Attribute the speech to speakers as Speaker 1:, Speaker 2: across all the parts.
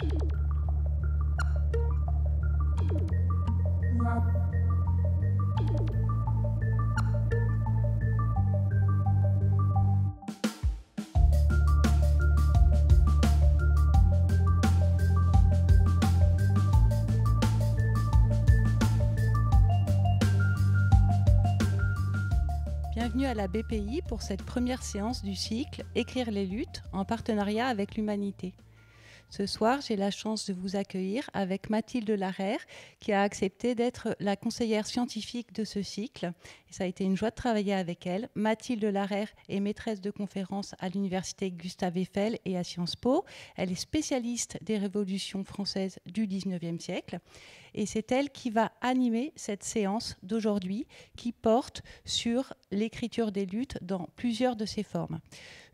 Speaker 1: Bienvenue
Speaker 2: à la BPI pour cette première séance du cycle Écrire les luttes en partenariat avec l'humanité. Ce soir, j'ai la chance de vous accueillir avec Mathilde Larère, qui a accepté d'être la conseillère scientifique de ce cycle. ça a été une joie de travailler avec elle. Mathilde Larère est maîtresse de conférences à l'université Gustave Eiffel et à Sciences Po. Elle est spécialiste des révolutions françaises du 19e siècle. Et c'est elle qui va animer cette séance d'aujourd'hui qui porte sur l'écriture des luttes dans plusieurs de ses formes.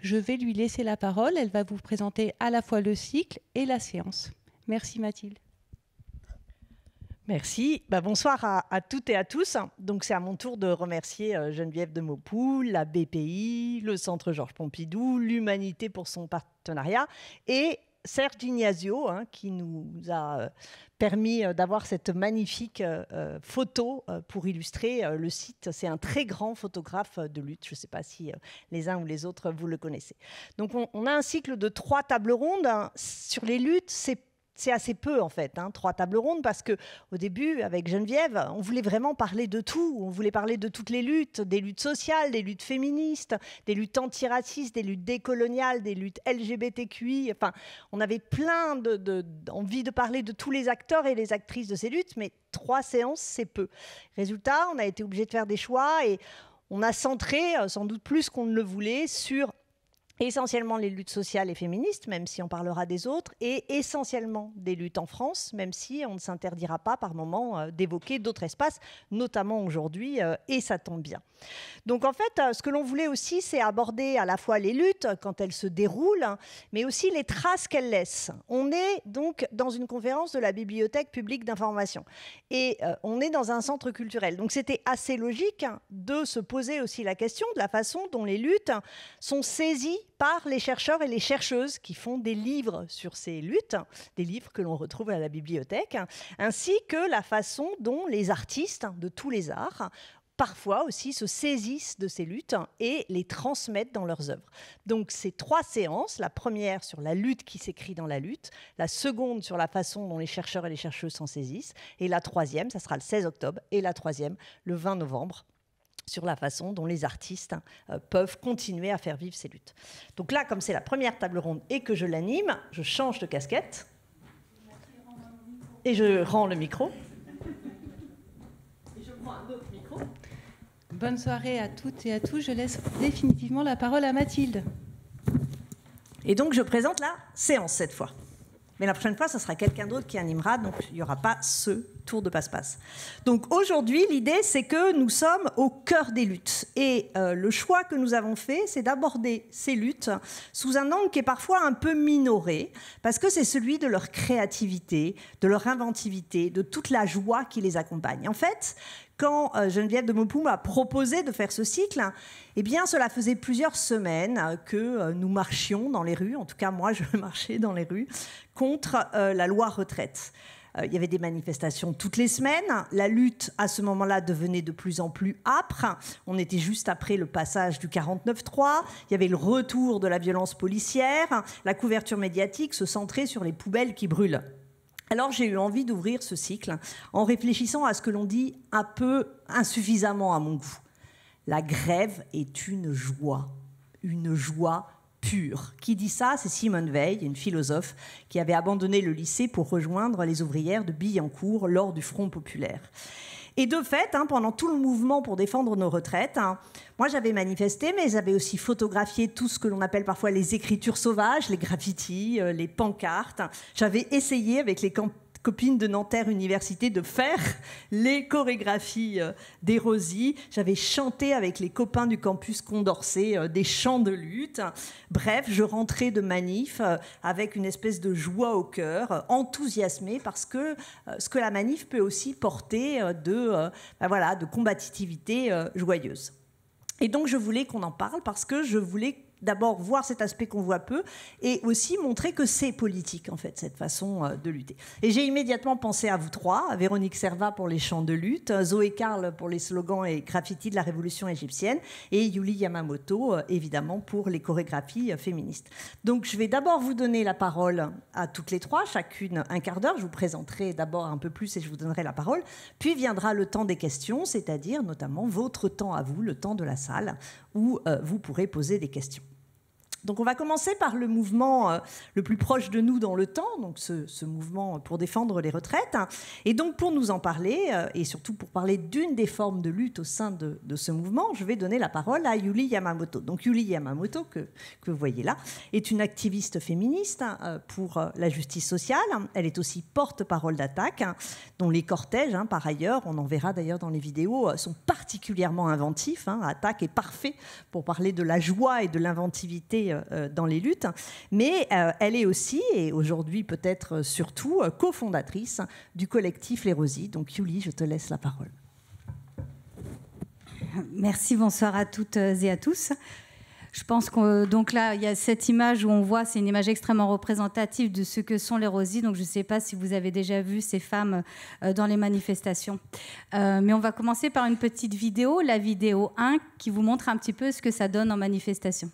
Speaker 2: Je vais lui laisser la parole. Elle va vous présenter à la fois le cycle et la séance. Merci Mathilde.
Speaker 3: Merci. Bah, bonsoir à, toutes et à tous. Donc c'est à mon tour de remercier euh, Geneviève de Maupoul, la BPI, le Centre Georges Pompidou, l'Humanité pour son partenariat et Serge Ignazio, hein, qui nous a euh, permis euh, d'avoir cette magnifique euh, photo pour illustrer le site. C'est un très grand photographe de lutte. Je ne sais pas si les uns ou les autres, vous le connaissez. Donc, on, a un cycle de trois tables rondes hein. sur les luttes. C'est c'est assez peu en fait, hein, trois tables rondes, parce que au début, avec Geneviève, on voulait vraiment parler de tout. On voulait parler de toutes les luttes, des luttes sociales, des luttes féministes, des luttes antiracistes, des luttes décoloniales, des luttes LGBTQI. Enfin, on avait plein d'envie de parler de tous les acteurs et les actrices de ces luttes, mais trois séances, c'est peu. Résultat, on a été obligé de faire des choix et on a centré, euh, sans doute plus qu'on ne le voulait, sur essentiellement les luttes sociales et féministes, même si on parlera des autres, et essentiellement des luttes en France, même si on ne s'interdira pas par moment euh, d'évoquer d'autres espaces, notamment aujourd'hui, euh, et ça tombe bien. Donc en fait, euh, ce que l'on voulait aussi, c'est aborder à la fois les luttes quand elles se déroulent, hein, mais aussi les traces qu'elles laissent. On est donc dans une conférence de la Bibliothèque publique d'information, et on est dans un centre culturel. Donc c'était assez logique hein, de se poser aussi la question de la façon dont les luttes hein, sont saisies par les chercheurs et les chercheuses qui font des livres sur ces luttes, des livres que l'on retrouve à la bibliothèque, ainsi que la façon dont les artistes de tous les arts parfois aussi se saisissent de ces luttes et les transmettent dans leurs œuvres. Donc ces trois séances, la première sur la lutte qui s'écrit dans la lutte, la seconde sur la façon dont les chercheurs et les chercheuses s'en saisissent, et la troisième, ça sera le 16 octobre, et la troisième le 20 novembre sur la façon dont les artistes hein, euh, peuvent continuer à faire vivre ces luttes. Donc là, comme c'est la première table ronde et que je l'anime, je change de casquette et je rends le micro.
Speaker 2: micro. Bonne soirée à toutes et à tous. Je laisse définitivement la parole à Mathilde.
Speaker 3: Et donc je présente la séance cette fois. Mais la prochaine fois, ce sera quelqu'un d'autre qui animera, donc il n'y aura pas ce tour de passe-passe. Donc aujourd'hui, l'idée, c'est que nous sommes au cœur des luttes. Et euh, le choix que nous avons fait, c'est d'aborder ces luttes sous un angle qui est parfois un peu minoré, parce que c'est celui de leur créativité, de leur inventivité, de toute la joie qui les accompagne. En fait, quand euh, Geneviève de Maupoum a proposé de faire ce cycle, eh bien, cela faisait plusieurs semaines que euh, nous marchions dans les rues, en tout cas, moi, je marchais dans les rues, contre la loi retraite. Euh, il y avait des manifestations toutes les semaines. La lutte, à ce moment-là, devenait de plus en plus âpre. On était juste après le passage du 49-3. Il y avait le retour de la violence policière. La couverture médiatique se centrait sur les poubelles qui brûlent. Alors j'ai eu envie d'ouvrir ce cycle en réfléchissant à ce que l'on dit un peu insuffisamment à mon goût. La grève est une joie, une joie pure. Qui dit ça C'est Simone Veil, une philosophe qui avait abandonné le lycée pour rejoindre les ouvrières de Billancourt lors du Front populaire. Et de fait, hein, pendant tout le mouvement pour défendre nos retraites, hein, moi j'avais manifesté, mais j'avais aussi photographié tout ce que l'on appelle parfois les écritures sauvages, les graffitis, euh, les pancartes. J'avais essayé avec les campagnes copine de Nanterre Université de faire les chorégraphies euh, des Rosy. J'avais chanté avec les copains du campus Condorcet euh, des chants de lutte. Bref, je rentrais de manif euh, avec une espèce de joie au cœur, enthousiasmée parce que ce que la manif peut aussi porter de, bah voilà, de combativité joyeuse. Et donc je voulais qu'on en parle parce que je voulais d'abord voir cet aspect qu'on voit peu et aussi montrer que c'est politique en fait cette façon euh, de lutter. Et j'ai immédiatement pensé à vous trois, à Véronique Serva pour les chants de lutte, Zoé Karl pour les slogans et graffitis de la révolution égyptienne et Yuli Yamamoto euh, évidemment pour les chorégraphies euh, féministes. Donc je vais d'abord vous donner la parole à toutes les trois, chacune un quart d'heure, je vous présenterai d'abord un peu plus et je vous donnerai la parole, puis viendra le temps des questions, c'est-à-dire notamment votre temps à vous, le temps de la salle où vous pourrez poser des questions. Donc on va commencer par le mouvement euh, le plus proche de nous dans le temps, donc ce, mouvement pour défendre les retraites. Et donc pour nous en parler, euh, et surtout pour parler d'une des formes de lutte au sein de, ce mouvement, je vais donner la parole à Yuli Yamamoto. Donc Yuli Yamamoto, que, que vous voyez là, est une activiste féministe hein, euh, pour la justice sociale. Elle est aussi porte-parole d'attaque, hein, dont les cortèges, hein, par ailleurs, on en verra d'ailleurs dans les vidéos, sont particulièrement inventifs. Attaque est parfait pour parler de la joie et de l'inventivité euh, euh, dans les luttes, mais euh, elle est aussi, et aujourd'hui peut-être surtout, cofondatrice du collectif Les Rosies. Donc Yuli, je te laisse la parole.
Speaker 4: Merci, bonsoir à toutes et à tous. Je pense que donc là, il y a cette image où on voit, c'est une image extrêmement représentative de ce que sont les rosies. Donc je ne sais pas si vous avez déjà vu ces femmes dans les manifestations. mais on va commencer par une petite vidéo, la vidéo 1, qui vous montre un petit peu ce que ça donne en manifestation.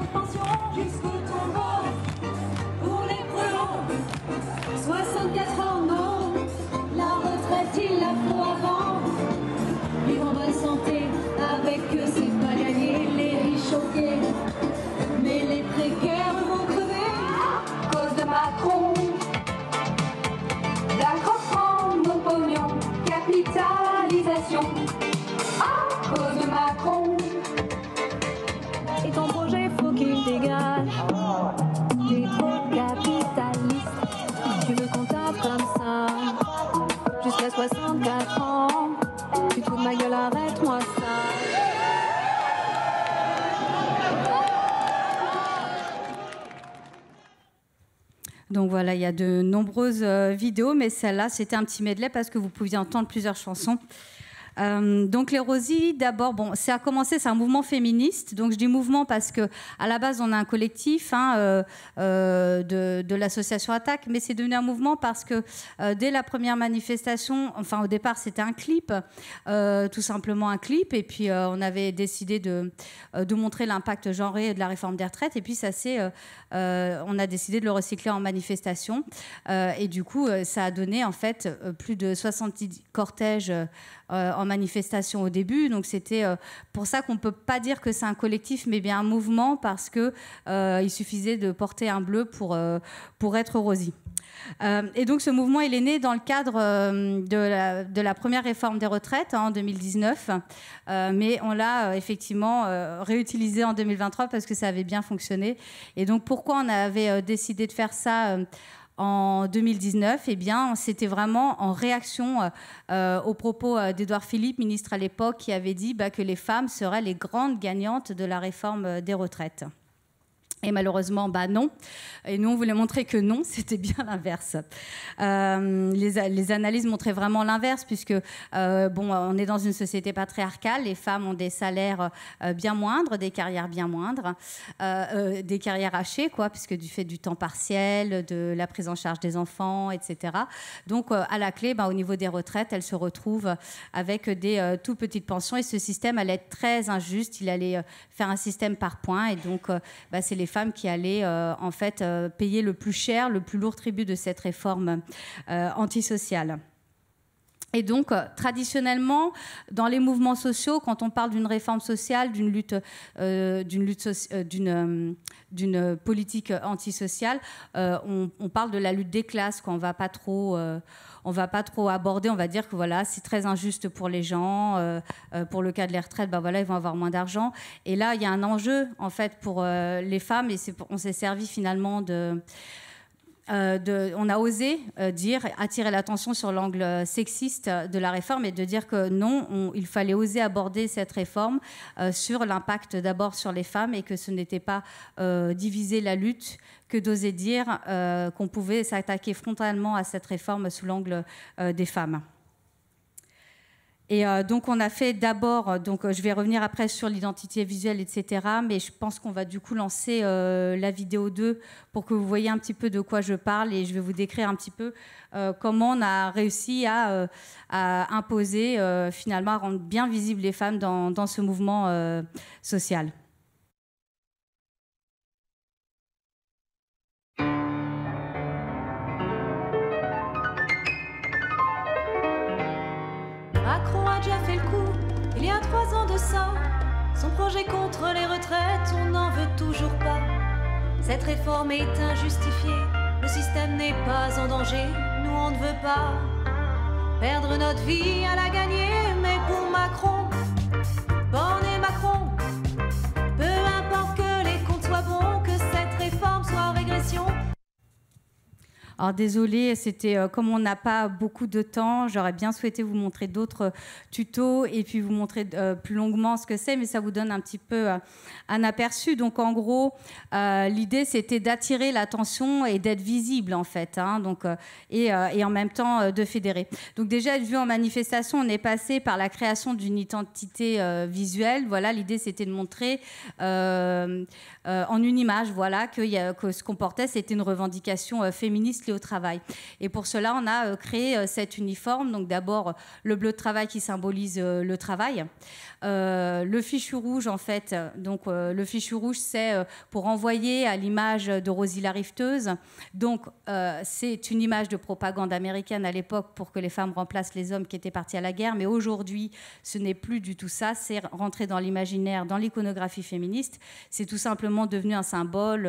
Speaker 5: Attention
Speaker 2: jusqu'au
Speaker 4: Donc voilà, il y a de nombreuses euh, vidéos, mais celle-là, c'était un petit medley parce que vous pouviez entendre plusieurs chansons. Euh, donc les Rosies, d'abord, bon, ça a commencé, c'est un mouvement féministe. Donc je dis mouvement parce que à la base on a un collectif hein, euh, euh, de, l'association Attaque, mais c'est devenu un mouvement parce que dès la première manifestation, enfin au départ c'était un clip, tout simplement un clip, et puis on avait décidé de, de montrer l'impact genré de la réforme des retraites, et puis ça c'est, on a décidé de le recycler en manifestation, et du coup ça a donné en fait plus de 70 cortèges euh, en manifestation au début. Donc c'était euh, pour ça qu'on ne peut pas dire que c'est un collectif, mais bien un mouvement, parce qu'il euh, il suffisait de porter un bleu pour, pour être Rosie. et donc ce mouvement, il est né dans le cadre de la, première réforme des retraites hein, en 2019, mais on l'a effectivement réutilisé en 2023 parce que ça avait bien fonctionné. Et donc pourquoi on avait décidé de faire ça en 2019, eh bien, c'était vraiment en réaction euh, aux propos euh, d'Édouard Philippe, ministre à l'époque, qui avait dit bah, que les femmes seraient les grandes gagnantes de la réforme euh, des retraites. Et malheureusement, bah non. Et nous, on voulait montrer que non, c'était bien l'inverse. Euh, les, analyses montraient vraiment l'inverse, puisque euh, bon, on est dans une société patriarcale, les femmes ont des salaires euh, bien moindres, des carrières bien moindres, des carrières hachées, quoi, puisque du fait du temps partiel, de la prise en charge des enfants, etc. Donc, à la clé, bah, au niveau des retraites, elles se retrouvent avec des tout petites pensions. Et ce système allait être très injuste. Il allait faire un système par points, et donc, bah, c'est les femmes qui allait euh, en fait euh, payer le plus cher, le plus lourd tribut de cette réforme euh, antisociale. Et donc, euh, traditionnellement, dans les mouvements sociaux, quand on parle d'une réforme sociale, d'une lutte, euh, d'une lutte euh, d'une, d'une politique antisociale, on, parle de la lutte des classes qu'on va pas trop, on va pas trop aborder. On va dire que voilà, c'est très injuste pour les gens. pour le cas de les retraites, ben bah, voilà, ils vont avoir moins d'argent. Et là, il y a un enjeu en fait pour les femmes, et c'est on s'est servi finalement de euh, on a osé euh, dire, attirer l'attention sur l'angle euh, sexiste de la réforme et de dire que non, il fallait oser aborder cette réforme sur l'impact d'abord sur les femmes et que ce n'était pas diviser la lutte que d'oser dire qu'on pouvait s'attaquer frontalement à cette réforme sous l'angle des femmes. Et euh, donc on a fait d'abord, euh, euh, je vais revenir après sur l'identité visuelle, etc. Mais je pense qu'on va du coup lancer la vidéo 2 pour que vous voyez un petit peu de quoi je parle et je vais vous décrire un petit peu comment on a réussi à, imposer, finalement, à rendre bien visibles les femmes dans ce mouvement social.
Speaker 3: Son projet contre les retraites, on n'en veut toujours pas. Cette réforme est injustifiée, le système n'est pas en danger, nous on ne veut
Speaker 6: pas perdre notre vie à la gagner, mais pour Macron, bon et Macron, peu importe que les comptes soient bons, que
Speaker 7: cette réforme soit en régression.
Speaker 4: Alors désolé, c'était euh, comme on n'a pas beaucoup de temps, j'aurais bien souhaité vous montrer d'autres euh, tutos et puis vous montrer euh, plus longuement ce que c'est, mais ça vous donne un petit peu un aperçu. Donc en gros, l'idée c'était d'attirer l'attention et d'être visible en fait, hein, donc et, en même temps de fédérer. Donc déjà vu en manifestation, on est passé par la création d'une identité visuelle. Voilà, l'idée c'était de montrer en une image, voilà, que ce qu'on portait c'était une revendication féministe au travail. Et pour cela, on a euh, créé euh, cet uniforme. Donc d'abord euh, le bleu de travail qui symbolise le travail, le fichu rouge en fait. Donc le fichu rouge c'est pour envoyer à l'image de Rosie la rifteuse. Donc c'est une image de propagande américaine à l'époque pour que les femmes remplacent les hommes qui étaient partis à la guerre. Mais aujourd'hui, ce n'est plus du tout ça. C'est rentré dans l'imaginaire, dans l'iconographie féministe. C'est tout simplement devenu un symbole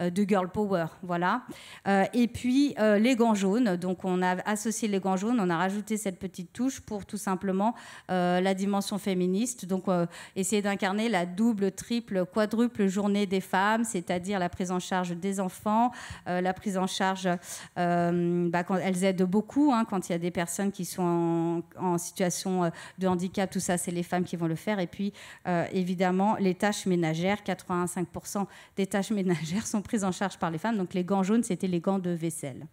Speaker 4: de girl power. Voilà. et puis euh, les gants jaunes. Donc on a associé les gants jaunes, on a rajouté cette petite touche pour tout simplement euh, la dimension féministe. Donc euh, essayer d'incarner la double, triple, quadruple journée des femmes, c'est-à-dire la prise en charge des enfants, la prise en charge, bah, quand elles aident beaucoup hein, quand il y a des personnes qui sont en, situation de handicap, tout ça, c'est les femmes qui vont le faire. Et puis évidemment les tâches ménagères, 85% des tâches ménagères sont prises en charge par les femmes. Donc les gants jaunes, c'était les gants de WC celle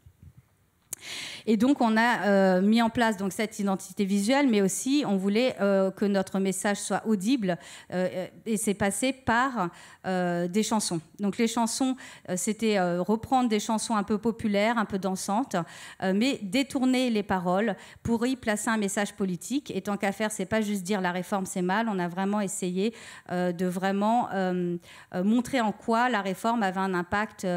Speaker 4: et donc, on a euh, mis en place donc, cette identité visuelle, mais aussi, on voulait euh, que notre message soit audible. Euh, et c'est passé par des chansons. Donc, les chansons, c'était reprendre des chansons un peu populaires, un peu dansantes, mais détourner les paroles pour y placer un message politique. Et tant qu'à faire, c'est pas juste dire la réforme, c'est mal. On a vraiment essayé de vraiment montrer en quoi la réforme avait un impact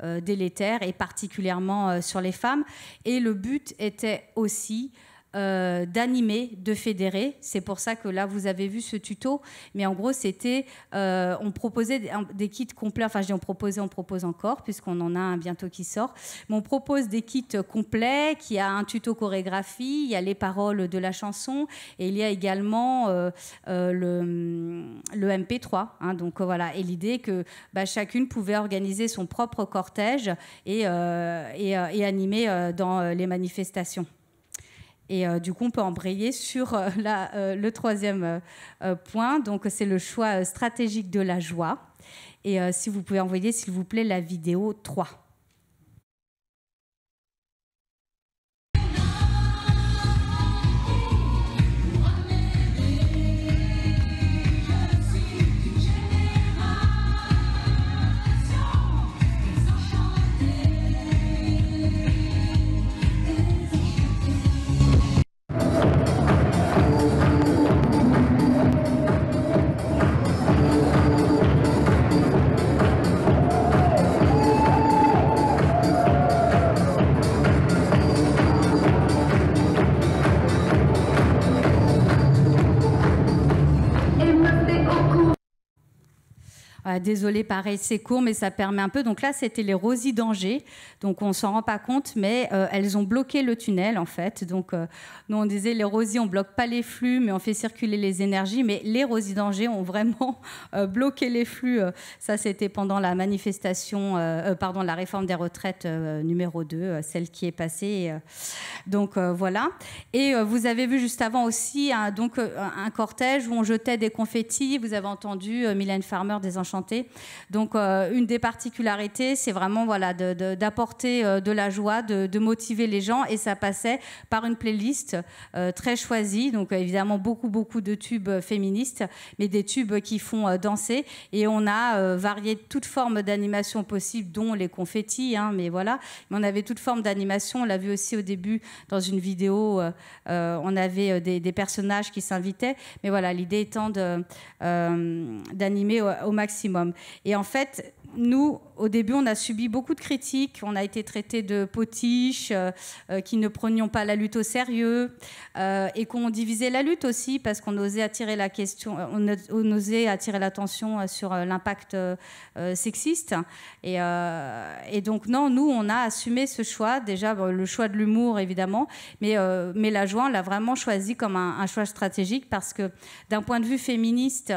Speaker 4: délétère et particulièrement sur les femmes. Et le but était aussi euh, d'animer, de fédérer. C'est pour ça que là, vous avez vu ce tuto. Mais en gros, c'était, euh, on proposait des, kits complets. Enfin, je dis on proposait, on propose encore, puisqu'on en a un bientôt qui sort. Mais on propose des kits complets, qui a un tuto chorégraphie, il y a les paroles de la chanson, et il y a également euh, le, MP3. Hein. donc voilà. Et l'idée que bah, chacune pouvait organiser son propre cortège et, et animer dans les manifestations. Et euh, du coup, on peut embrayer sur euh, euh, le troisième point. Donc, c'est le choix stratégique de la joie. Et si vous pouvez envoyer, s'il vous plaît, la vidéo 3. Désolée, euh, désolé, pareil, c'est court, mais ça permet un peu. Donc là, c'était les Rosies d'Angers. Donc on s'en rend pas compte, mais euh, elles ont bloqué le tunnel, en fait. Donc euh, nous, on disait les on bloque pas les flux, mais on fait circuler les énergies. Mais les Rosies d'Angers ont vraiment bloqué les flux. Ça, c'était pendant la manifestation, pardon, la réforme des retraites numéro 2, celle qui est passée. donc voilà. Et vous avez vu juste avant aussi hein, donc, un cortège où on jetait des confettis. Vous avez entendu Mylène Farmer des enchantements. Donc euh, une des particularités, c'est vraiment voilà, d'apporter euh, de, la joie, de, motiver les gens et ça passait par une playlist euh, très choisie. Donc évidemment beaucoup, beaucoup de tubes féministes, mais des tubes qui font danser. Et on a varié toutes formes d'animation possibles, dont les confettis, hein, mais voilà. on avait toute forme d'animation. On l'a vu aussi au début dans une vidéo. on avait des, personnages qui s'invitaient. Mais voilà, l'idée étant d'animer au maximum et en fait, nous, au début, on a subi beaucoup de critiques. On a été traité de potiches, euh, euh, qui ne prenions pas la lutte au sérieux, euh, et qu'on divisait la lutte aussi parce qu'on osait attirer la question, on, osait attirer l'attention sur l'impact sexiste. Et, et, donc non, nous, on a assumé ce choix. Déjà, le choix de l'humour, évidemment, mais mais la joie, on l'a vraiment choisi comme un choix stratégique parce que d'un point de vue féministe.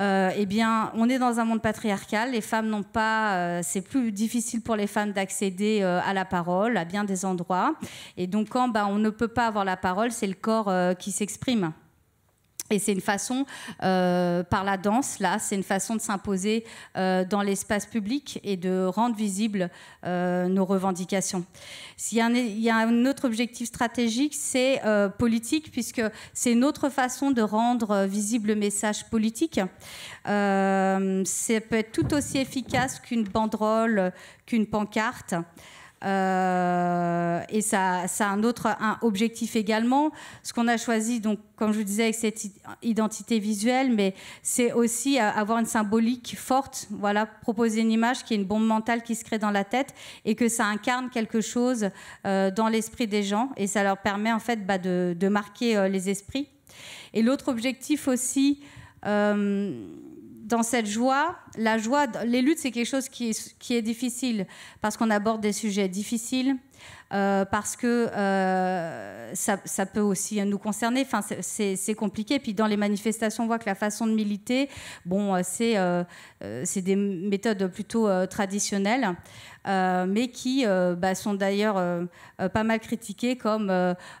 Speaker 4: Euh, eh bien, on est dans un monde patriarcal. Les femmes n'ont pas, euh, c'est plus difficile pour les femmes d'accéder euh, à la parole à bien des endroits. Et donc, quand bah, on ne peut pas avoir la parole, c'est le corps qui s'exprime. Et c'est une façon, euh, par la danse, là, c'est une façon de s'imposer euh, dans l'espace public et de rendre visibles euh, nos revendications. S'il il y a un autre objectif stratégique, c'est politique, puisque c'est une autre façon de rendre visible le message politique. ça peut être tout aussi efficace qu'une banderole, qu'une pancarte. Euh, et ça, a un autre un objectif également. Ce qu'on a choisi, donc, comme je vous disais, avec cette identité visuelle, mais c'est aussi euh, avoir une symbolique forte, voilà, proposer une image qui est une bombe mentale qui se crée dans la tête et que ça incarne quelque chose euh, dans l'esprit des gens. Et ça leur permet en fait bah, de, marquer les esprits. Et l'autre objectif aussi dans cette joie, la joie, les luttes, c'est quelque chose qui est, qui est difficile parce qu'on aborde des sujets difficiles, euh, parce que euh, ça, peut aussi euh, nous concerner. Enfin, c'est compliqué. Puis dans les manifestations, on voit que la façon de militer, bon, c'est euh, des méthodes plutôt traditionnelles. mais qui bah, sont d'ailleurs pas mal critiquées, comme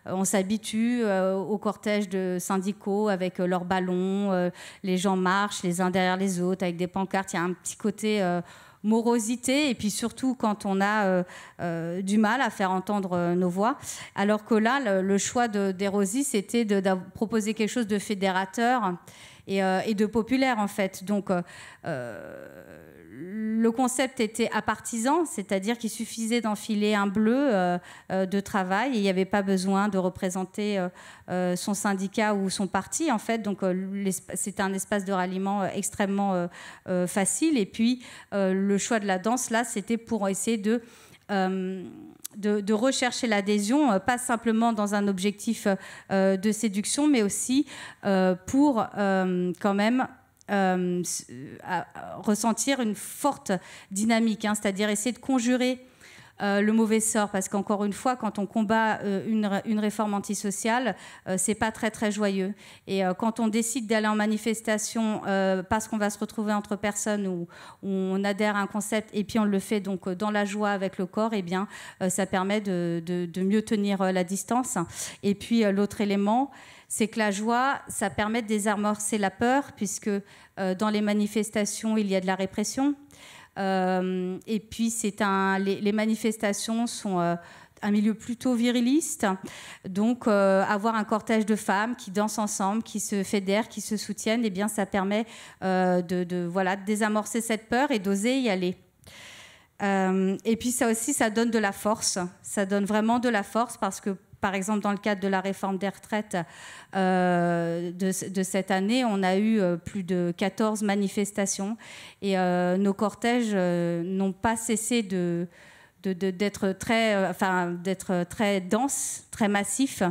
Speaker 4: on s'habitue au cortège de syndicaux avec leurs ballons, les gens marchent les uns derrière les autres avec des pancartes. Il y a un petit côté morosité et puis surtout quand on a euh, euh, du mal à faire entendre euh, nos voix. Alors que là, le, choix d'Erosi, c'était de, proposer quelque chose de fédérateur et, et de populaire en fait. Donc le concept était à c'est-à-dire qu'il suffisait d'enfiler un bleu euh, euh, de travail et il n'y avait pas besoin de représenter euh, son syndicat ou son parti en fait. Donc c'était un espace de ralliement extrêmement facile. Et puis le choix de la danse là, c'était pour essayer de, de, rechercher l'adhésion, pas simplement dans un objectif de séduction, mais aussi pour quand même euh, ressentir une forte dynamique, hein, c'est-à-dire essayer de conjurer euh, le mauvais sort, parce qu'encore une fois, quand on combat euh, une, une, réforme antisociale, c'est pas très très joyeux. Et quand on décide d'aller en manifestation parce qu'on va se retrouver entre personnes ou on adhère à un concept et puis on le fait donc dans la joie avec le corps, et eh bien ça permet de, de, de, mieux tenir la distance. Et puis l'autre élément, c'est que la joie, ça permet de désamorcer la peur, puisque euh, dans les manifestations, il y a de la répression. Euh, et puis, c'est un, les, manifestations sont euh, un milieu plutôt viriliste. Donc, avoir un cortège de femmes qui dansent ensemble, qui se fédèrent, qui se soutiennent, eh bien, ça permet de, voilà, de désamorcer cette peur et d'oser y aller. et puis ça aussi, ça donne de la force. Ça donne vraiment de la force parce que par exemple, dans le cadre de la réforme des retraites euh, de, cette année, on a eu euh, plus de 14 manifestations et euh, nos cortèges n'ont pas cessé de d'être très, enfin, très dense, très massif,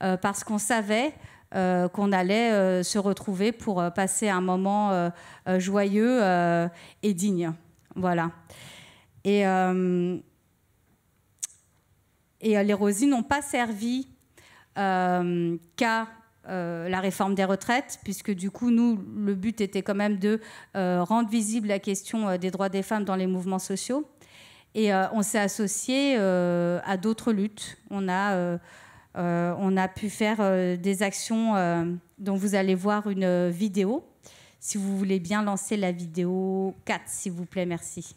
Speaker 4: parce qu'on savait qu'on allait se retrouver pour passer un moment joyeux et digne. Voilà. Et et euh, les rosies n'ont pas servi euh, qu'à euh, la réforme des retraites, puisque du coup, nous, le but était quand même de rendre visible la question des droits des femmes dans les mouvements sociaux. Et on s'est associé à d'autres luttes. On a, on a pu faire des actions dont vous allez voir une vidéo. Si vous voulez bien lancer la vidéo 4, s'il vous plaît, merci.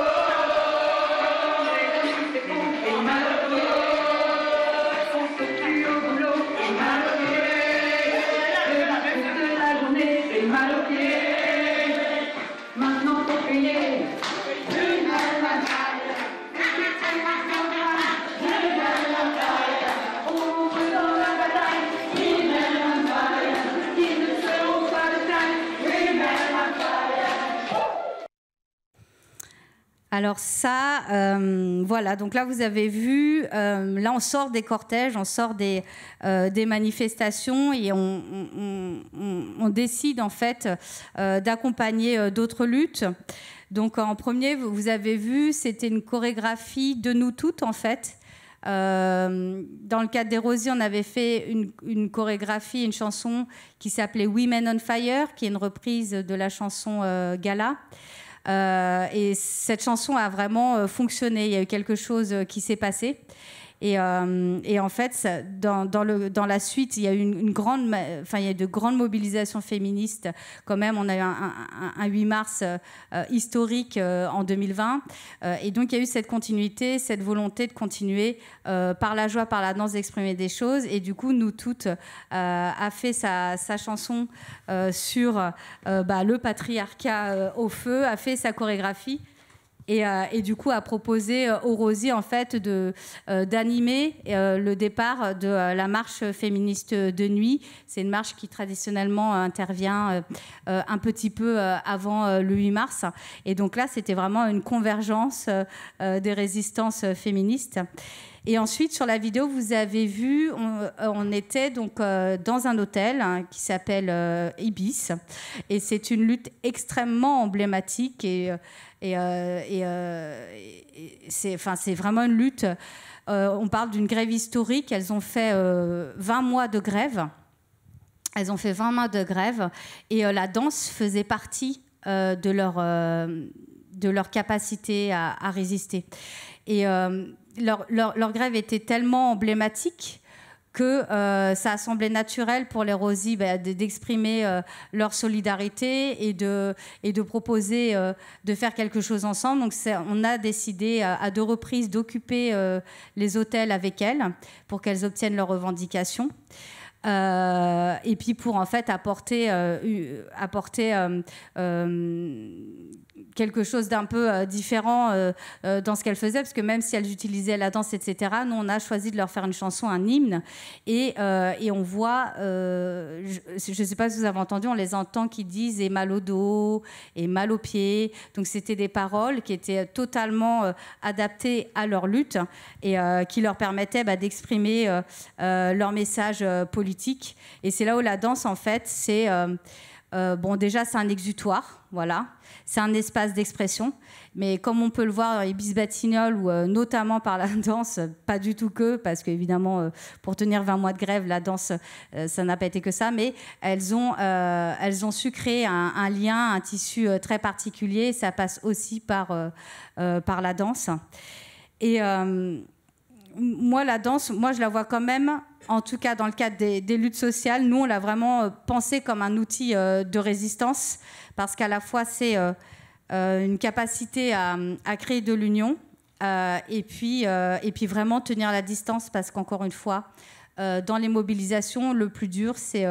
Speaker 4: Alors ça, euh, voilà, donc là vous avez vu, euh, là on sort des cortèges, on sort des, euh, manifestations et on, décide en fait d'accompagner d'autres luttes. Donc en premier, vous avez vu, c'était une chorégraphie de nous toutes en fait. dans le cadre Rosiers, on avait fait une, chorégraphie, une chanson qui s'appelait Women on Fire, qui est une reprise de la chanson Gala. Euh, et cette chanson a vraiment euh, fonctionné. Il y a eu quelque chose euh, qui s'est passé. Euh, et, en fait, dans, la suite, il y a eu une, grande, enfin, il y a de grandes mobilisations féministes. Quand même, on a eu un, 8 mars euh, historique euh, en 2020. et donc, il y a eu cette continuité, cette volonté de continuer par la joie, par la danse, d'exprimer des choses. Et du coup, Nous Toutes a fait sa, chanson sur bah, le patriarcat au feu, a fait sa chorégraphie euh, et, du coup a proposé euh, aux Rosy en fait de euh, d'animer le départ de la marche féministe de nuit. C'est une marche qui traditionnellement intervient un petit peu avant le 8 mars. Et donc là, c'était vraiment une convergence des résistances féministes. Et ensuite, sur la vidéo, vous avez vu, on, euh, était donc euh, dans un hôtel hein, qui s'appelle euh, Ibis. Et c'est une lutte extrêmement emblématique. Et, et, c'est vraiment une lutte. on parle d'une grève historique. Elles ont fait 20 mois de grève. Elles ont fait 20 mois de grève. Et la danse faisait partie de leur. de leur capacité à, à résister. Et leur, grève était tellement emblématique que euh, ça a semblé naturel pour les Rosy bah, d'exprimer euh, leur solidarité et de, et de proposer euh, de faire quelque chose ensemble. Donc on a décidé à, à deux reprises d'occuper les hôtels avec elles pour qu'elles obtiennent leurs revendications. Euh, et puis pour en fait apporter, euh, apporter euh, quelque chose d'un peu différent dans ce qu'elles faisaient, parce que même si elles utilisaient la danse, etc., nous on a choisi de leur faire une chanson, un hymne, et, et on voit, je ne sais pas si vous avez entendu, on les entend qui disent et mal au dos, et mal aux pieds, donc c'était des paroles qui étaient totalement adaptées à leur lutte et qui leur permettaient bah, d'exprimer leur message politique et c'est là où la danse, en fait, c'est... Euh, euh, bon, déjà, c'est un exutoire, voilà. C'est un espace d'expression. Mais comme on peut le voir dans les bisbattignoles, ou euh, notamment par la danse, pas du tout que, parce qu'évidemment, pour tenir 20 mois de grève, la danse, ça n'a pas été que ça. Mais elles ont, elles ont su créer un, un lien, un tissu très particulier. Ça passe aussi par, par la danse. Et moi, la danse, moi, je la vois quand même en tout cas dans le cadre des, luttes sociales, nous, on l'a vraiment euh, pensé comme un outil euh, de résistance, parce qu'à la fois, c'est euh, une capacité à, créer de l'union, et, puis, et puis vraiment tenir la distance, parce qu'encore une fois, dans les mobilisations, le plus dur, c'est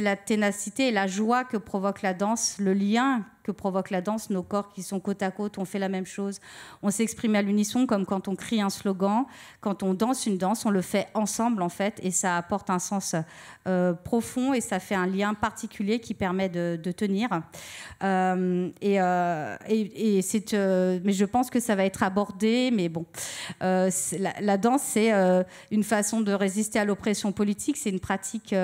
Speaker 4: la ténacité et la joie que provoque la danse, le lien que provoque la danse. Nos corps qui sont côte à côte, on fait la même chose. On s'exprime à l'unisson comme quand on crie un slogan, quand on danse une danse, on le fait ensemble en fait, et ça apporte un sens euh, profond et ça fait un lien particulier qui permet de, tenir. Euh, euh, et, c'est, mais je pense que ça va être abordé, mais bon, la, la, danse c'est une façon de résister à l'oppression politique, c'est une pratique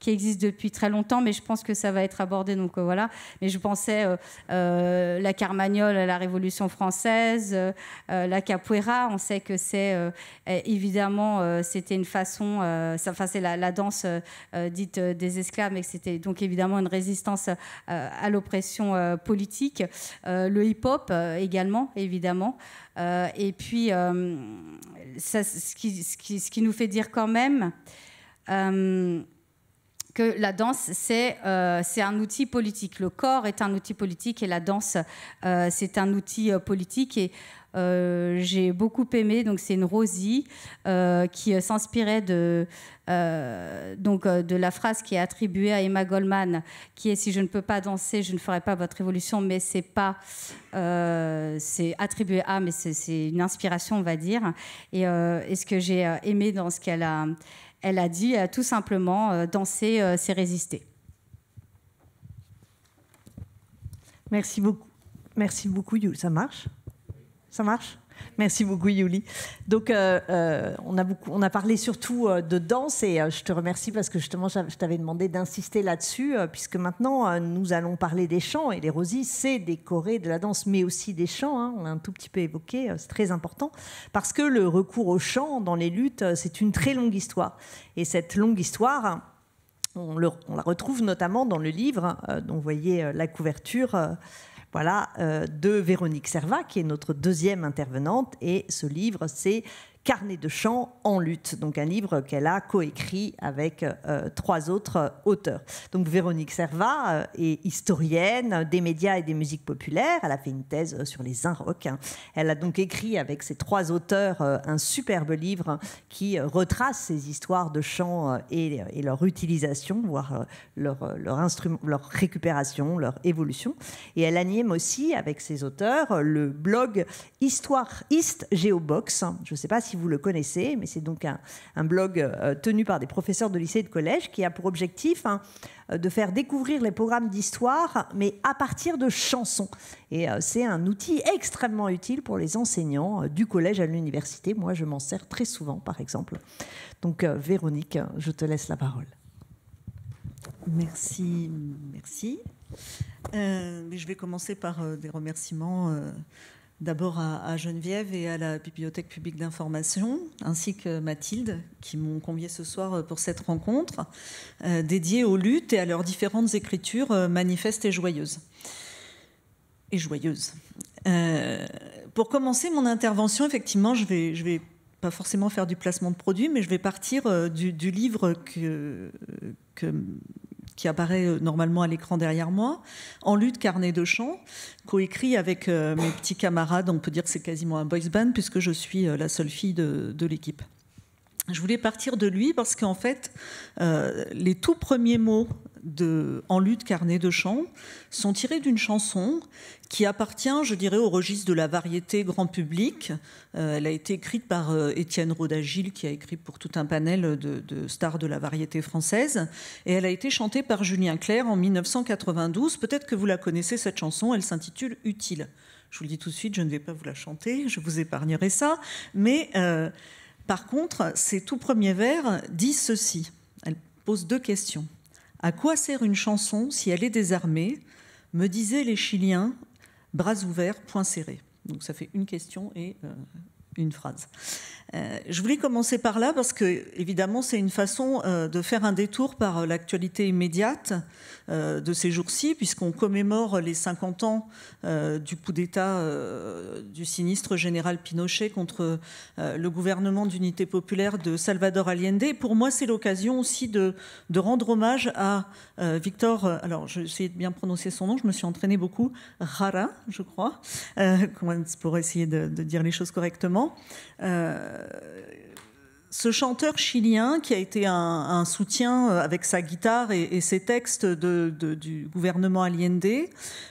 Speaker 4: qui existe depuis très longtemps, mais je pense que ça va être abordé. Donc voilà, mais je pensais euh, euh, la carmagnole à la Révolution française, euh, la capoeira. On sait que c'est évidemment, c'était une façon, enfin, c'est la, la, danse dite des esclaves, mais c'était donc évidemment une résistance à l'oppression politique. le hip-hop également, évidemment. et puis, ce, qui, nous fait dire quand même que la danse, c'est euh, c'est un outil politique. Le corps est un outil politique et la danse, euh, c'est un outil euh, politique. Et j'ai beaucoup aimé, donc c'est une Rosie qui s'inspirait de, donc, de la phrase qui est attribuée à Emma Goldman, qui est Si je ne peux pas danser, je ne ferai pas votre évolution. » mais c'est pas. c'est attribué à, mais c'est une inspiration, on va dire. Et, et ce que j'ai aimé dans ce qu'elle a elle a dit euh, tout simplement euh, danser, euh, c'est résister.
Speaker 3: Merci beaucoup. Merci beaucoup, Ça marche Ça marche Merci beaucoup, Yuli. Donc, euh, euh, on, a beaucoup, on a parlé surtout euh, de danse et je te remercie parce que justement, je t'avais demandé d'insister là-dessus, puisque maintenant, nous allons parler des chants et les rosies, c'est des de la danse, mais aussi des chants. Hein, on l'a un tout petit peu évoqué, c'est très important, parce que le recours au chant dans les luttes, c'est une très longue histoire. Et cette longue histoire, on, on la retrouve notamment dans le livre dont vous voyez la couverture voilà, euh, de Véronique Servat, qui est notre deuxième intervenante. Et ce livre, c'est Carnet de chant en lutte, donc un livre qu'elle a coécrit avec euh, trois autres euh, auteurs. Donc Véronique Servat euh, est historienne des médias et des musiques populaires. Elle a fait une thèse sur les unrocs. Hein. Elle a donc écrit avec ces trois auteurs un superbe livre qui retrace ces histoires de chant et, leur utilisation, voire leur, instrument, leur récupération, leur évolution. Et elle anime aussi avec ses auteurs le blog Histoire East Geobox. Je ne sais pas si si vous le connaissez, mais c'est donc un, blog euh, tenu par des professeurs de lycée et de collège qui a pour objectif hein, euh, de faire découvrir les programmes d'histoire, mais à partir de chansons. Et euh, c'est un outil extrêmement utile pour les enseignants du collège à l'université. Moi, je m'en sers très souvent, par exemple. Donc, Véronique, je te laisse la parole.
Speaker 5: Merci, merci. je vais commencer par des remerciements d'abord à, Geneviève et à la Bibliothèque publique d'information, ainsi que Mathilde, qui m'ont convié ce soir euh, pour cette rencontre, euh, dédiée aux luttes et à leurs différentes écritures euh, manifestes et joyeuses. Et joyeuses. pour commencer mon intervention, effectivement, je vais, vais pas forcément faire du placement de produits, mais je vais partir du, livre que qui apparaît euh, normalement à l'écran derrière moi, En lutte, carnet de chant, coécrit avec euh, mes petits camarades. On peut dire que c'est quasiment un boys band puisque je suis euh, la seule fille de, l'équipe. Je voulais partir de lui parce qu'en fait, les tout premiers mots en lutte carnet de chant sont tirés d'une chanson qui appartient, je dirais, au registre de la variété grand public. Euh, elle a été écrite par euh, Étienne Rodagil, qui a écrit pour tout un panel de, stars de la variété française. Et elle a été chantée par Julien Clerc en 1992. Peut-être que vous la connaissez, cette chanson. Elle s'intitule Utile. Je vous le dis tout de suite, je ne vais pas vous la chanter, je vous épargnerai ça. Mais euh, par contre, ses tout premiers vers disent ceci. Elle pose deux questions. À quoi sert une chanson si elle est désarmée me disaient les Chiliens, bras ouverts, poings serrés. Donc ça fait une question et euh, une phrase. Euh, je voulais commencer par là parce que, évidemment, c'est une façon euh, de faire un détour par l'actualité immédiate euh, de ces jours-ci, puisqu'on commémore les 50 ans du coup d'État du sinistre général Pinochet contre le gouvernement d'unité populaire de Salvador Allende. pour moi, c'est l'occasion aussi de, rendre hommage à Victor, alors j'ai essayé de bien prononcer son nom, je me suis entraînée beaucoup, Rara, je crois, pour essayer de, dire les choses correctement. Euh, ce chanteur chilien, qui a été un, soutien euh, avec sa guitare et, ses textes du gouvernement Allende,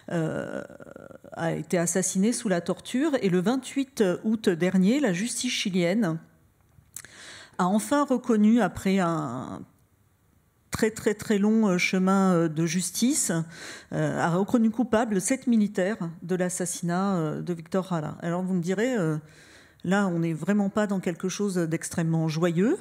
Speaker 5: euh, a été assassiné sous la torture. Et le 28 août dernier, la justice chilienne a enfin reconnu, après un très très très long chemin de justice, a reconnu coupable sept militaires de l'assassinat de Victor Jara. Alors vous me direz... Là, on n'est vraiment pas dans quelque chose d'extrêmement joyeux.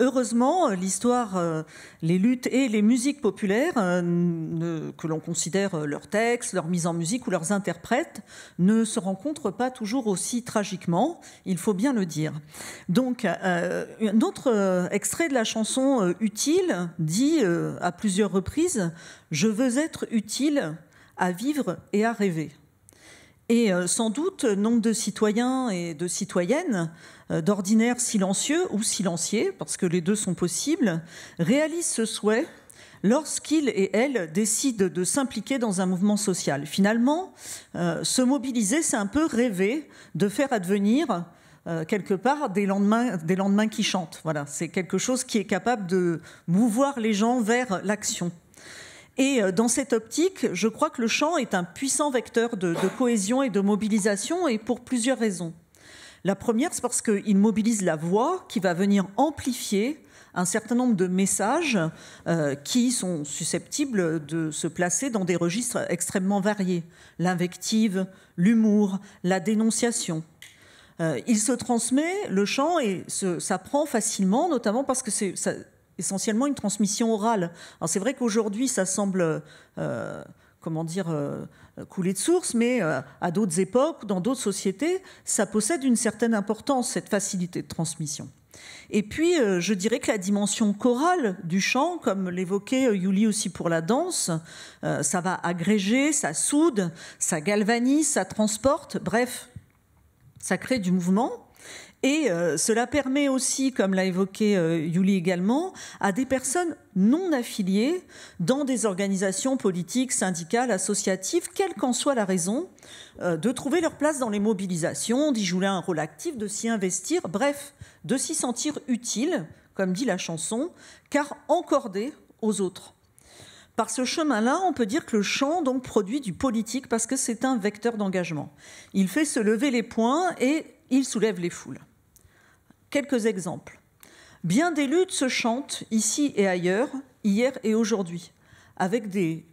Speaker 5: Heureusement, l'histoire, euh, les luttes et les musiques populaires, euh, que l'on considère euh, leurs textes, leur mise en musique ou leurs interprètes, ne se rencontrent pas toujours aussi tragiquement, il faut bien le dire. Donc, un autre extrait de la chanson Utile dit à plusieurs reprises, Je veux être utile à vivre et à rêver. Et euh, sans doute, nombre de citoyens et de citoyennes, euh, d'ordinaire silencieux ou silenciers, parce que les deux sont possibles, réalisent ce souhait lorsqu'ils et elles décident de s'impliquer dans un mouvement social. Finalement, euh, se mobiliser, c'est un peu rêver de faire advenir quelque part des lendemains, des lendemains qui chantent. Voilà, c'est quelque chose qui est capable de mouvoir les gens vers l'action. Et euh, dans cette optique, je crois que le chant est un puissant vecteur de, cohésion et de mobilisation, et pour plusieurs raisons. La première, c'est parce qu'il mobilise la voix qui va venir amplifier un certain nombre de messages euh, qui sont susceptibles de se placer dans des registres extrêmement variés. L'invective, l'humour, la dénonciation. Euh, il se transmet, le chant, et s'apprend facilement, notamment parce que c'est essentiellement une transmission orale. Alors c'est vrai qu'aujourd'hui, ça semble, euh, comment dire, euh, couler de source, mais euh, à d'autres époques, dans d'autres sociétés, ça possède une certaine importance, cette facilité de transmission. Et puis, je dirais que la dimension chorale du chant, comme l'évoquait Yuli aussi pour la danse, ça va agréger, ça soude, ça galvanise, ça transporte, bref, ça crée du mouvement. Et euh, cela permet aussi, comme l'a évoqué euh, Yuli également, à des personnes non affiliées dans des organisations politiques, syndicales, associatives, quelle qu'en soit la raison, euh, de trouver leur place dans les mobilisations, d'y jouer un rôle actif, de s'y investir, bref, de s'y sentir utile, comme dit la chanson, car encordé aux autres. Par ce chemin-là, on peut dire que le chant donc produit du politique parce que c'est un vecteur d'engagement. Il fait se lever les poings et il soulève les foules. Quelques exemples. Bien des luttes se chantent ici et ailleurs, hier et aujourd'hui, avec des,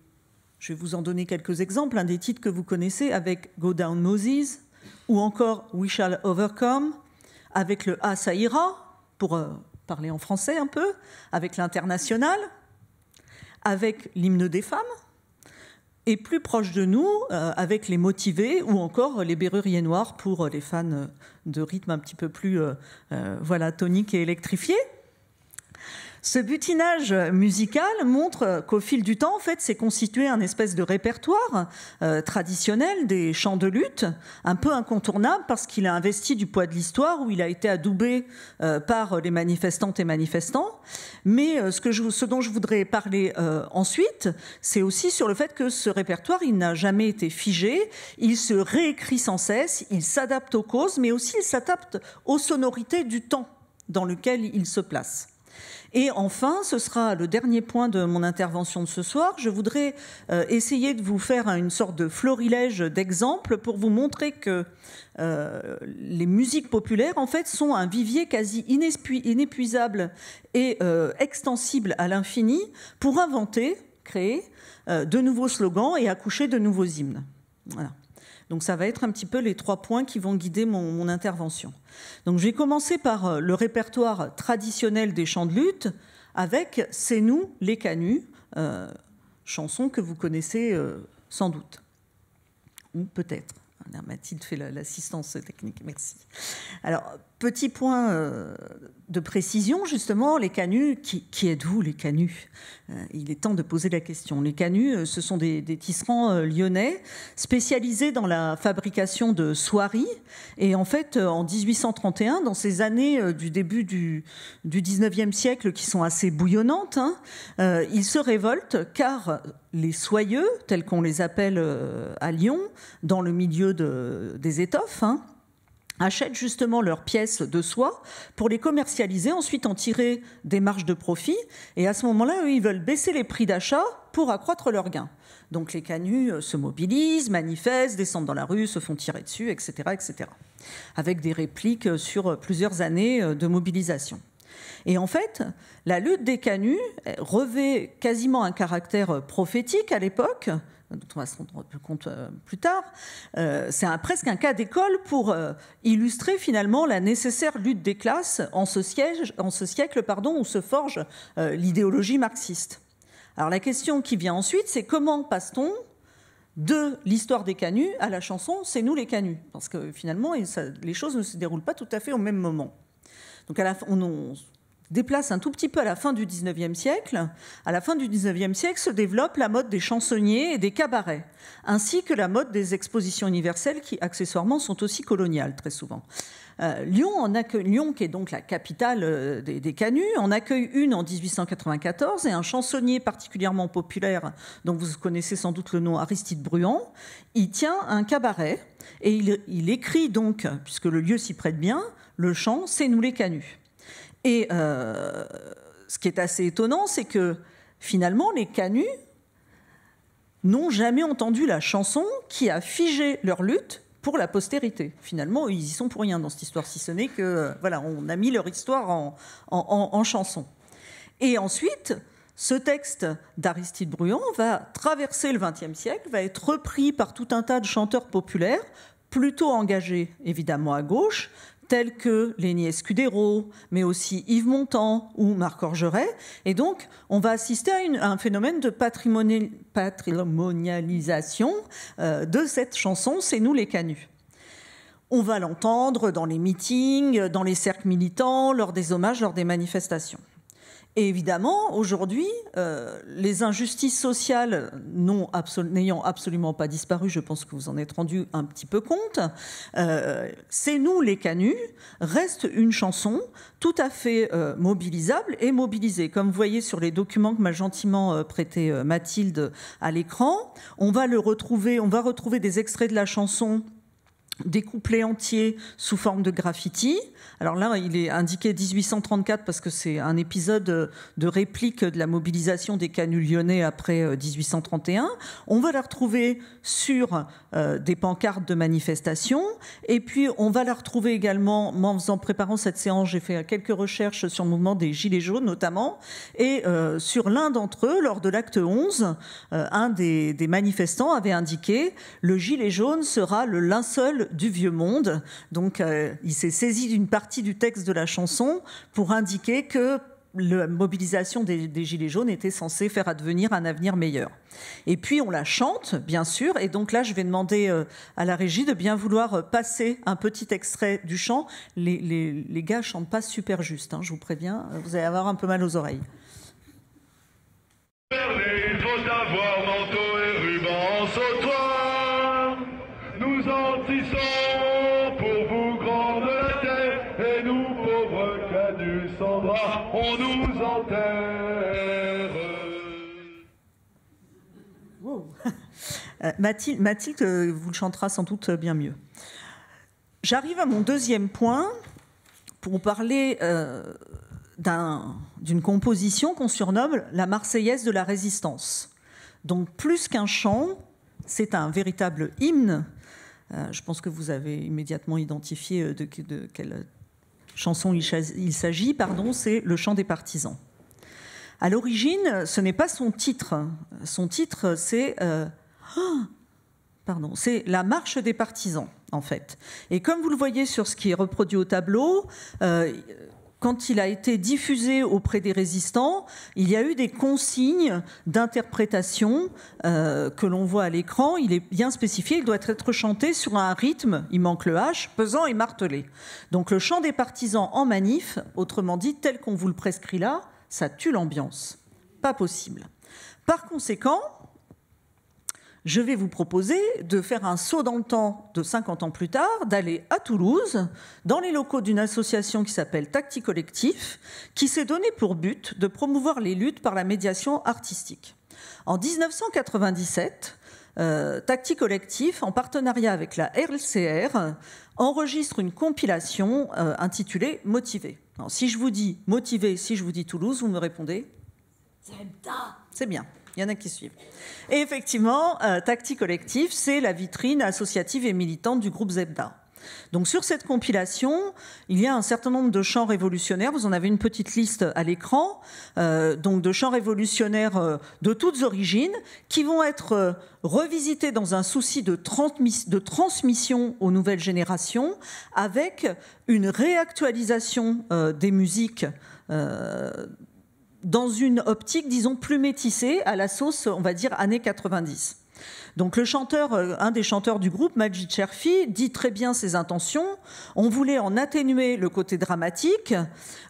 Speaker 5: je vais vous en donner quelques exemples, un des titres que vous connaissez avec Go Down Moses, ou encore We Shall Overcome, avec le A ça ira, pour euh, parler en français un peu, avec l'international, avec l'hymne des femmes, et plus proche de nous, euh, avec les motivés ou encore les berruriers noirs pour euh, les fans euh, de rythme un petit peu plus voilà, tonique et électrifié. Ce butinage musical montre qu'au fil du temps, en fait, s'est constitué un espèce de répertoire euh, traditionnel des chants de lutte, un peu incontournable parce qu'il a investi du poids de l'histoire, où il a été adoubé euh, par les manifestantes et manifestants. Mais euh, ce, ce dont je voudrais parler ensuite, c'est aussi sur le fait que ce répertoire, il n'a jamais été figé, il se réécrit sans cesse, il s'adapte aux causes, mais aussi il s'adapte aux sonorités du temps dans lequel il se place. Et enfin, ce sera le dernier point de mon intervention de ce soir. Je voudrais euh, essayer de vous faire une sorte de florilège d'exemples pour vous montrer que euh, les musiques populaires, en fait, sont un vivier quasi inépuisable et euh, extensible à l'infini pour inventer, créer de nouveaux slogans et accoucher de nouveaux hymnes. Voilà. Donc ça va être un petit peu les trois points qui vont guider mon, intervention. Donc je vais commencer par euh, le répertoire traditionnel des chants de lutte avec C'est nous les canuts, euh, chanson que vous connaissez euh, sans doute. Ou peut-être. Hein, Mathilde fait l'assistance technique, merci. Alors, petit point de précision, justement, les canuts, qui, êtes-vous, les canuts euh, Il est temps de poser la question. Les canuts, euh, ce sont des, tisserands euh, lyonnais spécialisés dans la fabrication de soieries. Et en fait, en 1831, dans ces années du début du, 19e siècle qui sont assez bouillonnantes, hein, ils se révoltent car les soyeux, tels qu'on les appelle à Lyon, dans le milieu des étoffes, hein, achètent justement leurs pièces de soie pour les commercialiser, ensuite en tirer des marges de profit. Et à ce moment-là, eux, ils veulent baisser les prix d'achat pour accroître leurs gains. Donc les canuts euh, se mobilisent, manifestent, descendent dans la rue, se font tirer dessus, etc., etc. Avec des répliques euh, sur euh, plusieurs années de mobilisation. Et en fait, la lutte des canuts revêt quasiment un caractère prophétique à l'époque, dont on va se rendre compte euh, plus tard, euh, c'est presque un cas d'école pour euh, illustrer finalement la nécessaire lutte des classes en ce, siècle pardon, où se forge l'idéologie marxiste. Alors la question qui vient ensuite, c'est comment passe-t-on de l'histoire des canuts à la chanson C'est nous les canuts Parce que finalement, les choses ne se déroulent pas tout à fait au même moment. Donc à la, on, déplace un tout petit peu à la fin du 19e siècle, à la fin du 19e siècle se développe la mode des chansonniers et des cabarets, ainsi que la mode des expositions universelles qui accessoirement sont aussi coloniales très souvent. Euh, Lyon, en Lyon, qui est donc la capitale euh, des, canuts, en accueille une en 1894 et un chansonnier particulièrement populaire, dont vous connaissez sans doute le nom, Aristide Bruand, y tient un cabaret et il, il écrit donc, puisque le lieu s'y prête bien, le chant C'est nous les canuts. Et euh, ce qui est assez étonnant, c'est que finalement, les canuts n'ont jamais entendu la chanson qui a figé leur lutte pour la postérité. Finalement, ils y sont pour rien dans cette histoire, si ce n'est que voilà, on a mis leur histoire en, chanson. Et ensuite, ce texte d'Aristide Bruand va traverser le XXe siècle, va être repris par tout un tas de chanteurs populaires, plutôt engagés évidemment à gauche, tels que Léni Escudero, mais aussi Yves Montand ou Marc Orgeret. Et donc, on va assister à, un phénomène de patrimonialisation euh, de cette chanson, C'est nous les canuts. On va l'entendre dans les meetings, dans les cercles militants, lors des hommages, lors des manifestations. Et évidemment, aujourd'hui, euh, les injustices sociales n'ayant absolument pas disparu, je pense que vous en êtes rendu un petit peu compte, euh, C'est nous les canuts reste une chanson tout à fait euh, mobilisable et mobilisée. Comme vous voyez sur les documents que m'a gentiment prêté Mathilde à l'écran, on va le retrouver, on va retrouver des extraits de la chanson des couplets entiers sous forme de graffiti. Alors là, il est indiqué 1834 parce que c'est un épisode de réplique de la mobilisation des canuts lyonnais après 1831. Euh, on va la retrouver sur euh, des pancartes de manifestation Et puis, on va la retrouver également, en faisant, préparant cette séance, j'ai fait quelques recherches sur le mouvement des Gilets jaunes notamment. Et euh, sur l'un d'entre eux, lors de l'acte 11, un des, des manifestants avait indiqué « Le gilet jaune sera le linceul du vieux monde. Donc euh, il s'est saisi d'une partie du texte de la chanson pour indiquer que la mobilisation des, Gilets jaunes était censée faire advenir un avenir meilleur. Et puis on la chante, bien sûr, et donc là je vais demander euh, à la régie de bien vouloir euh, passer un petit extrait du chant. Les, les, les gars chantent pas super juste, hein, je vous préviens, vous allez avoir un peu mal aux oreilles.
Speaker 1: on nous enterre.
Speaker 5: Euh, Mathilde, euh, vous le chantera sans doute euh, bien mieux. J'arrive à mon deuxième point pour parler d'une composition qu'on surnomme la Marseillaise de la Résistance. Donc plus qu'un chant, c'est un véritable hymne. je pense que vous avez immédiatement identifié de, de, de quel chanson il s'agit, pardon, c'est Le chant des partisans. À l'origine, ce n'est pas son titre. Son titre, c'est euh, oh, pardon, c'est La marche des partisans, en fait. Et comme vous le voyez sur ce qui est reproduit au tableau, euh, quand il a été diffusé auprès des résistants, il y a eu des consignes d'interprétation euh, que l'on voit à l'écran. Il est bien spécifié, il doit être chanté sur un rythme, il manque le H, pesant et martelé. Donc le chant des partisans en manif, autrement dit tel qu'on vous le prescrit là, ça tue l'ambiance. Pas possible. Par conséquent, je vais vous proposer de faire un saut dans le temps de 50 ans plus tard, d'aller à Toulouse, dans les locaux d'une association qui s'appelle Tacti Collectif, qui s'est donné pour but de promouvoir les luttes par la médiation artistique. En 1997, euh, Tacti Collectif, en partenariat avec la RLCR, enregistre une compilation euh, intitulée Motivé. si je vous dis Motivé, si je vous dis Toulouse, vous me répondez C'est bien. Il y en a qui suivent. Et effectivement, euh, Tacti Collectif, c'est la vitrine associative et militante du groupe Zebda. Donc sur cette compilation, il y a un certain nombre de chants révolutionnaires. Vous en avez une petite liste à l'écran, euh, donc de chants révolutionnaires euh, de toutes origines, qui vont être revisités dans un souci de, de, transmission aux nouvelles générations, avec une réactualisation des musiques dans une optique, disons, plus métissée, à la sauce, on va dire, années 90. Donc le chanteur, euh, un des chanteurs du groupe, Majid Cherfi, dit très bien ses intentions. On voulait en atténuer le côté dramatique,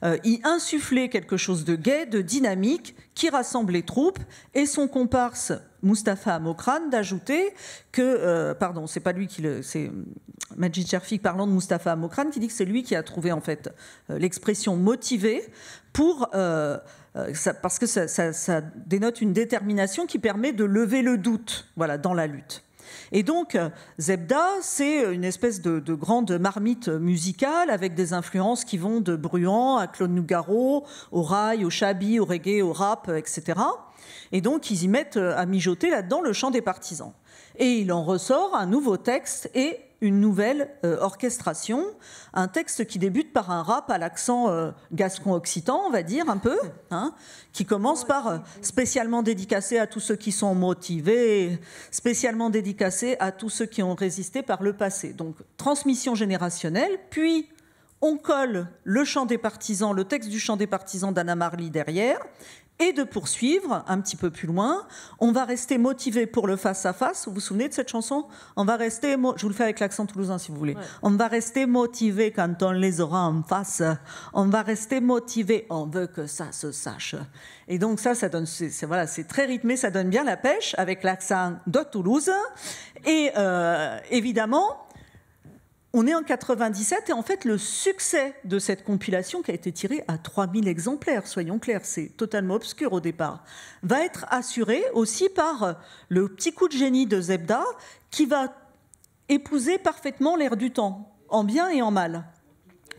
Speaker 5: euh, y insuffler quelque chose de gai, de dynamique, qui rassemble les troupes, et son comparse Mustapha Mokran d'ajouter que, euh, pardon, c'est pas lui qui le, c'est Majid Cherfi parlant de Mustapha Mokran qui dit que c'est lui qui a trouvé en fait l'expression motivée pour euh, parce que ça, dénote une détermination qui permet de lever le doute voilà, dans la lutte. Et donc, euh, Zebda, c'est une espèce de, grande marmite musicale avec des influences qui vont de Bruant à Claude Nougaro, au rail, au shabby, au reggae, au rap, euh, etc. Et donc, ils y mettent à mijoter là-dedans le chant des partisans. Et il en ressort un nouveau texte et une nouvelle euh, orchestration, un texte qui débute par un rap à l'accent euh, gascon-occitan, on va dire un peu, hein, qui commence par euh, spécialement dédicacé à tous ceux qui sont motivés, spécialement dédicacé à tous ceux qui ont résisté par le passé. Donc transmission générationnelle, puis on colle le chant des partisans, le texte du chant des partisans d'Anna Marley derrière, et de poursuivre un petit peu plus loin. On va rester motivé pour le face-à-face. Vous vous souvenez de cette chanson On va rester, je vous le fais avec l'accent toulousain si vous voulez. On va rester motivé quand on les aura en face. On va rester motivé, on veut que ça se sache. Et donc ça, ça donne, c'est, voilà, c'est très rythmé, ça donne bien la pêche avec l'accent de Toulouse. Et euh, évidemment, on est en 97 et en fait le succès de cette compilation qui a été tirée à 3000 exemplaires, soyons clairs, c'est totalement obscur au départ, va être assuré aussi par euh, le petit coup de génie de Zebda qui va épouser parfaitement l'air du temps, en bien et en mal.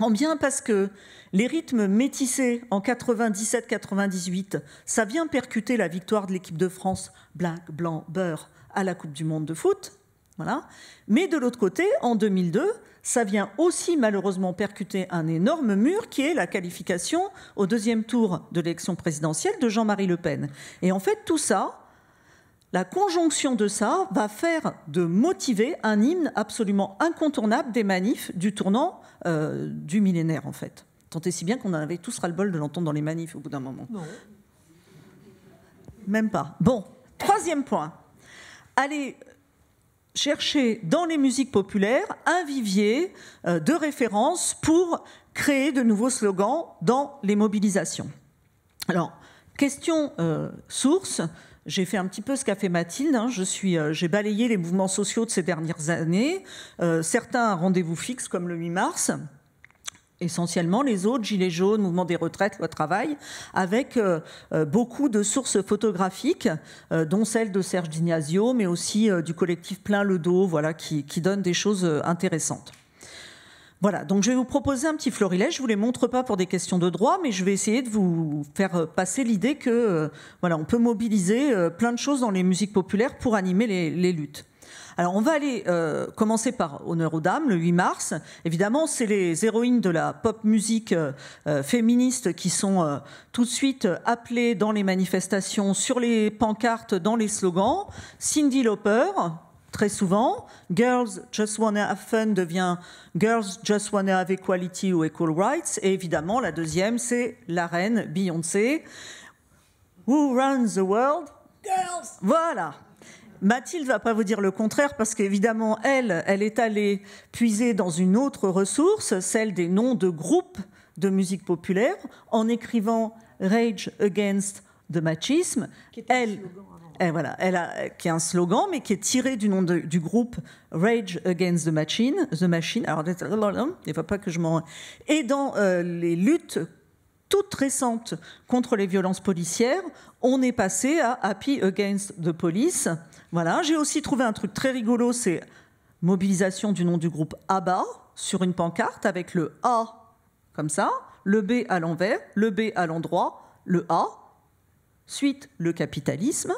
Speaker 5: En bien parce que les rythmes métissés en 97-98, ça vient percuter la victoire de l'équipe de France, black, blanc, beurre, à la Coupe du Monde de foot. Voilà. Mais de l'autre côté, en 2002, ça vient aussi malheureusement percuter un énorme mur qui est la qualification au deuxième tour de l'élection présidentielle de Jean-Marie Le Pen. Et en fait, tout ça, la conjonction de ça va faire de motiver un hymne absolument incontournable des manifs du tournant euh, du millénaire, en fait. Tant et si bien qu'on avait tous ras-le-bol de l'entendre dans les manifs au bout d'un moment. Non. Même pas. Bon, troisième point. Allez chercher dans les musiques populaires un vivier euh, de référence pour créer de nouveaux slogans dans les mobilisations. Alors, question euh, source, j'ai fait un petit peu ce qu'a fait Mathilde. Hein. Je suis, euh, j'ai balayé les mouvements sociaux de ces dernières années. certains rendez-vous fixe, comme le 8 mars essentiellement les autres, Gilets jaunes, Mouvement des retraites, Loi Travail, avec euh, euh, beaucoup de sources photographiques, euh, dont celle de Serge D'Ignazio, mais aussi du collectif Plein le Dos, voilà, qui, donne des choses intéressantes. Voilà, donc je vais vous proposer un petit florilège. Je vous les montre pas pour des questions de droit, mais je vais essayer de vous faire passer l'idée que voilà, on peut mobiliser plein de choses dans les musiques populaires pour animer les luttes. Alors on va aller euh, commencer par Honneur aux Dames, le 8 mars. Évidemment, c'est les héroïnes de la pop musique euh, euh, féministe qui sont tout de suite appelées dans les manifestations, sur les pancartes, dans les slogans. Cindy Lauper, très souvent. Girls Just Wanna Have Fun devient Girls Just Wanna Have Equality ou Equal Rights. Et évidemment, la deuxième, c'est la reine Beyoncé. Who runs the world? Girls! Voilà! Mathilde va pas vous dire le contraire parce qu'évidemment, elle, elle est allée puiser dans une autre ressource, celle des noms de groupes de musique populaire, en écrivant Rage Against the Machisme. Qui est un elle, slogan, eh, voilà, elle a, qui est un slogan, mais qui est tiré du nom du groupe Rage Against the Machine. The Machine. Alors, pas que je m'en. Et dans euh, les luttes toutes récentes contre les violences policières, on est passé à Happy Against the Police, voilà, j'ai aussi trouvé un truc très rigolo, c'est mobilisation du nom du groupe ABA sur une pancarte avec le A comme ça, le B à l'envers, le B à l'endroit, le A, suite le capitalisme.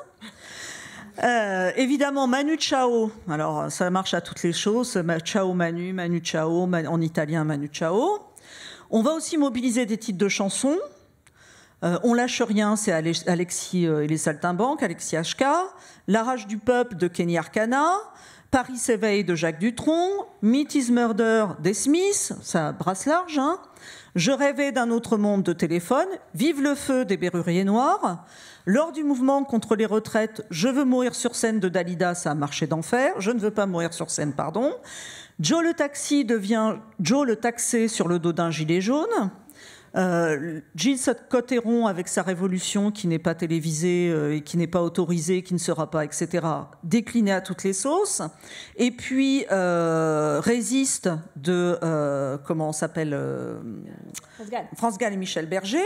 Speaker 5: Euh, évidemment, Manu Chao. Alors, ça marche à toutes les choses. Ciao Manu, Manu Chao, en italien Manu Chao. On va aussi mobiliser des titres de chansons. Euh, on lâche rien, c'est Alexis euh, et les saltimbanques, Alexis HK, La rage du peuple de Kenny Arcana, Paris s'éveille de Jacques Dutronc, Meet is Murder des Smiths, ça brasse large, hein. Je rêvais d'un autre monde de téléphone, Vive le feu des berruriers Noirs, lors du mouvement contre les retraites, Je veux mourir sur scène de Dalida, ça a marché d'enfer, Je ne veux pas mourir sur scène, pardon, Joe le taxi devient Joe le taxé sur le dos d'un gilet jaune, euh, Gilles Cotteron, avec sa révolution qui n'est pas télévisée euh, et qui n'est pas autorisée, qui ne sera pas, etc., déclinée à toutes les sauces. Et puis, euh, résiste de, comment on s'appelle France Gall. et Michel Berger.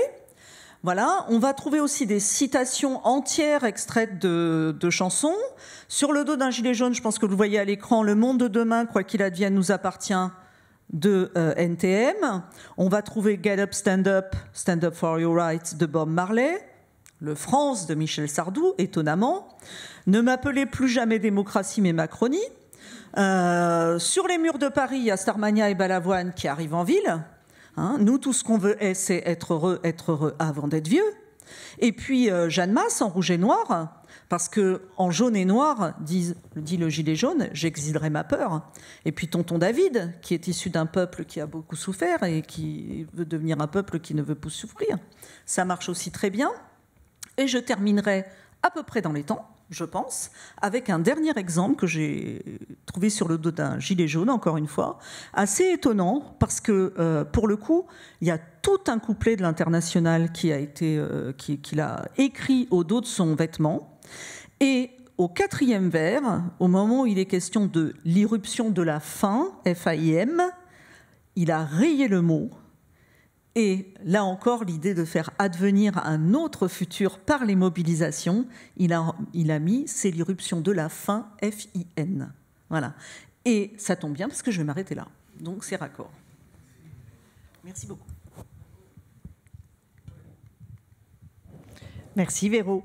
Speaker 5: Voilà, on va trouver aussi des citations entières extraites de, de chansons. Sur le dos d'un gilet jaune, je pense que vous voyez à l'écran, Le monde de demain, quoi qu'il advienne, nous appartient de euh, NTM. On va trouver Get Up, Stand Up, Stand Up for Your Rights de Bob Marley, Le France de Michel Sardou, étonnamment. Ne m'appelez plus jamais démocratie mais Macronie. Euh, sur les murs de Paris, il y a Starmania et Balavoine qui arrivent en ville. Hein, nous, tout ce qu'on veut, c'est être heureux, être heureux avant d'être vieux. Et puis euh, Jeanne Masse en rouge et noir, parce que en jaune et noir, dit, dit le gilet jaune, j'exilerai ma peur. Et puis tonton David, qui est issu d'un peuple qui a beaucoup souffert et qui veut devenir un peuple qui ne veut plus souffrir. Ça marche aussi très bien. Et je terminerai à peu près dans les temps, je pense, avec un dernier exemple que j'ai trouvé sur le dos d'un gilet jaune, encore une fois, assez étonnant, parce que euh, pour le coup, il y a tout un couplet de l'international qui a été, euh, qui l'a écrit au dos de son vêtement. Et au quatrième vers, au moment où il est question de l'irruption de la fin, F-A-I-M, il a rayé le mot. Et là encore, l'idée de faire advenir un autre futur par les mobilisations, il a, il a mis c'est l'irruption de la fin, F-I-N. Voilà. Et ça tombe bien parce que je vais m'arrêter là. Donc c'est raccord. Merci beaucoup.
Speaker 3: Merci Véro.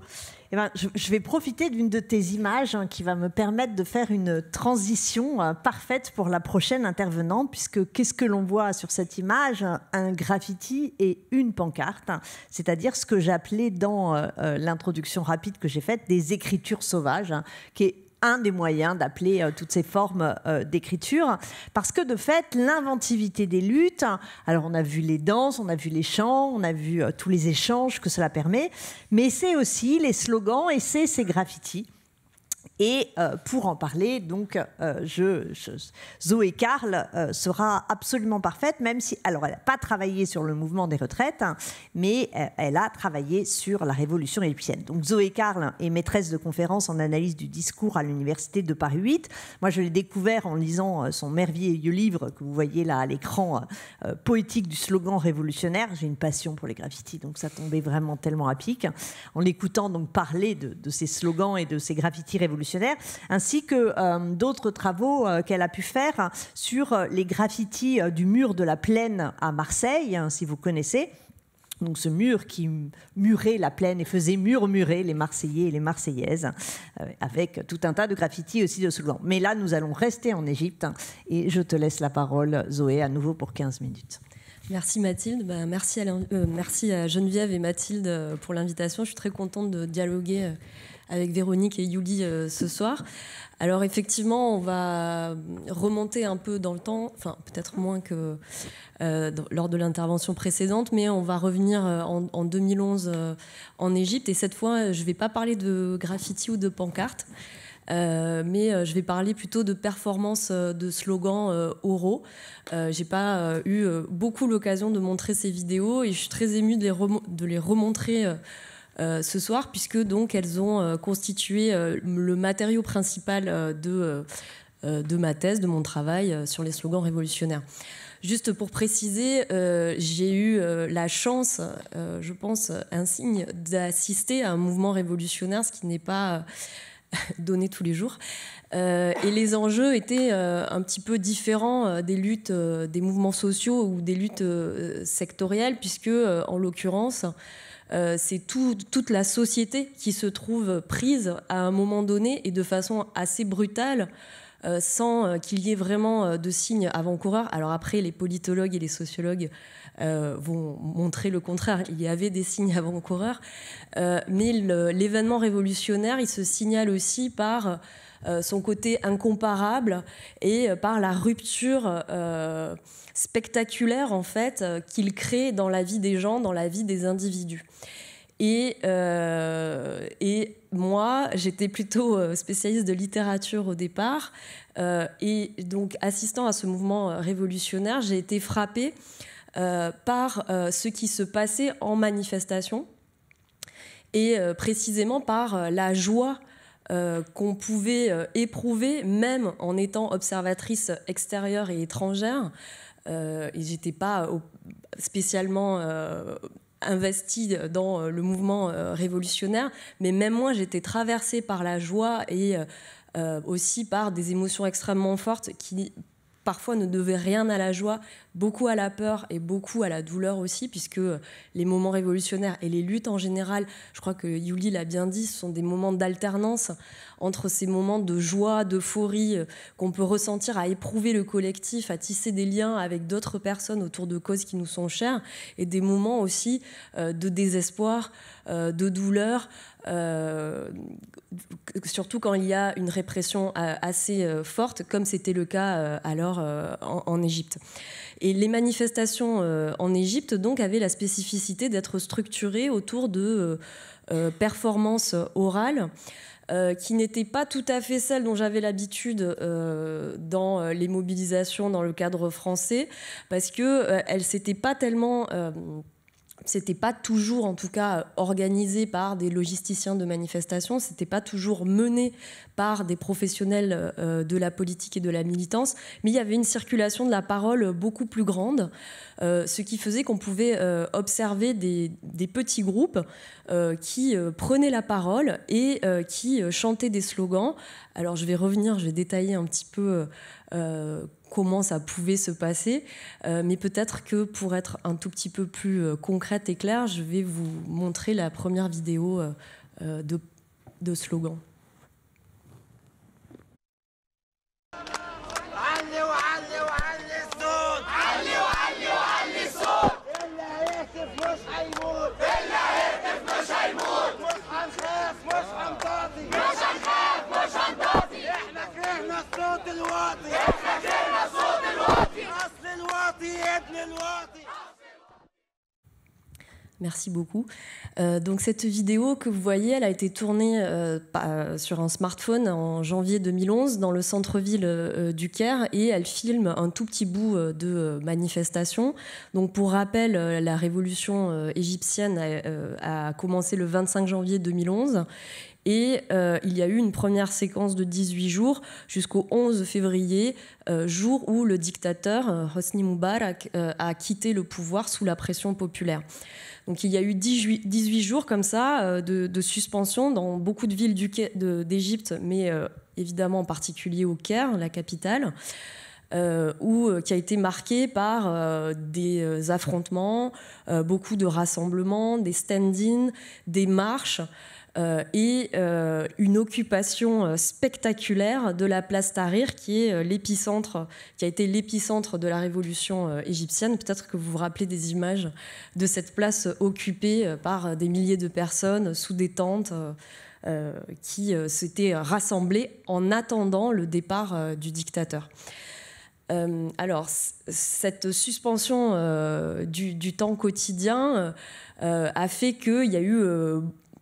Speaker 3: Eh ben, je, vais profiter d'une de tes images hein, qui va me permettre de faire une transition euh, parfaite pour la prochaine intervenante, puisque qu'est-ce que l'on voit sur cette image Un graffiti et une pancarte, hein. c'est-à-dire ce que j'appelais dans euh, euh, l'introduction rapide que j'ai faite des écritures sauvages, hein, qui est un des moyens d'appeler euh, toutes ces formes euh, d'écriture, parce que de fait, l'inventivité des luttes, alors on a vu les danses, on a vu les chants, on a vu euh, tous les échanges que cela permet, mais c'est aussi les slogans et c'est ces graffitis et euh, pour en parler, donc, euh, je, Zoé Carl euh, sera absolument parfaite, même si, alors, elle n'a pas travaillé sur le mouvement des retraites, hein, mais elle a travaillé sur la révolution égyptienne. Donc, Zoé Carl est maîtresse de conférence en analyse du discours à l'université de Paris 8. Moi, je l'ai découvert en lisant son merveilleux livre que vous voyez là à l'écran, poétique du slogan révolutionnaire. J'ai une passion pour les graffitis, donc ça tombait vraiment tellement à pic. En l'écoutant donc parler de, de ces slogans et de ces graffitis révolutionnaires ainsi que euh, d'autres travaux euh, qu'elle a pu faire sur euh, les graffitis du mur de la plaine à Marseille, hein, si vous connaissez. Donc ce mur qui murait la plaine et faisait murmurer les Marseillais et les Marseillaises, avec tout un tas de graffitis aussi de slogans. Mais là, nous allons rester en Égypte hein, et je te laisse la parole, Zoé, à nouveau pour 15 minutes.
Speaker 7: Merci Mathilde, bah, merci, à, merci à Geneviève et Mathilde pour l'invitation. Je suis très contente de dialoguer avec Véronique et Yuli euh, ce soir. Alors effectivement, on va remonter un peu dans le temps, enfin peut-être moins que euh, lors de l'intervention précédente, mais on va revenir euh, en, 2011 en Égypte. Et cette fois, je ne vais pas parler de graffiti ou de pancarte, mais je vais parler plutôt de performances de slogans oraux. J'ai pas eu beaucoup l'occasion de montrer ces vidéos et je suis très émue de les, de les remontrer euh, ce soir, puisque donc elles ont euh, constitué euh, le matériau principal de, de ma thèse, de mon travail sur les slogans révolutionnaires. Juste pour préciser, j'ai eu la chance, je pense, un signe d'assister à un mouvement révolutionnaire, ce qui n'est pas donné tous les jours. et les enjeux étaient un petit peu différents des luttes, des mouvements sociaux ou des luttes sectorielles, puisque, en l'occurrence, euh, c'est toute la société qui se trouve prise à un moment donné et de façon assez brutale. Euh, sans euh, qu'il y ait vraiment de signes avant-coureurs. Alors après, les politologues et les sociologues euh, vont montrer le contraire. Il y avait des signes avant-coureurs, euh, mais l'événement révolutionnaire, il se signale aussi par euh, son côté incomparable et par la rupture spectaculaire en fait qu'il crée dans la vie des gens, dans la vie des individus. Et, et, moi, j'étais plutôt spécialiste de littérature au départ. et donc, assistant à ce mouvement révolutionnaire, j'ai été frappée euh, par euh, ce qui se passait en manifestation et euh, précisément par la joie qu'on pouvait éprouver même en étant observatrice extérieure et étrangère. Je n'étais j'étais pas spécialement investie dans le mouvement révolutionnaire, mais même moi j'étais traversée par la joie et aussi par des émotions extrêmement fortes qui parfois ne devaient rien à la joie, beaucoup à la peur et beaucoup à la douleur aussi, puisque euh, les moments révolutionnaires et les luttes en général, je crois que Yuli l'a bien dit, ce sont des moments d'alternance entre ces moments de joie, d'euphorie euh, qu'on peut ressentir à éprouver le collectif, à tisser des liens avec d'autres personnes autour de causes qui nous sont chères, et des moments aussi euh, de désespoir, de douleur, surtout quand il y a une répression assez forte, comme c'était le cas alors en Égypte. Et les manifestations euh, en Égypte, donc, avaient la spécificité d'être structurées autour de euh, euh, performances orales. qui n'étaient pas tout à fait celles dont j'avais l'habitude dans les mobilisations dans le cadre français, parce que ne elle pas tellement c'était pas toujours, en tout cas, organisé par des logisticiens de manifestations, c'était pas toujours mené par des professionnels euh, de la politique et de la militance, mais il y avait une circulation de la parole beaucoup plus grande, euh, ce qui faisait qu'on pouvait euh, observer des, des, petits groupes qui prenaient la parole et qui chantaient des slogans. Alors je vais revenir, je vais détailler un petit peu comment ça pouvait se passer. Euh, mais peut-être que pour être un tout petit peu plus euh, concrète et claire, je vais vous montrer la première vidéo euh, de slogan. Merci beaucoup. Euh, donc cette vidéo que vous voyez, elle a été tournée euh, euh, sur un smartphone en janvier 2011 dans le centre-ville du Caire et elle filme un tout petit bout de manifestation. Donc pour rappel, la révolution égyptienne a, a, commencé le 25 janvier 2011 et euh, il y a eu une première séquence de 18 jours jusqu'au 11 février, euh, jour où le dictateur euh, Hosni Mubarak a quitté le pouvoir sous la pression populaire. Donc il y a eu 18 jours comme ça de, suspension dans beaucoup de villes d'Égypte, mais évidemment en particulier au Caire, la capitale. qui a été marqué par des affrontements, beaucoup de rassemblements, des stand-ins, des marches. Euh, et euh, une occupation euh, spectaculaire de la place Tahrir, qui est l'épicentre, qui a été l'épicentre de la révolution égyptienne. Peut-être que vous vous rappelez des images de cette place occupée par des milliers de personnes sous des tentes. qui s'étaient rassemblées en attendant le départ du dictateur. alors, cette suspension du, du, temps quotidien a fait qu'il y a eu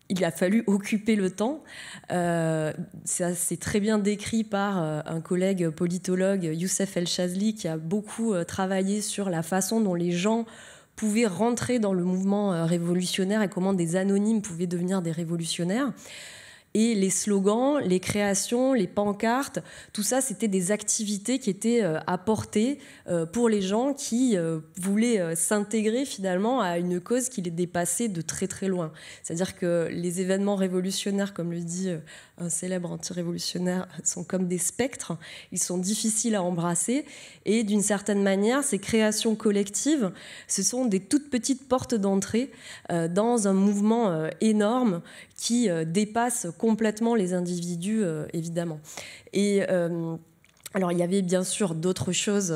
Speaker 7: il a fallu occuper le temps. Euh, c'est très bien décrit par euh, un collègue politologue, Youssef El Chazli, qui a beaucoup euh, travaillé sur la façon dont les gens pouvaient rentrer dans le mouvement révolutionnaire et comment des anonymes pouvaient devenir des révolutionnaires. Et les slogans, les créations, les pancartes, tout ça, c'était des activités qui étaient euh, apportées euh, pour les gens qui euh, voulaient s'intégrer finalement à une cause qui les dépassait de très très loin. C'est-à-dire que les événements révolutionnaires, comme le dit un célèbre anti-révolutionnaire, sont comme des spectres, ils sont difficiles à embrasser, et d'une certaine manière, ces créations collectives, ce sont des toutes petites portes d'entrée euh, dans un mouvement euh, énorme qui euh, dépasse complètement les individus, évidemment. Et alors il y avait bien sûr d'autres choses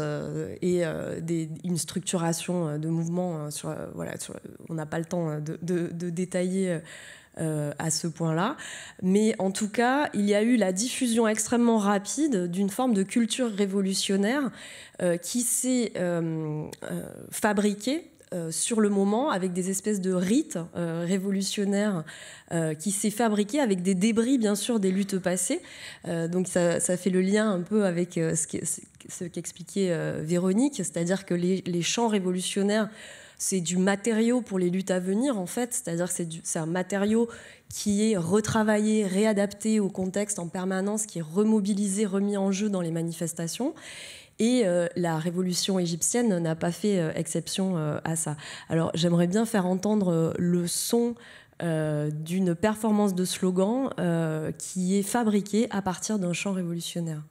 Speaker 7: et une structuration de mouvement. sur, voilà, on n'a pas le temps de détailler euh, à ce point-là. Mais en tout cas, il y a eu la diffusion extrêmement rapide d'une forme de culture révolutionnaire euh, qui s'est euh, fabriquée sur le moment avec des espèces de rites révolutionnaires qui s'est fabriquée avec des débris bien sûr des luttes passées. donc ça, fait le lien un peu avec ce qu'expliquait Véronique, c'est-à-dire que les, les, champs révolutionnaires c'est du matériau pour les luttes à venir, en fait. C'est-à-dire que c'est un matériau qui est retravaillé, réadapté au contexte en permanence, qui est remobilisé, remis en jeu dans les manifestations. Et euh, la révolution égyptienne n'a pas fait euh, exception euh, à ça. Alors j'aimerais bien faire entendre le son d'une performance de slogan qui est fabriquée à partir d'un chant révolutionnaire.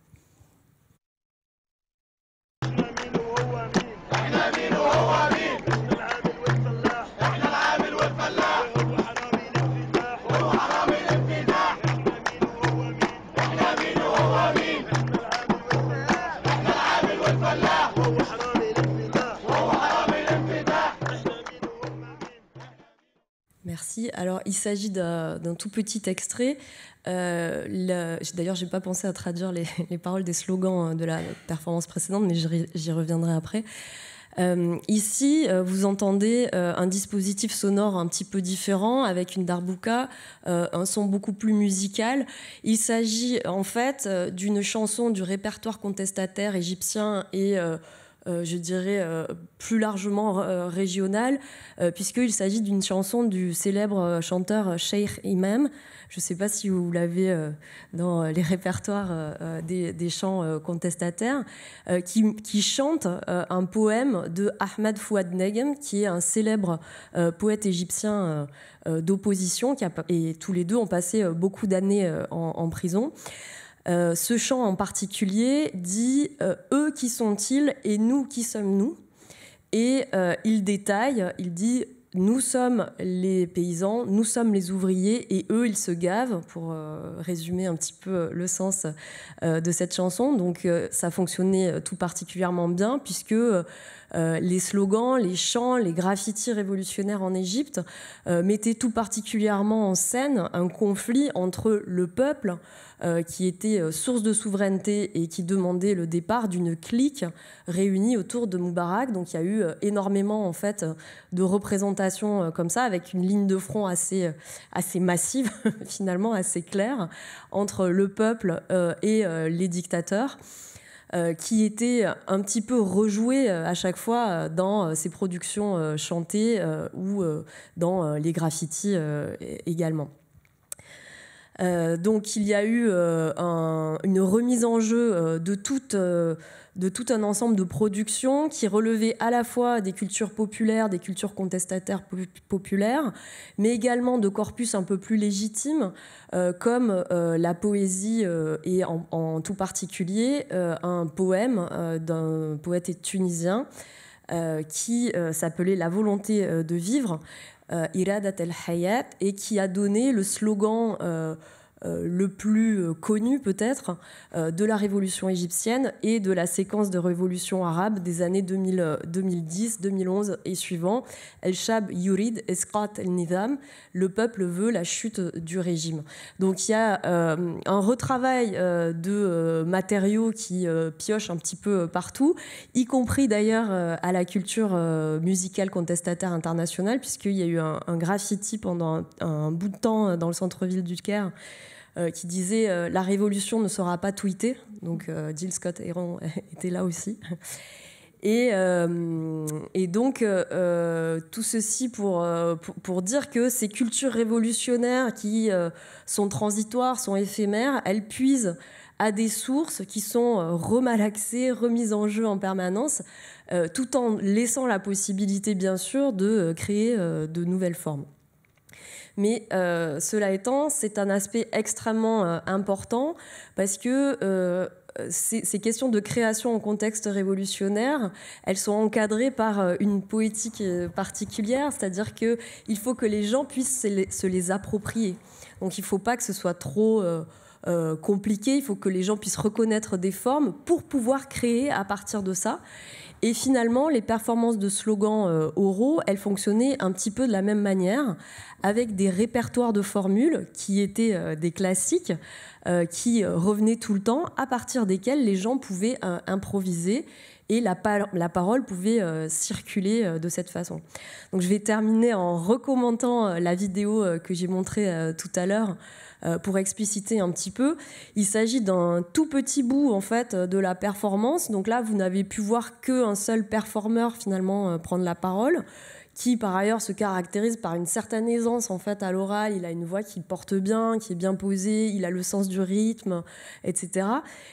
Speaker 7: Alors, il s'agit d'un tout petit extrait. Euh, d'ailleurs, je n'ai pas pensé à traduire les, paroles des slogans hein, de la performance précédente, mais j'y reviendrai après. Euh, ici, euh, vous entendez un dispositif sonore un petit peu différent avec une darbuka, un son beaucoup plus musical. Il s'agit en fait d'une chanson du répertoire contestataire égyptien et euh, je dirais, euh, plus largement euh, régional, puisqu'il s'agit d'une chanson du célèbre chanteur Sheikh Imam. Je ne sais pas si vous l'avez dans les répertoires des, chants contestataires, qui, chante un poème de Ahmad Fouad Negm, qui est un célèbre poète égyptien d'opposition, et tous les deux ont passé beaucoup d'années en prison. Euh, ce chant en particulier dit euh, Eux qui sont-ils et nous qui sommes-nous Et euh, il détaille, il dit Nous sommes les paysans, nous sommes les ouvriers et eux ils se gavent, pour résumer un petit peu le sens de cette chanson. Donc ça fonctionnait tout particulièrement bien puisque euh, les slogans, les chants, les graffitis révolutionnaires en Égypte euh, mettaient tout particulièrement en scène un conflit entre le peuple, euh, qui était source de souveraineté et qui demandait le départ d'une clique réunie autour de Moubarak. Donc il y a eu énormément en fait de représentations comme ça, avec une ligne de front assez massive, finalement assez claire, entre le peuple et les dictateurs. Euh, qui était un petit peu rejoué euh, à chaque fois euh, dans ses productions chantées ou dans les graffitis également. donc il y a eu une remise en jeu de toute de tout un ensemble de productions qui relevaient à la fois des cultures populaires, des cultures contestataires populaires, mais également de corpus un peu plus légitimes, euh, comme euh, la poésie euh, et en, tout particulier un poème d'un poète tunisien qui s'appelait La volonté de vivre, Iradat el Hayat, et qui a donné le slogan euh, le plus euh, connu peut-être euh, de la révolution égyptienne et de la séquence de révolution arabe des années 2010, 2011 et suivant El-Shab Yurid Esqat El-Nizam, le peuple veut la chute du régime. Donc il y a un retravail de matériaux qui pioche un petit peu partout, y compris d'ailleurs à la culture musicale contestataire internationale, puisqu'il y a eu un, graffiti pendant un bout de temps dans le centre-ville du Caire euh, qui disait euh, La révolution ne sera pas tweetée. Donc, euh, Jill Scott Heron était là aussi. Et, euh, donc, tout ceci pour, dire que ces cultures révolutionnaires qui sont transitoires, sont éphémères, elles puisent à des sources qui sont remalaxées, remises en jeu en permanence, tout en laissant la possibilité, bien sûr, de créer de nouvelles formes. Mais euh, cela étant, c'est un aspect extrêmement euh, important parce que euh, ces, questions de création en contexte révolutionnaire, elles sont encadrées par une poétique particulière, c'est-à-dire qu'il faut que les gens puissent se les, approprier. Donc il ne faut pas que ce soit trop compliqué, il faut que les gens puissent reconnaître des formes pour pouvoir créer à partir de ça. Et finalement, les performances de slogans euh, oraux, elles fonctionnaient un petit peu de la même manière, avec des répertoires de formules qui étaient euh, des classiques, euh, qui revenaient tout le temps, à partir desquels les gens pouvaient improviser et la, la parole pouvait circuler de cette façon. Donc je vais terminer en recommandant la vidéo que j'ai montrée tout à l'heure. Euh, pour expliciter un petit peu. Il s'agit d'un tout petit bout en fait de la performance. Donc là, vous n'avez pu voir qu'un seul performeur finalement euh, prendre la parole qui par ailleurs se caractérise par une certaine aisance en fait à l'oral. Il a une voix qui porte bien, qui est bien posée, il a le sens du rythme, etc.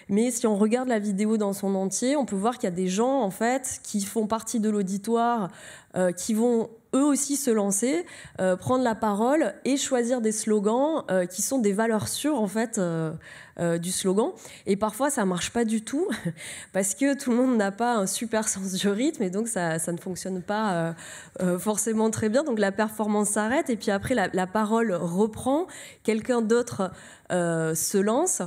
Speaker 7: Mais si on regarde la vidéo dans son entier, on peut voir qu'il y a des gens en fait qui font partie de l'auditoire, euh, qui vont eux aussi se lancer, euh, prendre la parole et choisir des slogans euh, qui sont des valeurs sûres en fait euh, du slogan. Et parfois ça marche pas du tout parce que tout le monde n'a pas un super sens du rythme et donc ça, ne fonctionne pas forcément très bien. Donc la performance s'arrête et puis après la parole reprend, quelqu'un d'autre se lance.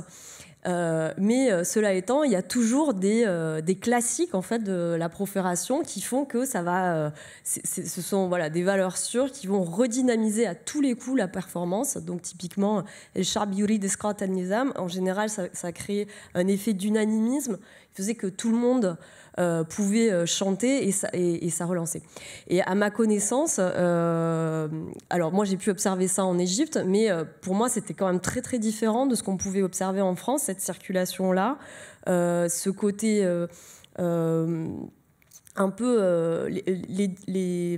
Speaker 7: Euh, mais euh, cela étant, il y a toujours euh, des, classiques en fait de la profération qui font que ce sont des valeurs sûres qui vont redynamiser à tous les coups la performance. Donc typiquement, el des en général, ça crée un effet d'unanimisme faisait que tout le monde euh, pouvait euh, chanter et ça, et, ça, relançait. Et à ma connaissance, euh, alors moi j'ai pu observer ça en Égypte, mais pour moi c'était quand même très très différent de ce qu'on pouvait observer en France, cette circulation-là, ce côté un peu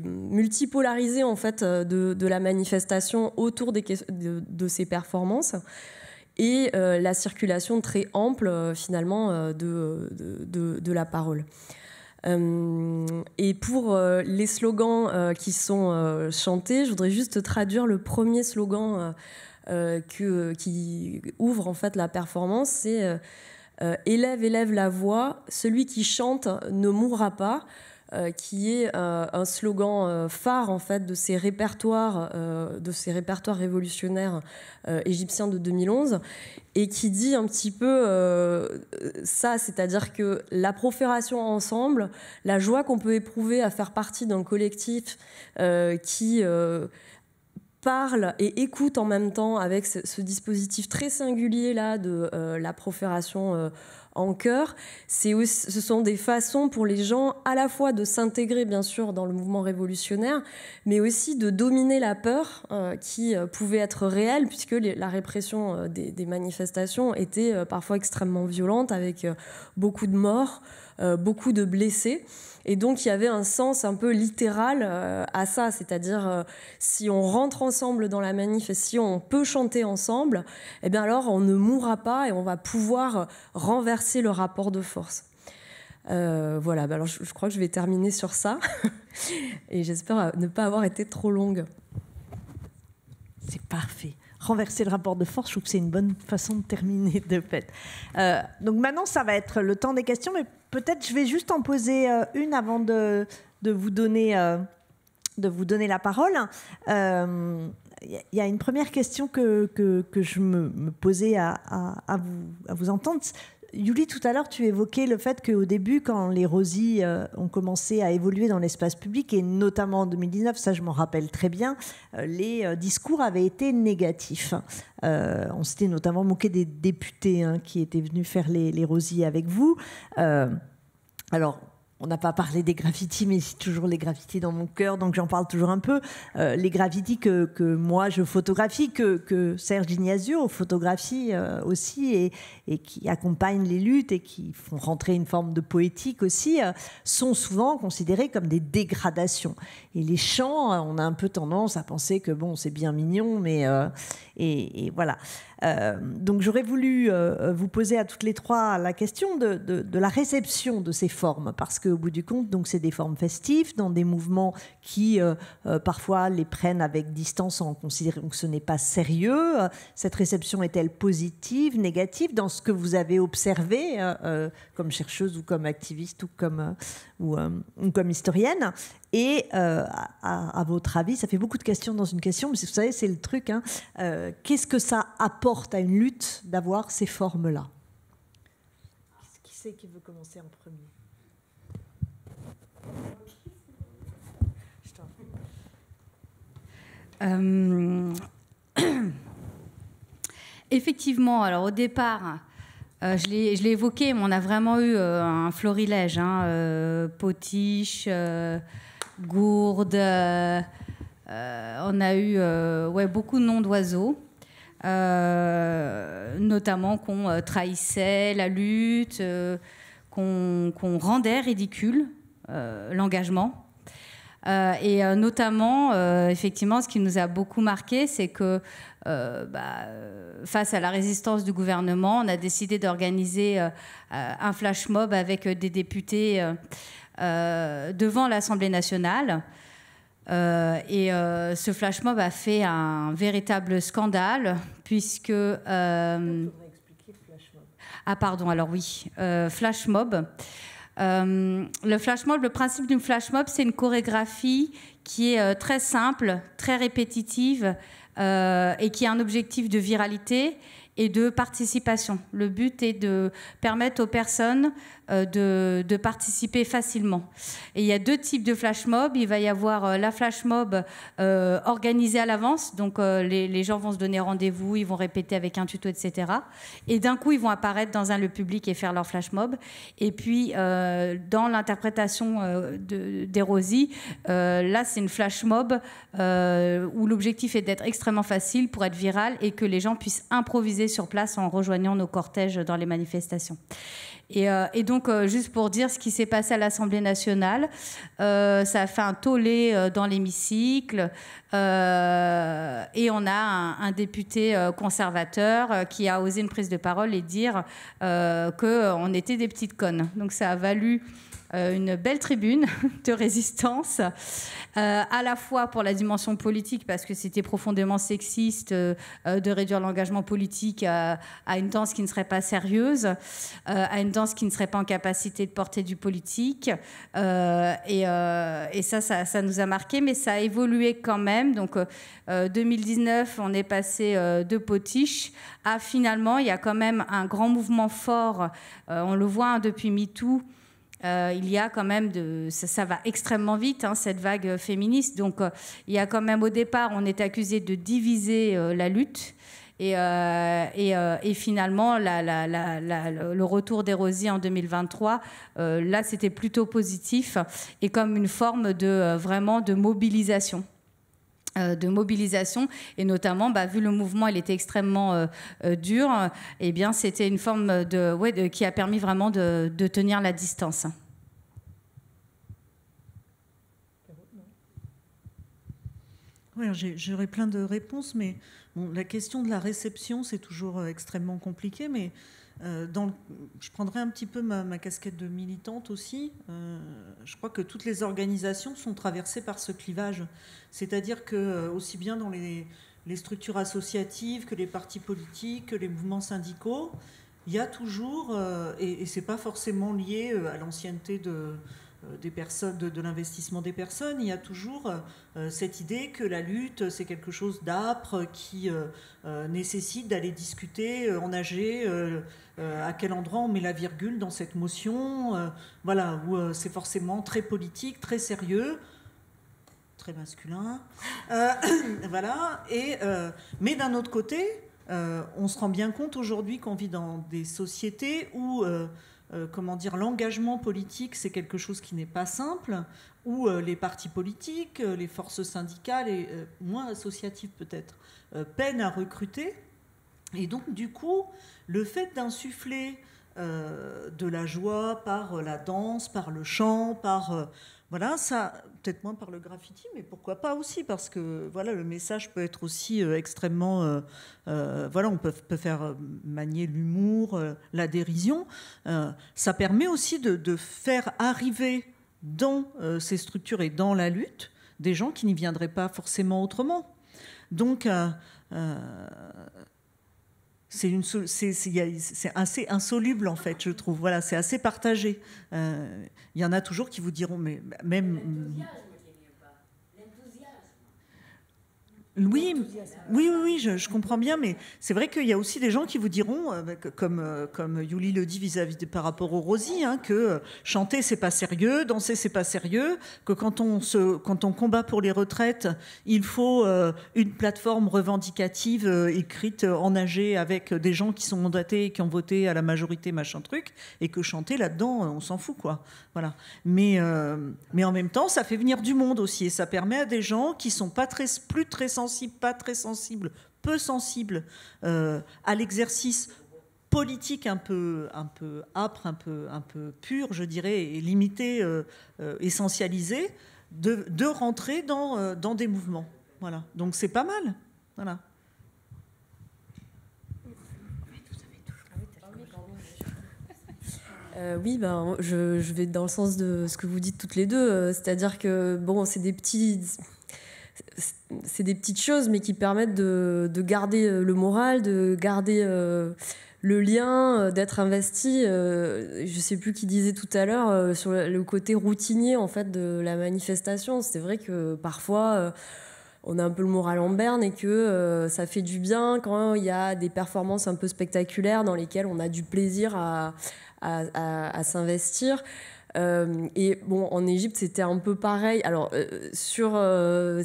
Speaker 7: multipolarisé les, en fait de, la manifestation autour des, de ces performances et euh, la circulation très ample euh, finalement euh, de, de, la parole. et pour les slogans qui sont chantés, je voudrais juste traduire le premier slogan que, qui ouvre en fait la performance, c'est Élève, élève la voix, celui qui chante ne mourra pas ⁇ euh, qui est euh, un slogan euh, phare en fait de ces répertoires, de ces répertoires révolutionnaires égyptiens de 2011, et qui dit un petit peu ça, c'est-à-dire que la profération ensemble, la joie qu'on peut éprouver à faire partie d'un collectif qui parle et écoute en même temps avec ce, dispositif très singulier là de la profération en cœur. ce sont des façons pour les gens à la fois de s'intégrer, bien sûr, dans le mouvement révolutionnaire, mais aussi de dominer la peur euh, qui euh, pouvait être réelle, puisque la répression euh, des manifestations était parfois extrêmement violente, avec beaucoup de morts. Euh, beaucoup de blessés. Et donc il y avait un sens un peu littéral euh, à ça, c'est-à-dire euh, si on rentre ensemble dans la manif si on peut chanter ensemble, eh bien alors on ne mourra pas et on va pouvoir renverser le rapport de force. voilà, bah, je, crois que je vais terminer sur ça et j'espère ne
Speaker 3: pas avoir été trop longue. C'est parfait renverser le rapport de force. Je trouve que c'est une bonne façon de terminer de fait. Euh, donc maintenant, ça va être le temps des questions, mais peut-être je vais juste en poser euh, une avant de, de vous donner, euh, de vous donner la parole. Il y a une première question que, que, que je me, posais à, à, à, vous, à vous entendre. Julie, tout à l'heure, tu évoquais le fait qu'au début, quand les rosies euh, ont commencé à évoluer dans l'espace public, et notamment en 2019, ça je m'en rappelle très bien, euh, les euh, discours avaient été négatifs. on s'était notamment moqué des députés hein, qui étaient venus faire les, rosies avec vous. alors, on n'a pas parlé des graffitis, mais c'est toujours les graffitis dans mon cœur, donc j'en parle toujours un peu. Euh, les graffitis que, moi je photographie, que, Serge Ignazio photographie euh, aussi, et, qui accompagnent les luttes et qui font rentrer une forme de poétique aussi, euh, sont souvent considérés comme des dégradations et les chants, hein, on a un peu tendance à penser que bon, c'est bien mignon, mais euh, et, voilà. Euh, donc j'aurais voulu euh, vous poser à toutes les trois la question de, de, la réception de ces formes, parce qu'au bout du compte, donc c'est des formes festives dans des mouvements qui parfois les prennent avec distance en considérant que ce n'est pas sérieux. Cette réception est-elle positive, négative dans ce que vous avez observé comme chercheuse ou comme activiste ou comme ou, comme historienne et à, votre avis Ça fait beaucoup de questions dans une question, mais vous savez, c'est le truc. Hein, euh, qu'est-ce que ça apporte à une lutte d'avoir ces formes-là Qui c'est qui veut commencer en
Speaker 8: premier
Speaker 4: euh, effectivement, alors au départ, euh, je l'ai évoqué, mais on a vraiment eu un florilège, hein, potiche, gourde. Euh, on a eu euh, ouais, beaucoup de noms d'oiseaux. Euh, notamment qu'on trahissait la lutte, qu'on rendait ridicule l'engagement. et notamment, effectivement, ce qui nous a beaucoup marqué, c'est que bah, face à la résistance du gouvernement, on a décidé d'organiser un flash mob avec des députés euh, devant l'Assemblée nationale. Euh, et euh, ce flash mob a fait un véritable scandale puisque... Euh, ah pardon, alors oui, flash mob. le flash mob, le principe d'une flash mob, c'est une chorégraphie qui est très simple, très répétitive et qui a un objectif de viralité et de participation. Le but est de permettre aux personnes euh, de, participer facilement. Et il y a deux types de flash mob. Il va y avoir euh, la flash mob euh, organisée à l'avance, donc les, gens vont se donner rendez-vous, ils vont répéter avec un tuto, etc. Et d'un coup, ils vont apparaître dans un lieu public et faire leur flash mob. Et puis, dans l'interprétation d'Erosi, là, c'est une flash mob où l'objectif est d'être extrêmement facile pour être viral et que les gens puissent improviser sur place en rejoignant nos cortèges dans les manifestations. Euh, et, donc, euh, juste pour dire ce qui s'est passé à l'Assemblée nationale, euh, ça a fait un tollé dans l'hémicycle. et on a un, un député conservateur qui a osé une prise de parole et dire qu'on était des petites connes. Donc, ça a valu euh, une belle tribune de résistance, euh, à la fois pour la dimension politique, parce que c'était profondément sexiste euh, de réduire l'engagement politique à, une danse qui ne serait pas sérieuse, à une danse qui ne serait pas en capacité de porter du politique. Et, ça, ça, ça, nous a marqué, mais ça a évolué quand même. Donc, 2019, on est passé de potiche à finalement, il y a quand même un grand mouvement fort. on le voit hein, depuis MeToo. Euh, il y a quand même ça, va extrêmement vite hein, cette vague féministe. Donc euh, il y a quand même au départ, on est accusé de diviser euh, la lutte. Et, finalement, le retour d'Erosie en 2023, là, c'était plutôt positif et comme une forme de vraiment de mobilisation. Euh, de mobilisation et notamment bah, vu le mouvement il était extrêmement euh, euh, dur et eh bien c'était une forme de, qui a permis vraiment de, tenir la distance.
Speaker 5: Oui, j'aurais plein de réponses, mais la question de la réception, c'est toujours extrêmement compliqué, mais euh, dans je prendrai un petit peu ma, casquette de militante aussi. Euh, je crois que toutes les organisations sont traversées par ce clivage. C'est-à-dire que, euh, aussi bien dans les, structures associatives que les partis politiques, que les mouvements syndicaux, il y a toujours, et, et ce n'est pas forcément lié à l'ancienneté de, euh, personnes, de, l'investissement des personnes, il y a toujours euh, cette idée que la lutte, c'est quelque chose d'âpre qui euh, nécessite d'aller discuter, en nager, à quel endroit on met la virgule dans cette motion, voilà, où c'est forcément très politique, très sérieux très masculin, voilà. Et mais d'un autre côté, on se rend bien compte aujourd'hui qu'on vit dans des sociétés où euh, comment dire, l'engagement politique, c'est quelque chose qui n'est pas simple, où euh, les partis politiques, euh, les forces syndicales et moins associatives peut-être, peinent à recruter. Et donc, du coup, le fait d'insuffler de la joie par la danse, par le chant, par voilà, ça, peut-être moins par le graffiti, mais pourquoi pas aussi, parce que voilà, le message peut être aussi euh, extrêmement. Euh, euh, voilà, on peut, faire manier l'humour, la dérision. ça permet aussi de, de faire arriver dans ces structures et dans la lutte des gens qui n'y viendraient pas forcément autrement. Donc, c'est assez insoluble en fait, je trouve. Voilà, c'est assez partagé. Euh, il y en a toujours qui vous diront, mais même Oui, oui, oui, je, comprends bien, mais c'est vrai qu'il y a aussi des gens qui vous diront, euh, bah, comme, euh, comme Yuli le dit par rapport au Rosy, hein, que chanter c'est pas sérieux, danser c'est pas sérieux, que quand on se, quand on combat pour les retraites, il faut euh, une plateforme revendicative écrite en AG avec des gens qui sont mandatés et qui ont voté à la majorité machin truc, et que chanter là-dedans, on s'en fout quoi, voilà. Mais mais en même temps, ça fait venir du monde aussi, et ça permet à des gens qui sont pas très plus très sensibles pas très sensible, peu sensible euh, à l'exercice politique un peu, un peu âpre, un peu, un peu pur, je dirais, et limité, euh, euh, essentialisé, de, rentrer dans, des mouvements. Voilà. Donc c'est pas mal. Voilà. oui, ben, je,
Speaker 7: vais dans le sens de ce que vous dites toutes les deux, c'est-à-dire que bon, c'est des petits, c'est des petites choses, mais qui permettent de, de garder euh, le moral, de garder euh, le lien, euh, d'être investi. je sais plus qui disait tout à l'heure sur le côté routinier en fait de la manifestation. C'est vrai que parfois. on a un peu le moral en berne et que ça fait du bien quand il y a des performances un peu spectaculaires dans lesquelles on a du plaisir à, à, à, s'investir. et bon, en Égypte, c'était un peu pareil. Alors, sur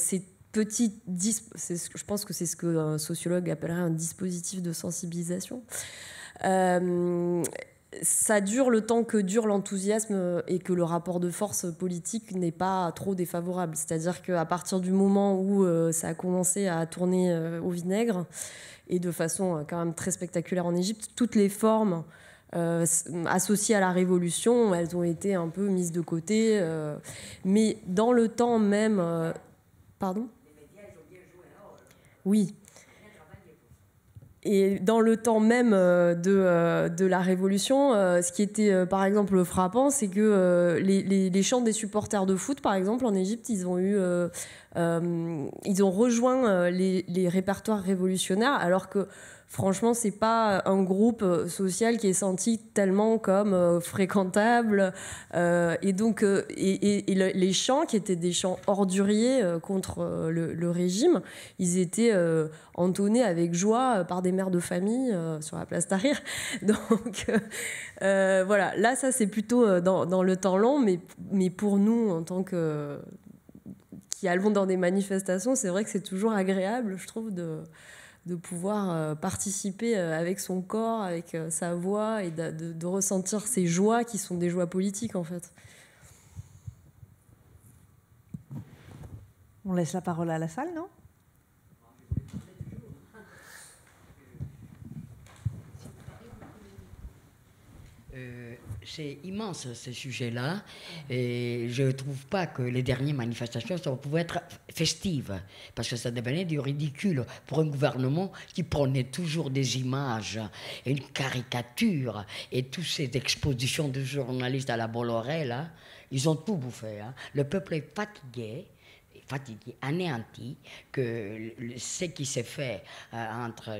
Speaker 7: ces petit ce que, je pense que c'est ce qu'un sociologue appellerait un dispositif de sensibilisation. Euh, ça dure le temps que dure l'enthousiasme et que le rapport de force politique n'est pas trop défavorable. C'est-à-dire qu'à partir du moment où euh, ça a commencé à tourner euh, au vinaigre, et de façon quand même très spectaculaire en Égypte, toutes les formes associées à la révolution, elles ont été un peu mises de côté. mais dans le temps même... pardon oui. Et dans le temps même euh, euh, de, la Révolution, euh, ce qui était par exemple frappant, c'est que les, les, chants des supporters de foot, par exemple, en Égypte, ils ont, eu, ils ont rejoint les, les répertoires révolutionnaires, alors que franchement, c'est pas euh, un groupe euh, social qui est senti tellement comme euh, fréquentable. et donc, les chants qui étaient des chants orduriers contre le, régime, ils étaient entonnés avec joie par des mères de famille sur la place Tahrir. Donc, voilà, là, ça, c'est plutôt dans, le temps long, mais, mais pour nous, en tant que qui allons dans des manifestations, c'est vrai que c'est toujours agréable, je trouve, de, de pouvoir euh, participer euh, avec son corps, avec euh, sa voix et de, ressentir ses joies qui sont des joies politiques
Speaker 3: en fait. On laisse la parole à la salle, non
Speaker 1: C'est immense ce sujet-là. Et je ne trouve pas que les dernières manifestations pouvaient être festives, parce que ça devenait du ridicule pour un gouvernement qui prenait toujours des images, et une caricature, et toutes ces expositions de journalistes à la Bolloré, là, ils ont tout bouffé. Hein. Le peuple est fatigué fatigué, anéanti, que ce qui s'est fait euh, entre.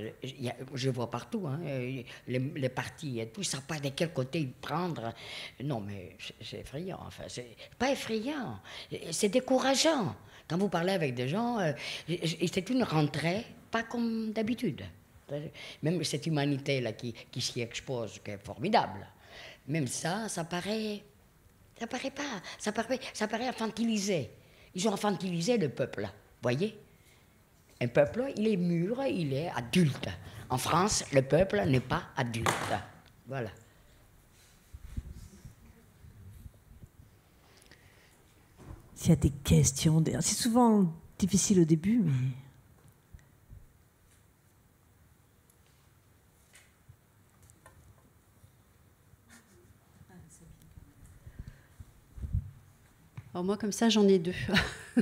Speaker 1: je vois partout, hein, euh, les, les, partis et tout, ça pas de quel côté prendre. Non, mais c'est effrayant, enfin, c'est pas effrayant, c'est décourageant. Quand vous parlez avec des gens, euh, c'est une rentrée, pas comme d'habitude. Même cette humanité-là qui, qui s'y expose, qui est formidable. Même ça, ça paraît ça paraît pas, ça paraît, ça paraît infantilisé. Ils infantilisé le peuple, voyez Un peuple, il est mûr, il est adulte. En France, le peuple n'est pas adulte. Voilà.
Speaker 3: S'il y a des questions, c'est souvent difficile au début, mais
Speaker 6: Alors moi, comme ça, j'en ai deux.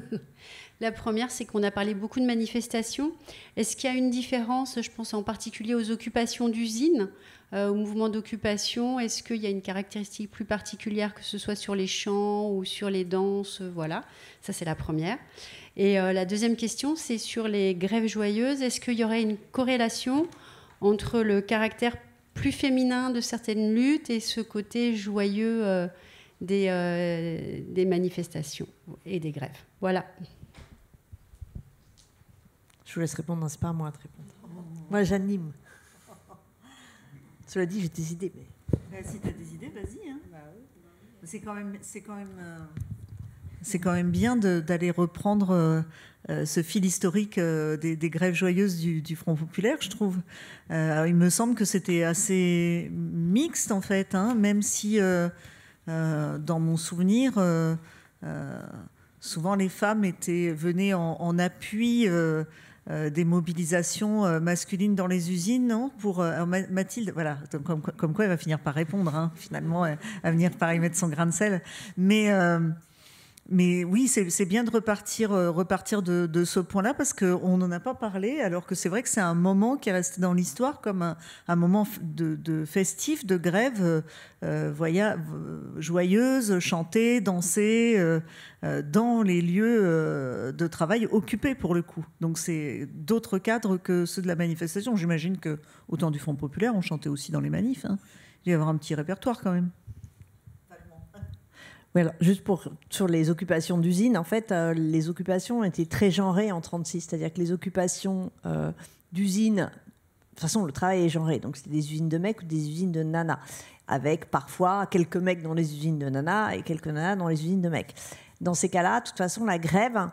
Speaker 6: La première, c'est qu'on a parlé beaucoup de manifestations. Est-ce qu'il y a une différence, je pense en particulier aux occupations d'usines, euh, au mouvement d'occupation Est-ce qu'il y a une caractéristique plus particulière, que ce soit sur les chants ou sur les danses Voilà, ça c'est la première. Et euh, la deuxième question, c'est sur les grèves joyeuses. Est-ce qu'il y aurait une corrélation entre le caractère plus féminin de certaines luttes et ce côté joyeux euh, des, euh, des manifestations et des grèves. Voilà. Je vous laisse répondre, non, c'est pas à moi de répondre. Moi, j'anime.
Speaker 3: Cela dit, j'ai des idées. Mais...
Speaker 5: Bah, si tu as des idées, vas-y. Hein. Bah bah c'est quand même. C'est quand même euh, c'est quand même bien d'aller reprendre euh, ce fil historique des, grèves joyeuses du, Front populaire, je trouve. il me semble que c'était assez mixte, en fait, hein, même si euh, dans mon souvenir, euh, euh, souvent les femmes étaient, venaient en, appui des mobilisations masculines dans les usines, non Pour Mathilde, voilà, comme, quoi elle va finir par répondre, hein, finalement, à venir par y mettre son grain de sel. Mais mais oui, c'est bien de repartir, euh, repartir de, ce point-là parce qu'on n'en a pas parlé, alors que c'est vrai que c'est un moment qui est resté dans l'histoire comme un, moment de, festif, de grève euh, euh, joyeuse, chanter, danser dans les lieux de travail occupés pour le coup. Donc c'est d'autres cadres que ceux de la manifestation. J'imagine que au temps du Front
Speaker 3: populaire, on chantait aussi dans les manifs. Hein. Il y avoir un petit répertoire quand même alors juste pour, sur les occupations d'usines, en fait, euh, les occupations étaient très genrées en 36, c'est-à-dire que les occupations euh, d'usines, de toute façon, le travail est genré, donc c'était des usines de mecs ou des usines de nanas, avec parfois quelques mecs dans les usines de nanas et quelques nanas dans les usines de mecs. Dans ces cas-là, de toute façon, la grève,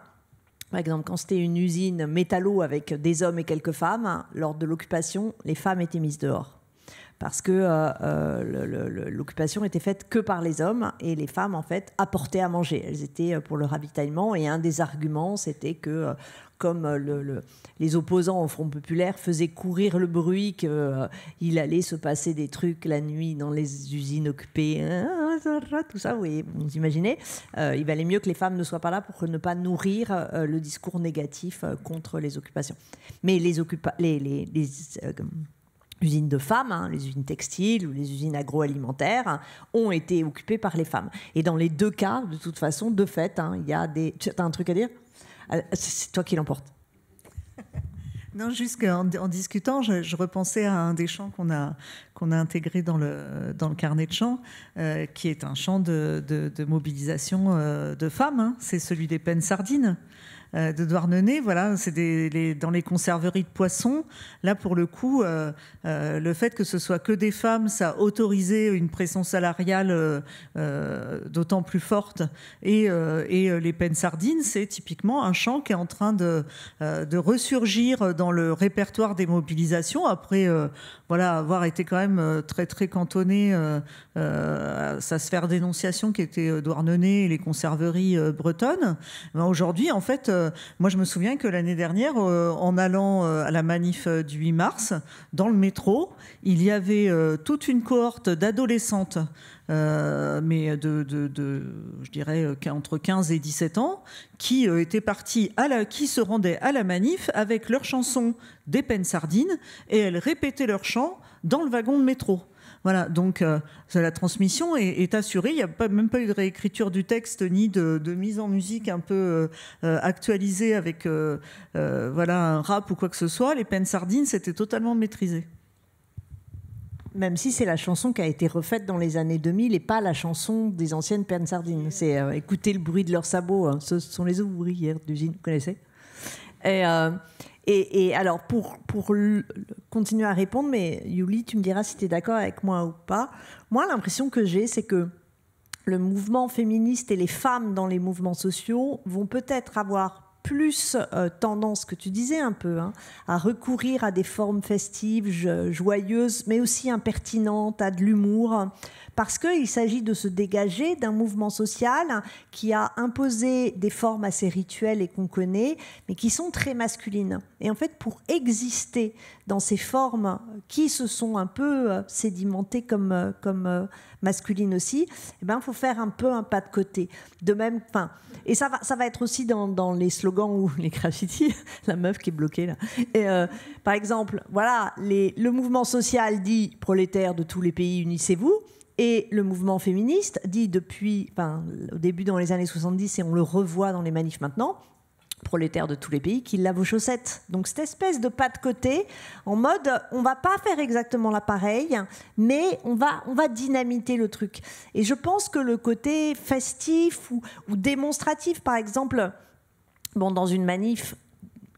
Speaker 3: par exemple, quand c'était une usine métallo avec des hommes et quelques femmes, lors de l'occupation, les femmes étaient mises dehors parce que euh, euh, l'occupation était faite que par les hommes et les femmes, en fait, apportaient à manger. Elles étaient euh, pour le ravitaillement et un des arguments, c'était que comme le, les opposants au Front populaire faisaient courir le bruit qu'il allait se passer des trucs la nuit dans les usines occupées, hein, hein, tout ça, oui, vous imaginez, il valait mieux que les femmes ne soient pas là pour ne pas nourrir le discours négatif contre les occupations. Mais les, les usines de femmes, hein, les usines textiles ou les usines agroalimentaires, hein, ont été occupées par les femmes. Et dans les deux cas, de toute façon, de fait, hein, il y a des. Tu as un truc à dire euh, C'est toi qui l'emporte.
Speaker 5: Non, juste qu'en en discutant, je, repensais à un des champs qu'on a, qu'on a intégré dans le, dans le carnet de champs, euh, qui est un champ de, de, mobilisation euh, de femmes. C'est celui des peines sardines. Euh, de Douarnenez. Voilà, c'est dans les conserveries de poissons. Là, pour le coup, euh, euh, le fait que ce soit que des femmes, ça autorisait une pression salariale d'autant plus forte. Et, les peines sardines, c'est typiquement un champ qui est en train de, de ressurgir dans le répertoire des mobilisations après voilà, avoir été quand même très très cantonné à sa sphère d'énonciation qui était Douarnenez et les conserveries bretonnes. Ben, aujourd'hui, en fait, euh, moi je me souviens que l'année dernière, euh, en allant euh, à la manif du 8 mars, dans le métro, il y avait toute une cohorte d'adolescentes, mais de, je dirais, entre 15 et 17 ans, qui étaient parties à la, qui se rendaient à la manif avec leur chanson des peines sardines, et elles répétaient leur chant dans le wagon de métro. Voilà, donc euh, la transmission est, assurée. Il n'y a pas, même pas eu de réécriture du texte ni de, mise en musique un peu euh, euh, actualisée avec
Speaker 3: voilà, un rap ou quoi que ce soit. Les peines sardines, c'était totalement maîtrisé. Même si c'est la chanson qui a été refaite dans les années 2000 et pas la chanson des anciennes peines sardines. C'est écouter le bruit de leurs sabots. Hein. Ce sont les ouvrières d'usine, vous connaissez et, alors, pour, continuer à répondre, mais Yuli, tu me diras si tu es d'accord avec moi ou pas. Moi, l'impression que j'ai, c'est que le mouvement féministe et les femmes dans les mouvements sociaux vont peut-être avoir plus euh, tendance que tu disais un peu hein, à recourir à des formes festives, joyeuses, mais aussi impertinentes, à de l'humour, hein parce qu'il s'agit de se dégager d'un mouvement social qui a imposé des formes assez rituelles et qu'on connaît, mais qui sont très masculines. Et en fait, pour exister dans ces formes qui se sont un peu euh, sédimentées comme, euh, comme euh, masculines aussi, il eh ben, faut faire un peu un pas de côté. De même, enfin, et ça va, ça va être aussi dans, dans les slogans ou les graffitis, la meuf qui est bloquée là. par exemple, voilà, le mouvement social dit prolétaires de tous les pays, unissez-vous. Et le mouvement féministe dit depuis, enfin, au début dans les années 70, et on le revoit dans les manifs maintenant, prolétaires de tous les pays qui lavent aux chaussettes. Donc cette espèce de pas de côté, en mode on va pas faire exactement l'appareil, mais on va, on va dynamiter le truc. Et je pense que le côté festif ou, démonstratif, par exemple, dans une manif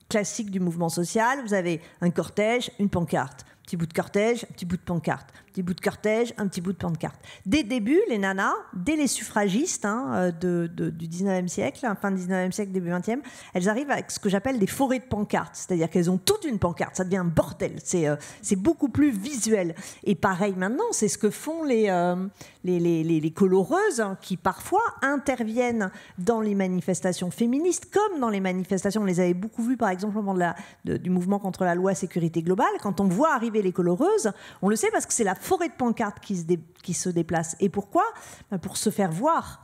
Speaker 3: classique du mouvement social, vous avez un cortège, une pancarte petit bout de cortège, un petit bout de pancarte, petit bout de cortège, un petit bout de pancarte. Dès le début, les nanas, dès les suffragistes hein, euh, du 19e siècle, hein, fin 19e siècle, début 20e, elles arrivent avec ce que j'appelle des forêts de pancartes, c'est-à-dire qu'elles ont toute une pancarte, ça devient un bordel, c'est euh, beaucoup plus visuel. Et pareil maintenant, c'est ce que font les, euh, les, coloreuses hein, qui parfois interviennent dans les manifestations féministes comme dans les manifestations, on les avait beaucoup vues par exemple au moment du mouvement contre la loi sécurité globale, quand on voit arriver les coloreuses, on le sait parce que c'est la forêt de pancartes qui se, qui se déplace. Et pourquoi ben, Pour se faire voir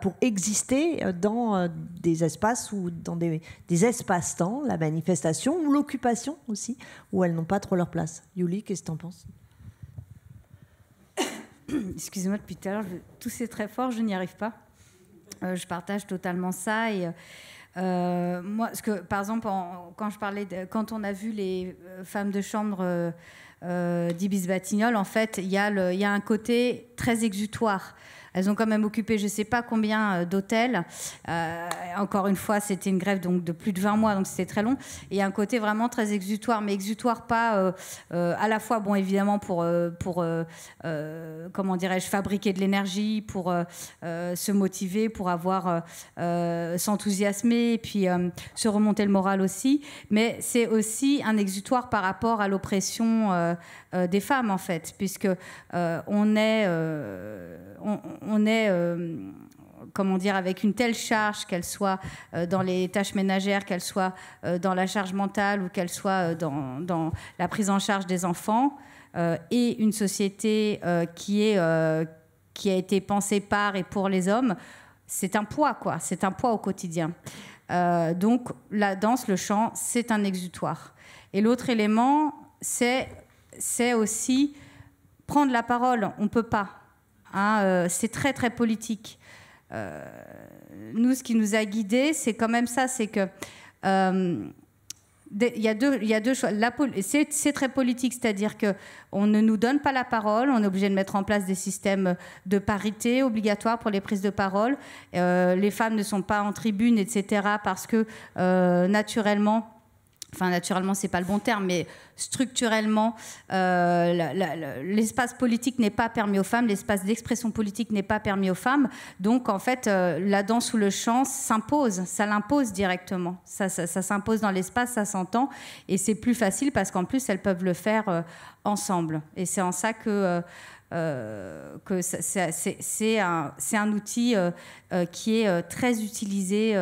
Speaker 3: pour exister euh, dans euh, des espaces ou dans des, espaces-temps, la manifestation ou l'occupation aussi, où elles n'ont pas trop leur place. Yuli, qu'est-ce que tu en penses
Speaker 4: Excusez-moi, depuis tout à l'heure, tout c'est très fort, je n'y arrive pas. Euh, je partage totalement ça et euh, moi, parce que, par exemple, quand, je parlais quand on a vu les euh, femmes de chambre euh, d'Ibis Batignol, en fait, il y, a un côté très exutoire. Elles ont quand même occupé je ne sais pas combien euh, d'hôtels. Euh, encore une fois, c'était une grève donc, de plus de 20 mois, donc c'était très long. Et un côté vraiment très exutoire, mais exutoire pas euh, à la fois, bon, évidemment, pour, pour comment dirais-je, fabriquer de l'énergie, pour se motiver, pour avoir s'enthousiasmer et puis se remonter le moral aussi. Mais c'est aussi un exutoire par rapport à l'oppression des femmes, en fait, puisque on est. On, on est euh, comment dire, avec une telle charge, qu'elle soit euh, dans les tâches ménagères, qu'elle soit euh, dans la charge mentale ou qu'elle soit dans, la prise en charge des enfants, et une société qui, est, qui a été pensée par et pour les hommes, c'est un poids, quoi. C'est un poids au quotidien. donc la danse, le chant, c'est un exutoire. Et l'autre élément, c'est aussi prendre la parole. On ne peut pas Hein, euh, c'est très très politique. Euh, nous, ce qui nous a guidés, c'est quand même ça, c'est que euh, il y, a deux, il deux, choix. C'est très politique, c'est-à-dire que on ne nous donne pas la parole, on est obligé de mettre en place des systèmes de parité obligatoires pour les prises de parole. les femmes ne sont pas en tribune, etc., parce que naturellement, enfin naturellement c'est pas le bon terme, mais structurellement, euh, l'espace politique n'est pas permis aux femmes, l'espace d'expression politique n'est pas permis aux femmes. Donc en fait, euh, la danse ou le chant s'impose, ça l'impose directement, ça, s'impose dans l'espace, ça s'entend, et c'est plus facile parce qu'en plus elles peuvent le faire euh, ensemble. Et c'est en ça que c'est un, outil qui est très utilisé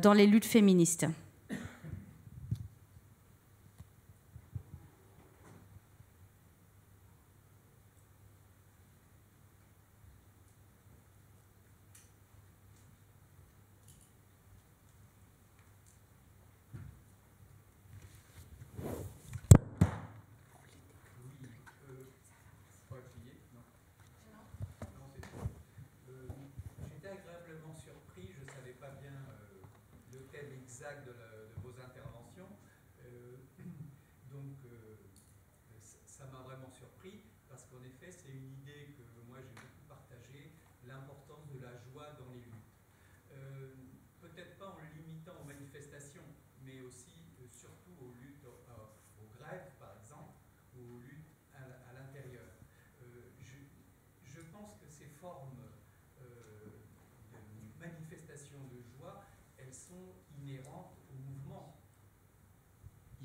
Speaker 4: dans les luttes féministes.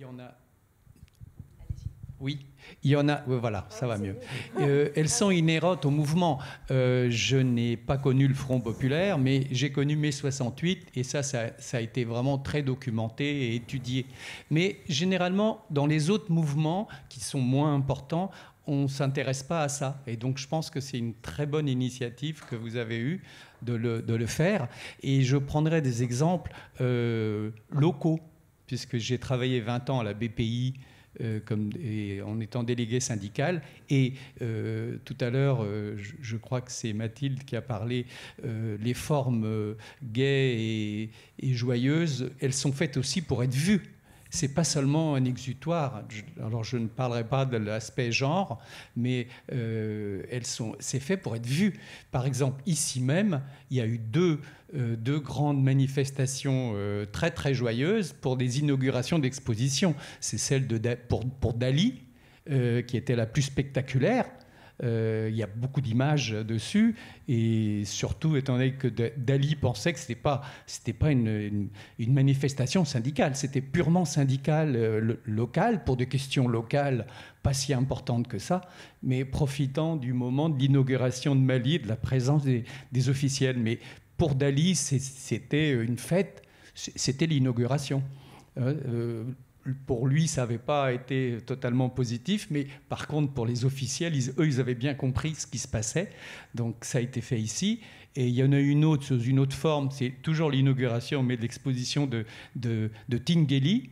Speaker 9: y en a. Oui, il y en a. voilà, ça va mieux. Ah, euh, elles sont inhérentes au mouvement. Euh, je n'ai pas connu le Front populaire, mais j'ai connu mai 68, et ça, ça, a été vraiment très documenté et étudié. Mais généralement, dans les autres mouvements qui sont moins importants, on ne s'intéresse pas à ça. Et donc, je pense que c'est une très bonne initiative que vous avez eue de le, faire. Et je prendrai des exemples euh, locaux puisque j'ai travaillé 20 ans à la BPI euh, en étant délégué syndical. Et euh, tout à l'heure, euh, je, crois que c'est Mathilde qui a parlé, les formes gaies et, joyeuses, elles sont faites aussi pour être vues c'est pas seulement un exutoire. alors je ne parlerai pas de l'aspect genre, mais euh, elles sont, c'est fait pour être vu. Par exemple, ici même, il y a eu deux, euh, deux grandes manifestations euh, très très joyeuses pour des inaugurations d'expositions. C'est celle de, pour, pour Dali, qui était la plus spectaculaire euh, il y a beaucoup d'images dessus, et surtout étant donné que Dali pensait que ce n'était pas, pas une, manifestation syndicale, c'était purement syndical euh, local, pour des questions locales pas si importantes que ça, mais profitant du moment de l'inauguration de Mali, de la présence des, officiels. Mais pour Dali, c'était une fête, c'était l'inauguration. Euh, euh pour lui, ça n'avait pas été totalement positif, mais par contre, pour les officiels, eux, ils avaient bien compris ce qui se passait. Donc, ça a été fait ici. Et il y en a une autre, sous une autre forme, c'est toujours l'inauguration, mais l'exposition de, de, de Tingeli.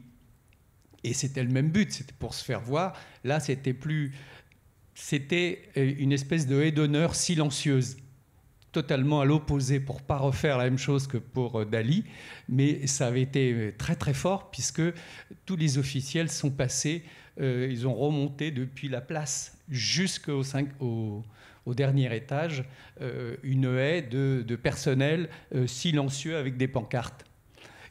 Speaker 9: Et c'était le même but, c'était pour se faire voir. Là, c'était plus. C'était euh, une espèce de haie d'honneur silencieuse totalement à l'opposé pour pas refaire la même chose que pour euh, Dali, mais ça avait été euh, très très fort puisque tous les officiels sont passés, euh, ils ont remonté depuis la place jusqu'au au dernier étage une haie de, personnel silencieux avec des pancartes.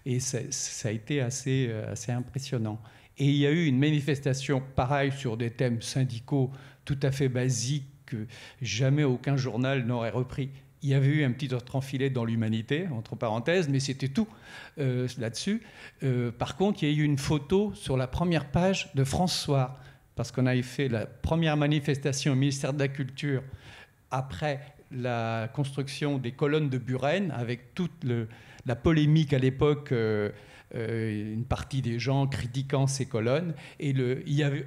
Speaker 9: Et ça, ça a été assez, assez impressionnant. Et il y a eu une manifestation pareille sur des thèmes syndicaux tout à fait basiques que jamais aucun journal n'aurait repris il y avait eu un petit autre enfilé dans l'humanité, entre parenthèses, mais c'était tout euh, là-dessus. Euh, par contre, il y a eu une photo sur la première page de François, parce qu'on avait fait la première manifestation au ministère de la Culture après la construction des colonnes de Buren, avec toute la polémique à l'époque, euh, une partie des gens critiquant ces colonnes. Et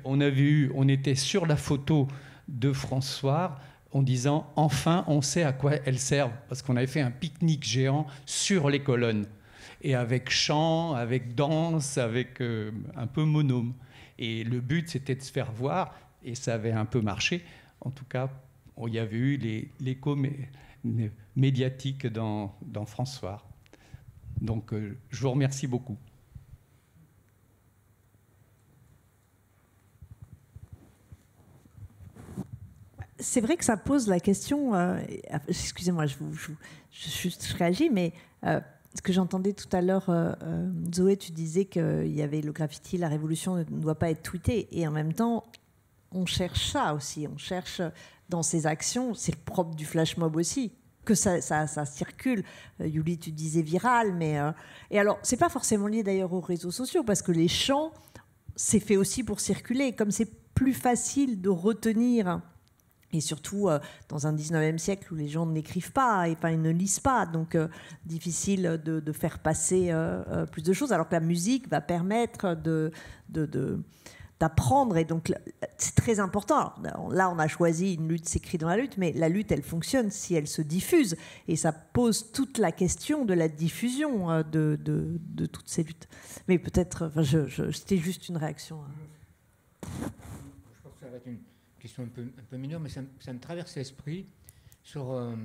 Speaker 9: on était sur la photo de François en disant enfin on sait à quoi elles servent, parce qu'on avait fait un pique-nique géant sur les colonnes, et avec chant, avec danse, avec euh, un peu monôme. Et le but c'était de se faire voir, et ça avait un peu marché. En tout cas, il y avait eu les, l'écho médiatique dans, dans François. Donc euh, je vous remercie beaucoup.
Speaker 3: c'est vrai que ça pose la question. Euh, excusez-moi, je réagis, mais euh, ce que j'entendais tout à l'heure, euh, Zoé, tu disais qu'il y avait le graffiti, la révolution ne doit pas être tweetée, et en même temps, on cherche ça aussi. On cherche dans ces actions, c'est le propre du flash mob aussi que ça, circule. Yuli, tu disais viral, mais et alors c'est pas forcément lié d'ailleurs aux réseaux sociaux parce que les chants, c'est fait aussi pour circuler. Comme c'est plus facile de retenir et surtout euh, dans un 19e siècle où les gens n'écrivent pas et enfin ils ne lisent pas, donc euh, difficile de, faire passer euh, plus de choses, alors que la musique va permettre de, d'apprendre et donc c'est très important. là, on a choisi une lutte s'écrit dans la lutte, mais la lutte, elle fonctionne si elle se diffuse et ça pose toute la question de la diffusion de, toutes ces luttes. Mais peut-être, enfin, c'était juste une réaction. Hein
Speaker 10: qui sont un peu, un peu mineures, mais ça, me traverse l'esprit sur, euh,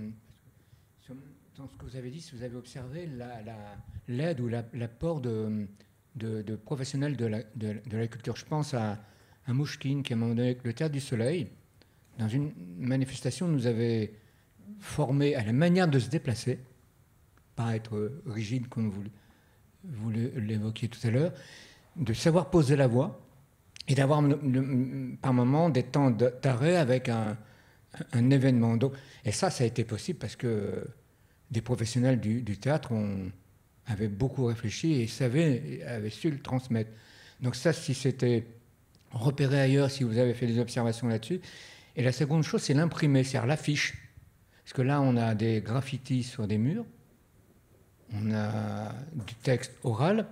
Speaker 10: ce que vous avez dit, si vous avez observé la, l'aide ou l'apport de, professionnels de, de la, culture. Je pense à, un Mouchkine qui, à un moment donné, le Théâtre du Soleil, dans une manifestation, nous avait formé à la manière de se déplacer, pas être rigide comme vous, vous l'évoquiez tout à l'heure, de savoir poser la voix, et d'avoir par moment des temps d'arrêt avec un, un, événement. Donc, et ça, ça a été possible parce que des professionnels du, du théâtre ont, avaient beaucoup réfléchi et savaient, avaient su le transmettre. Donc ça, si c'était repéré ailleurs, si vous avez fait des observations là-dessus. Et la seconde chose, c'est l'imprimer, c'est-à-dire l'affiche. Parce que là, on a des graffitis sur des murs, on a du texte oral,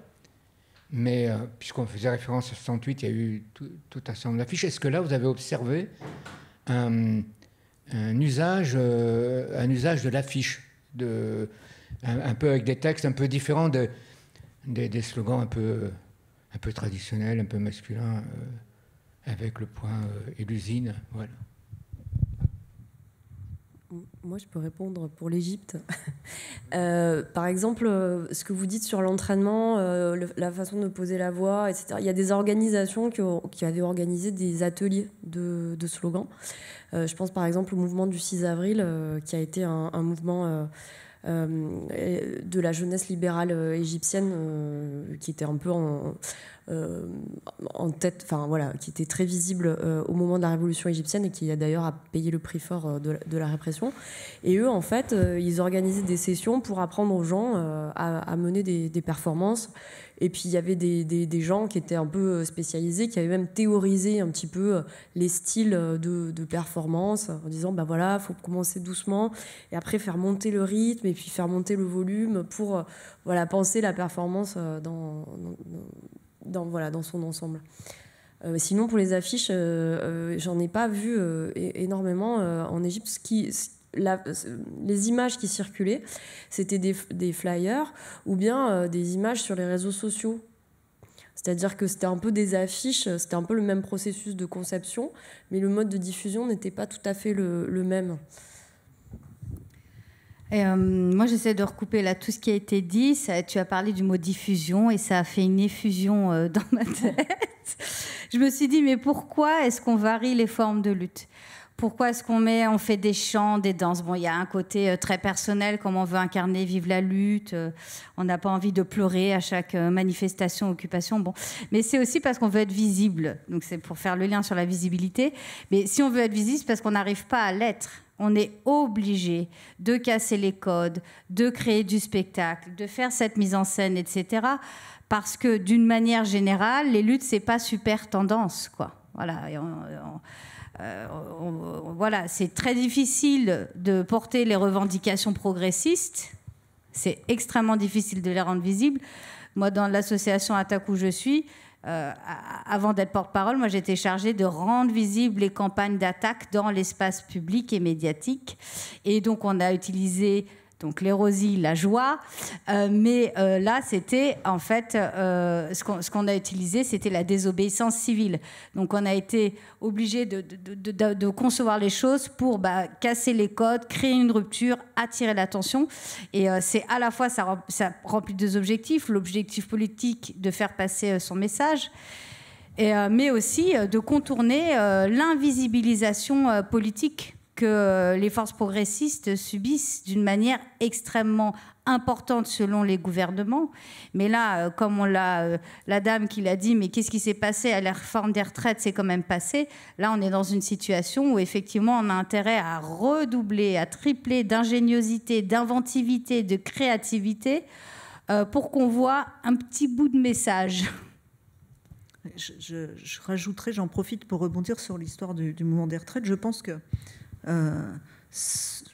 Speaker 10: mais euh, puisqu'on faisait référence à 68, il y a eu tout, un ensemble d'affiches. Est-ce que là, vous avez observé euh, un, usage, euh, un usage de l'affiche, un, peu avec des textes un peu différents des slogans un peu, traditionnels, un peu masculins, avec le point et l'usine voilà.
Speaker 7: Moi, je peux répondre pour l'Égypte. Euh, par exemple, ce que vous dites sur l'entraînement, euh, la façon de poser la voix, etc. Il y a des organisations qui, avaient organisé des ateliers de, slogans. Euh, je pense par exemple au mouvement du 6 avril, qui a été un, un mouvement euh, de la jeunesse libérale euh, égyptienne euh, qui était un peu en, tête, enfin voilà, qui était très visible au moment de la révolution égyptienne et qui a d'ailleurs payé le prix fort de la, répression. Et eux, en fait, ils organisaient des sessions pour apprendre aux gens à, mener des performances et puis il y avait des, des, gens qui étaient un peu euh, spécialisés, qui avaient même théorisé un petit peu euh, les styles euh, de, de performance en disant ben voilà, faut commencer doucement et après faire monter le rythme et puis faire monter le volume pour voilà penser la performance dans, dans, voilà, dans son ensemble. sinon, pour les affiches, j'en ai pas vu énormément en Égypte. Ce qui, les images qui circulaient, c'était des, flyers ou bien euh, des images sur les réseaux sociaux. C'est-à-dire que c'était un peu des affiches, c'était un peu le même processus de conception, mais le mode de
Speaker 4: diffusion n'était pas tout à fait le, même. Et euh, moi, j'essaie de recouper là tout ce qui a été dit. tu as parlé du mot diffusion et ça a fait une effusion euh, dans ma tête. Je me suis dit, mais pourquoi est-ce qu'on varie les formes de lutte pourquoi est-ce qu'on met, on fait des chants, des danses Bon, il y a un côté euh, très personnel, comme on veut incarner, vivre la lutte. Euh, on n'a pas envie de pleurer à chaque euh, manifestation, occupation. Bon, mais c'est aussi parce qu'on veut être visible. Donc c'est pour faire le lien sur la visibilité. Mais si on veut être visible, c'est parce qu'on n'arrive pas à l'être. On est obligé de casser les codes, de créer du spectacle, de faire cette mise en scène, etc. Parce que d'une manière générale, les luttes, c'est pas super tendance, quoi. Voilà. Euh, voilà, c'est très difficile de porter les revendications progressistes. C'est extrêmement difficile de les rendre visibles. Moi, dans l'association Attaque où je suis, euh, avant d'être porte-parole, moi j'étais chargée de rendre visibles les campagnes d'attaque dans l'espace public et médiatique. Et donc on a utilisé donc l'érosie, la joie. Euh, mais euh, là, c'était en fait euh, ce qu'on a utilisé, c'était la désobéissance civile. Donc on a été obligé de, concevoir les choses pour bah, casser les codes, créer une rupture, attirer l'attention. Et c'est à la fois, ça, ça remplit deux objectifs. L'objectif politique de faire passer son message. Et, mais aussi de contourner l'invisibilisation politique que euh, les forces progressistes subissent d'une manière extrêmement importante selon les gouvernements. Mais là, euh, comme on l'a, euh, la dame qui l'a dit, mais qu'est-ce qui s'est passé à la réforme des retraites, c'est quand même passé. Là, on est dans une situation où effectivement, on a intérêt à redoubler, à tripler d'ingéniosité, d'inventivité, de créativité pour qu'on voit un petit bout de message.
Speaker 5: Je, je, rajouterai, j'en profite pour rebondir sur l'histoire du, du mouvement des retraites. Je pense que euh,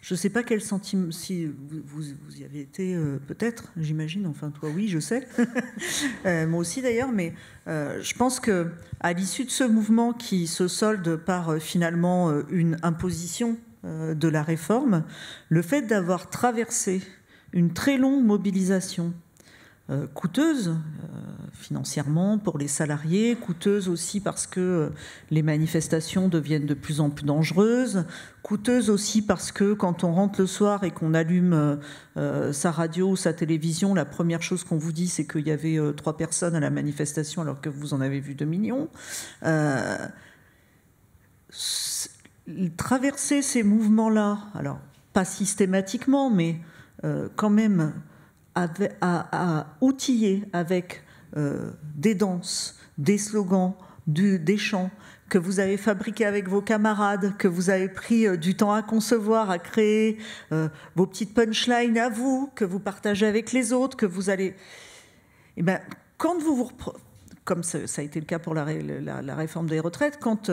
Speaker 5: je ne sais pas quel sentiment, si vous, vous, y avez été euh, peut-être, j'imagine, enfin toi oui, je sais, euh, moi aussi d'ailleurs, mais je pense que à l'issue de ce mouvement qui se solde par finalement une imposition de la réforme, le fait d'avoir traversé une très longue mobilisation euh, coûteuse euh, financièrement pour les salariés, coûteuse aussi parce que euh, les manifestations deviennent de plus en plus dangereuses, coûteuse aussi parce que quand on rentre le soir et qu'on allume sa radio ou sa télévision, la première chose qu'on vous dit c'est qu'il y avait trois personnes à la manifestation alors que vous en avez vu deux millions. traverser ces mouvements-là, alors pas systématiquement, mais quand même à, outiller avec euh, des danses, des slogans, du, des chants que vous avez fabriqués avec vos camarades, que vous avez pris euh, du temps à concevoir, à créer, euh, vos petites punchlines à vous, que vous partagez avec les autres, que vous allez... Eh bien, quand vous vous... Comme ça, a été le cas pour la, la réforme des retraites, quand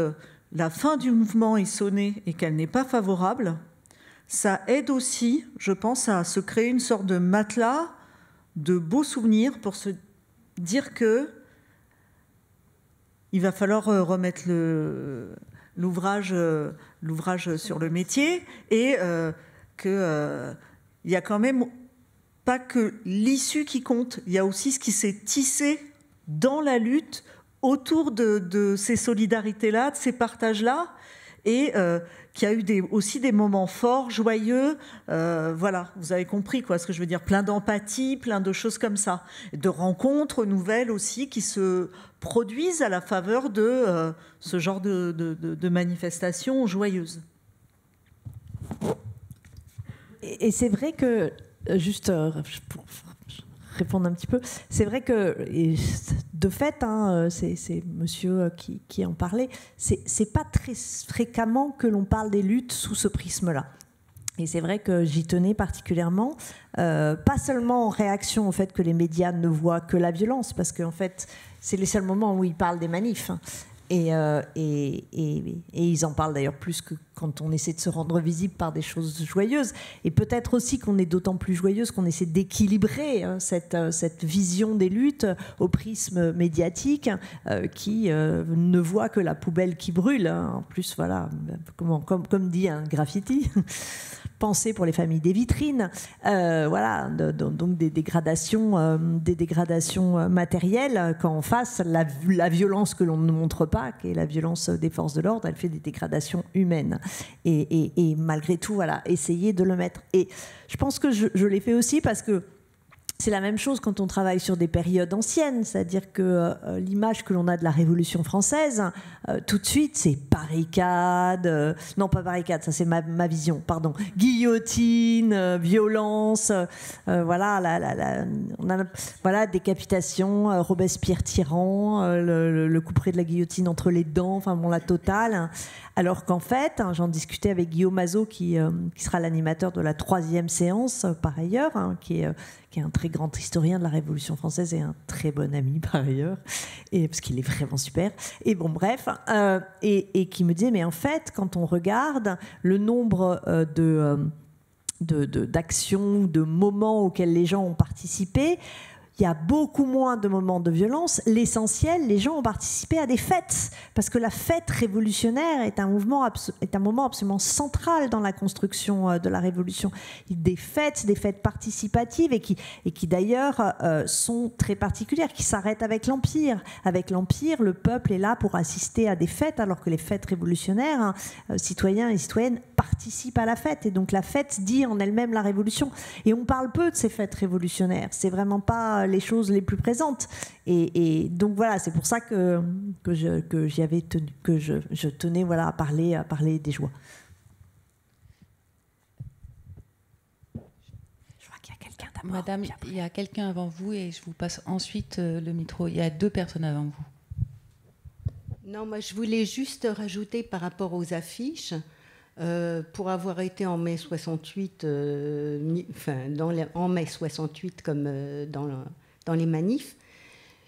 Speaker 5: la fin du mouvement est sonnée et qu'elle n'est pas favorable, ça aide aussi, je pense, à se créer une sorte de matelas de beaux souvenirs pour se dire que il va falloir euh, remettre euh, l'ouvrage sur le métier et qu'il euh, que y a quand même pas que l'issue qui compte, il y a aussi ce qui s'est tissé dans la lutte autour de, ces solidarités-là, de ces partages-là, et qui a eu des, aussi des moments forts, joyeux. Euh, voilà, vous avez compris quoi, ce que je veux dire. Plein d'empathie, plein de choses comme ça. De rencontres nouvelles aussi qui se produisent à la faveur de euh, ce genre de, manifestations
Speaker 3: joyeuses. Et, c'est vrai que, euh, juste un petit peu. C'est vrai que, de fait, hein, euh, c'est monsieur euh, qui, en parlait, c'est pas très fréquemment que l'on parle des luttes sous ce prisme-là. Et c'est vrai que j'y tenais particulièrement, euh, pas seulement en réaction au fait que les médias ne voient que la violence, parce qu'en fait, c'est les seuls moments où ils parlent des manifs, hein. Euh, et, ils en parlent d'ailleurs plus que quand on essaie de se rendre visible par des choses joyeuses. Et peut-être aussi qu'on est d'autant plus joyeuse qu'on essaie d'équilibrer hein, cette, euh, cette, vision des luttes au prisme médiatique euh, qui ne voit que la poubelle qui brûle. Hein. En plus, voilà, comme, comme dit un graffiti. pensée pour les familles des vitrines, euh, voilà, donc des dégradations, euh, des dégradations euh, matérielles. Quand on face, la, violence que l'on ne montre pas, qui est la violence des forces de l'ordre, elle fait des dégradations humaines. Et, malgré tout, voilà, essayer de le mettre. Et je pense que je, je l'ai fait aussi parce que c'est la même chose quand on travaille sur des périodes anciennes, c'est-à-dire que euh, l'image que l'on a de la Révolution française, euh, tout de suite, c'est barricade, euh, non pas barricade, ça c'est ma, vision, pardon, guillotine, violence, voilà, la, la, la, on voilà, décapitation, Robespierre-Tyran, le, le, couperet de la guillotine entre les dents, enfin bon, la totale. alors qu'en fait, hein, j'en discutais avec Guillaume Mazo qui, sera l'animateur de la troisième séance, par ailleurs, hein, qui est un très grand historien de la Révolution française et un très bon ami par ailleurs, et, parce qu'il est vraiment super. Et bon, bref, euh, et, qui me disait, mais en fait, quand on regarde le nombre euh, euh, de... d'actions, de, de, moments auxquels les gens ont participé, il y a beaucoup moins de moments de violence. L'essentiel, les gens ont participé à des fêtes, parce que la fête révolutionnaire est un, mouvement est un moment absolument central dans la construction euh, de la révolution. Des fêtes, des fêtes participatives, et qui, et qui d'ailleurs euh, sont très particulières, qui s'arrêtent avec l'Empire. Avec l'Empire, le peuple est là pour assister à des fêtes, alors que les fêtes révolutionnaires, hein, euh, citoyens et citoyennes participent à la fête. Et donc la fête dit en elle-même la révolution. Et on parle peu de ces fêtes révolutionnaires. C'est vraiment pas les choses les plus présentes. Et, donc voilà, c'est pour ça que, que, je, j'y avais tenu, que je, tenais voilà, à, parler, à parler des joies.
Speaker 2: Je vois qu'il quelqu'un Madame, il y a quelqu'un avant vous et je vous passe ensuite euh, le micro. Il y a deux personnes
Speaker 6: avant vous. Non, moi je voulais juste rajouter par rapport aux affiches. Euh, pour avoir été en mai 68, euh, enfin, en mai 68 comme euh, dans, dans, les manifs,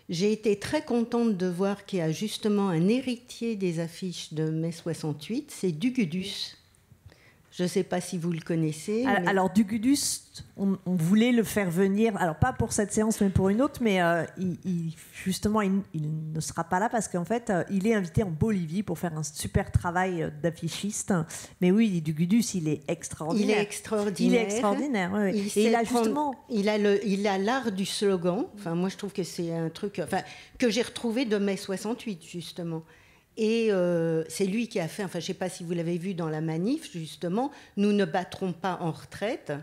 Speaker 6: j'ai été très contente de voir qu'il y a justement un héritier des affiches de mai 68, c'est Dugudus, je ne sais pas si vous le connaissez. Alors,
Speaker 3: mais... Dugudus, on, voulait le faire venir, alors pas pour cette séance, mais pour une autre, mais euh, justement, il, ne sera pas là parce qu'en fait, euh, il est invité en Bolivie pour faire un super travail euh, d'affichiste. Mais oui, Dugudus, il est extraordinaire. Il est extraordinaire. Il extraordinaire, Il a justement...
Speaker 6: Il a, l'art du slogan. Enfin, moi, je trouve que c'est un truc enfin, que j'ai retrouvé de mai 68, justement. Et euh, c'est lui qui a fait, enfin je ne sais pas si vous l'avez vu dans la manif justement, nous ne battrons pas en retraite.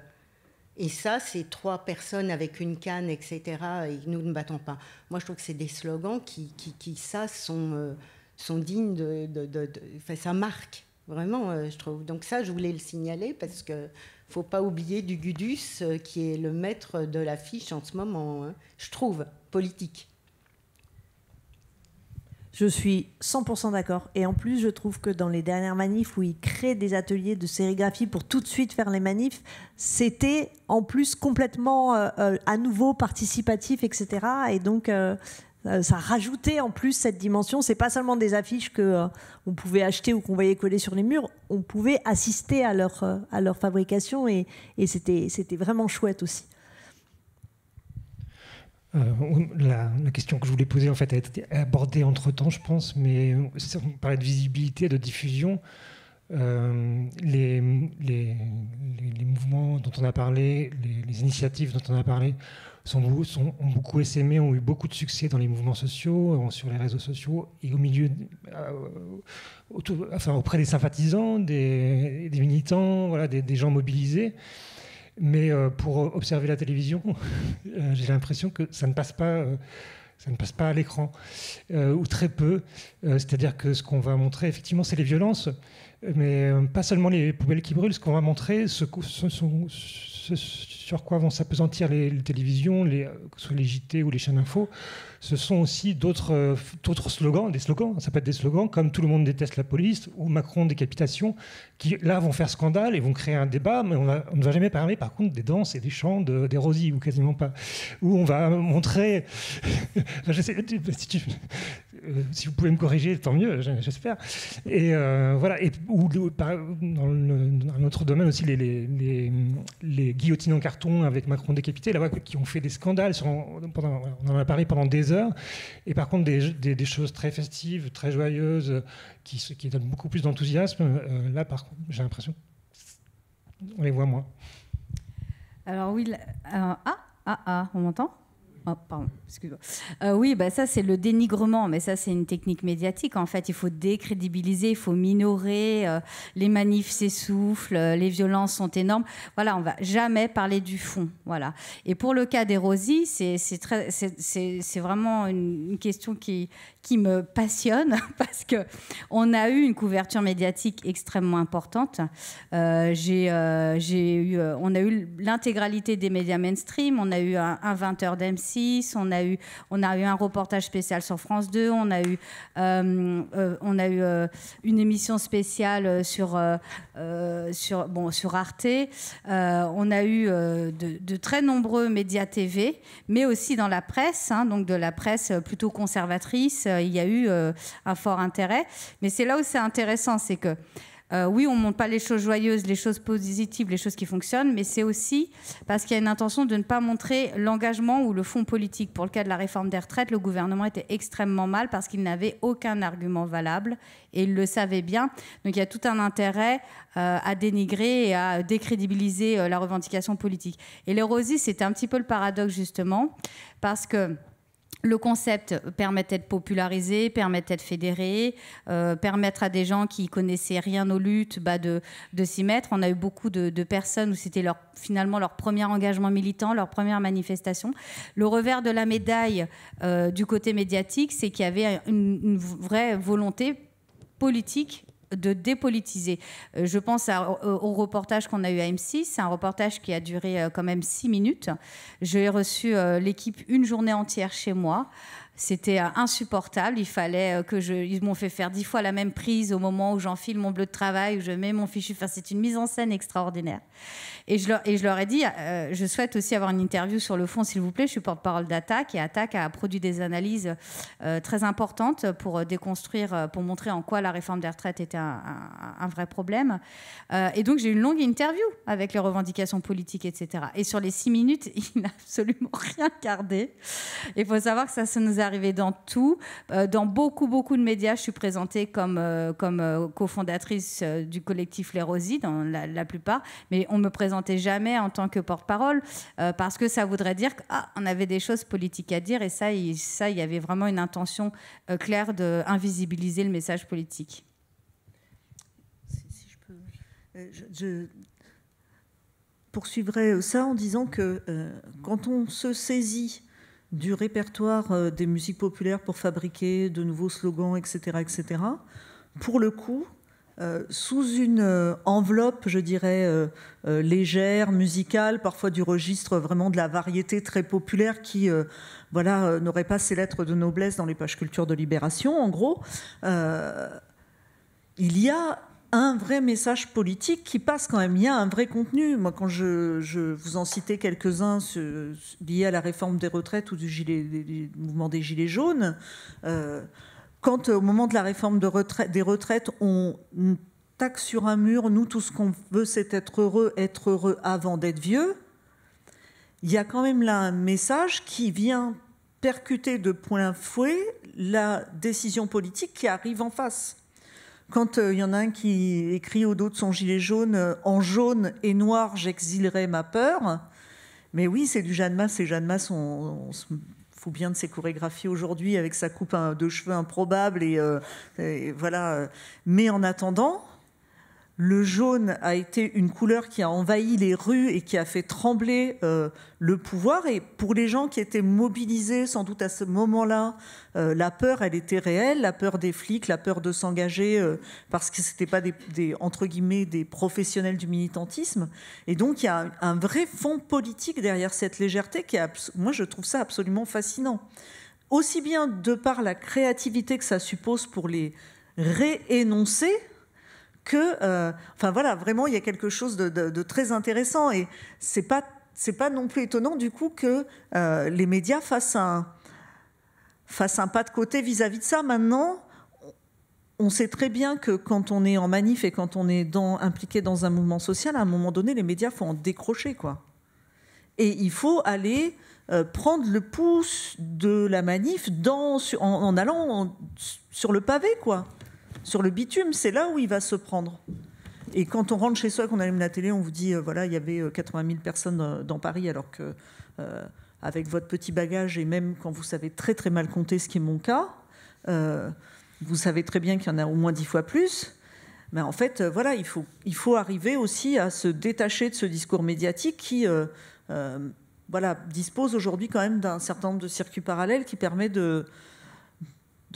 Speaker 6: Et ça, c'est trois personnes avec une canne, etc. Et nous ne battons pas. Moi, je trouve que c'est des slogans qui, qui, qui ça, sont, euh, sont dignes de, de, de, ça marque, vraiment, euh, je trouve. Donc, ça, je voulais le signaler parce que faut pas oublier du Gudus, qui est le maître de l'affiche en ce moment, hein, je trouve, politique.
Speaker 3: Je suis 100% d'accord. Et en plus, je trouve que dans les dernières manifs où ils créent des ateliers de sérigraphie pour tout de suite faire les manifs, c'était en plus complètement euh, euh, à nouveau participatif, etc. Et donc, euh, ça rajoutait en plus cette dimension. C'est pas seulement des affiches que on pouvait acheter ou qu'on voyait coller sur les murs. On pouvait assister à leur, à leur fabrication et, et c'était vraiment chouette aussi.
Speaker 8: Euh, la, question que je voulais poser en fait a été abordée entre temps, je pense, mais on parlait de visibilité, de diffusion. Euh, les, les, mouvements dont on a parlé, les, initiatives dont on a parlé, sont, sont, ont beaucoup essaimé, ont eu beaucoup de succès dans les mouvements sociaux, euh, sur les réseaux sociaux et au milieu, enfin, auprès des sympathisants, des, militants, voilà, des gens mobilisés. Mais euh, pour euh, observer la télévision, euh, j'ai l'impression que ça ne passe pas ça ne passe pas à l'écran, ou très peu. C'est-à-dire que ce qu'on va montrer, effectivement, c'est les violences, mais pas seulement les poubelles qui brûlent. Ce qu'on va montrer, ce, sont sur quoi vont s'apesantir les, télévisions, les, euh, que ce soit les JT ou les chaînes info, ce sont aussi euh, d'autres slogans, des slogans. Ça peut être des slogans comme Tout le monde déteste la police ou Macron décapitation, qui là vont faire scandale et vont créer un débat, mais on, ne va jamais parler par contre des danses et des chants de, des rosies, ou quasiment pas. Où on va montrer. Euh, si, vous pouvez me corriger, tant mieux, j'espère. Et voilà, et, ou dans, le, notre domaine aussi, les, les, les guillotines en carton avec Macron décapité, là qui ont fait des scandales. on en a parlé pendant des heures. Et par contre, des, choses très festives, très joyeuses, qui, qui donnent beaucoup plus d'enthousiasme, euh, là, par contre, j'ai l'impression on les voit moins.
Speaker 4: Alors oui, euh, ah, ah, ah, on m'entend ah, euh, oui, bah, ça, c'est le dénigrement, mais ça, c'est une technique médiatique. En fait, il faut décrédibiliser, il faut minorer. Euh, les manifs s'essoufflent, euh, les violences sont énormes. Voilà, on va jamais parler du fond. Voilà. Et pour le cas des Rosy, c'est vraiment une, une question qui, qui me passionne parce que on a eu une couverture médiatique extrêmement importante. Euh, euh, j'ai, eu, euh, on a eu l'intégralité des médias mainstream, on a eu un, 20 h d'M6, on a eu, on a eu un reportage spécial sur France 2, on a eu, on a eu une émission spéciale sur, sur, bon, sur Arte. on a eu de, très nombreux médias TV, mais aussi dans la presse, hein, donc de la presse plutôt conservatrice euh, il y a eu euh, un fort intérêt. Mais c'est là où c'est intéressant, c'est que euh, oui, on ne montre pas les choses joyeuses, les choses positives, les choses qui fonctionnent, mais c'est aussi parce qu'il y a une intention de ne pas montrer l'engagement ou le fond politique. Pour le cas de la réforme des retraites, le gouvernement était extrêmement mal parce qu'il n'avait aucun argument valable et il le savait bien. Donc il y a tout un intérêt à dénigrer et à décrédibiliser la revendication politique. Et l'érosie c'était un petit peu le paradoxe justement parce que le concept permettait de populariser, permettait de fédérer, permettait euh, permettre à des gens qui connaissaient rien aux luttes bah, de, s'y mettre. On a eu beaucoup de, personnes où c'était finalement leur premier engagement militant, leur première manifestation. Le revers de la médaille euh, du côté médiatique, c'est qu'il y avait une, une vraie volonté politique de dépolitiser. Euh, je pense au, reportage qu'on a eu à M6, c'est un reportage qui a duré euh, quand même six minutes. J'ai reçu euh, l'équipe une journée entière chez moi. C'était insupportable. Il fallait que je. Ils m'ont fait faire dix fois la même prise au moment où j'enfile mon bleu de travail, où je mets mon fichu. c'est une mise en scène extraordinaire. Et je leur, ai dit, euh, je souhaite aussi avoir une interview sur le fond, s'il vous plaît. Je suis porte-parole d'Attaque et Attaque a produit des analyses euh, très importantes pour euh, déconstruire, pour montrer en quoi la réforme des retraites était un, vrai problème. et donc, j'ai eu une longue interview avec les revendications politiques, etc. Et sur les six minutes, il n'a absolument rien gardé. Il faut savoir que ça, ça nous est arrivé dans tout. dans beaucoup, beaucoup de médias, je suis présentée comme, comme cofondatrice du collectif Les dans la, la plupart. Mais on me présente jamais en tant que porte-parole euh, parce que ça voudrait dire qu'on ah, avait des choses politiques à dire et ça, il, ça, il y avait vraiment une intention euh, claire claire d'invisibiliser le message politique. Si, je, peux. Euh, je, poursuivrai ça en disant que
Speaker 5: quand on se saisit du répertoire des musiques populaires pour fabriquer de nouveaux slogans, etc., etc., pour le coup, euh, sous une euh, enveloppe, je dirais, euh, légère, musicale, parfois du registre vraiment de la variété très populaire qui voilà, n'aurait pas ses lettres de noblesse dans les pages culture de Libération, en gros. il y a un vrai message politique qui passe quand même. Il y a un vrai contenu. Moi, quand je, vous en citais quelques-uns liés à la réforme des retraites ou du gilet, mouvement des Gilets jaunes, quand euh, au moment de la réforme de retraite, des retraites, on taxe sur un mur, nous tout ce qu'on veut c'est être heureux, être heureux avant d'être vieux, il y a quand même là un message qui vient percuter de point fouet la décision politique qui arrive en face. Quand euh, il y en a un qui écrit au dos de son gilet jaune euh, En jaune et noir, j'exilerai ma peur. Mais oui, c'est du Jeanne Masse et Jeanne Masse, on, faut bien de ses chorégraphies aujourd'hui avec sa coupe de cheveux improbable et, euh, voilà. Euh. Mais en attendant, le jaune a été une couleur qui a envahi les rues et qui a fait trembler euh, le pouvoir. Et pour les gens qui étaient mobilisés, sans doute à ce moment-là, euh, la peur, elle était réelle, la peur des flics, la peur de s'engager euh, parce que ce c'était pas des, entre guillemets des professionnels du militantisme. Et donc il y a un, vrai fond politique derrière cette légèreté qui, est moi, je trouve ça absolument fascinant. Aussi bien de par la créativité que ça suppose pour les réénoncer que, euh, enfin voilà, vraiment, il y a quelque chose de, très intéressant. Et c'est pas, c'est pas non plus étonnant du coup que euh, les médias fassent un, pas de côté vis-à-vis de ça. Maintenant, on sait très bien que quand on est en manif et quand on est dans, impliqué dans un mouvement social, à un moment donné, les médias font en décrocher, quoi. Et il faut aller euh, prendre le pouce de la manif dans, en, allant sur le pavé, quoi sur le bitume, c'est là où il va se prendre. Et quand on rentre chez soi, qu'on allume la télé, on vous dit, euh, voilà, il y avait 80 euh, 000 personnes euh, dans, Paris, alors que avec votre petit bagage, et même quand vous savez très très mal compter, ce qui est mon cas, vous savez très bien qu'il y en a au moins 10 fois plus. Mais en fait, voilà, il faut, arriver aussi à se détacher de ce discours médiatique qui voilà, dispose aujourd'hui quand même d'un certain nombre de circuits parallèles qui permet de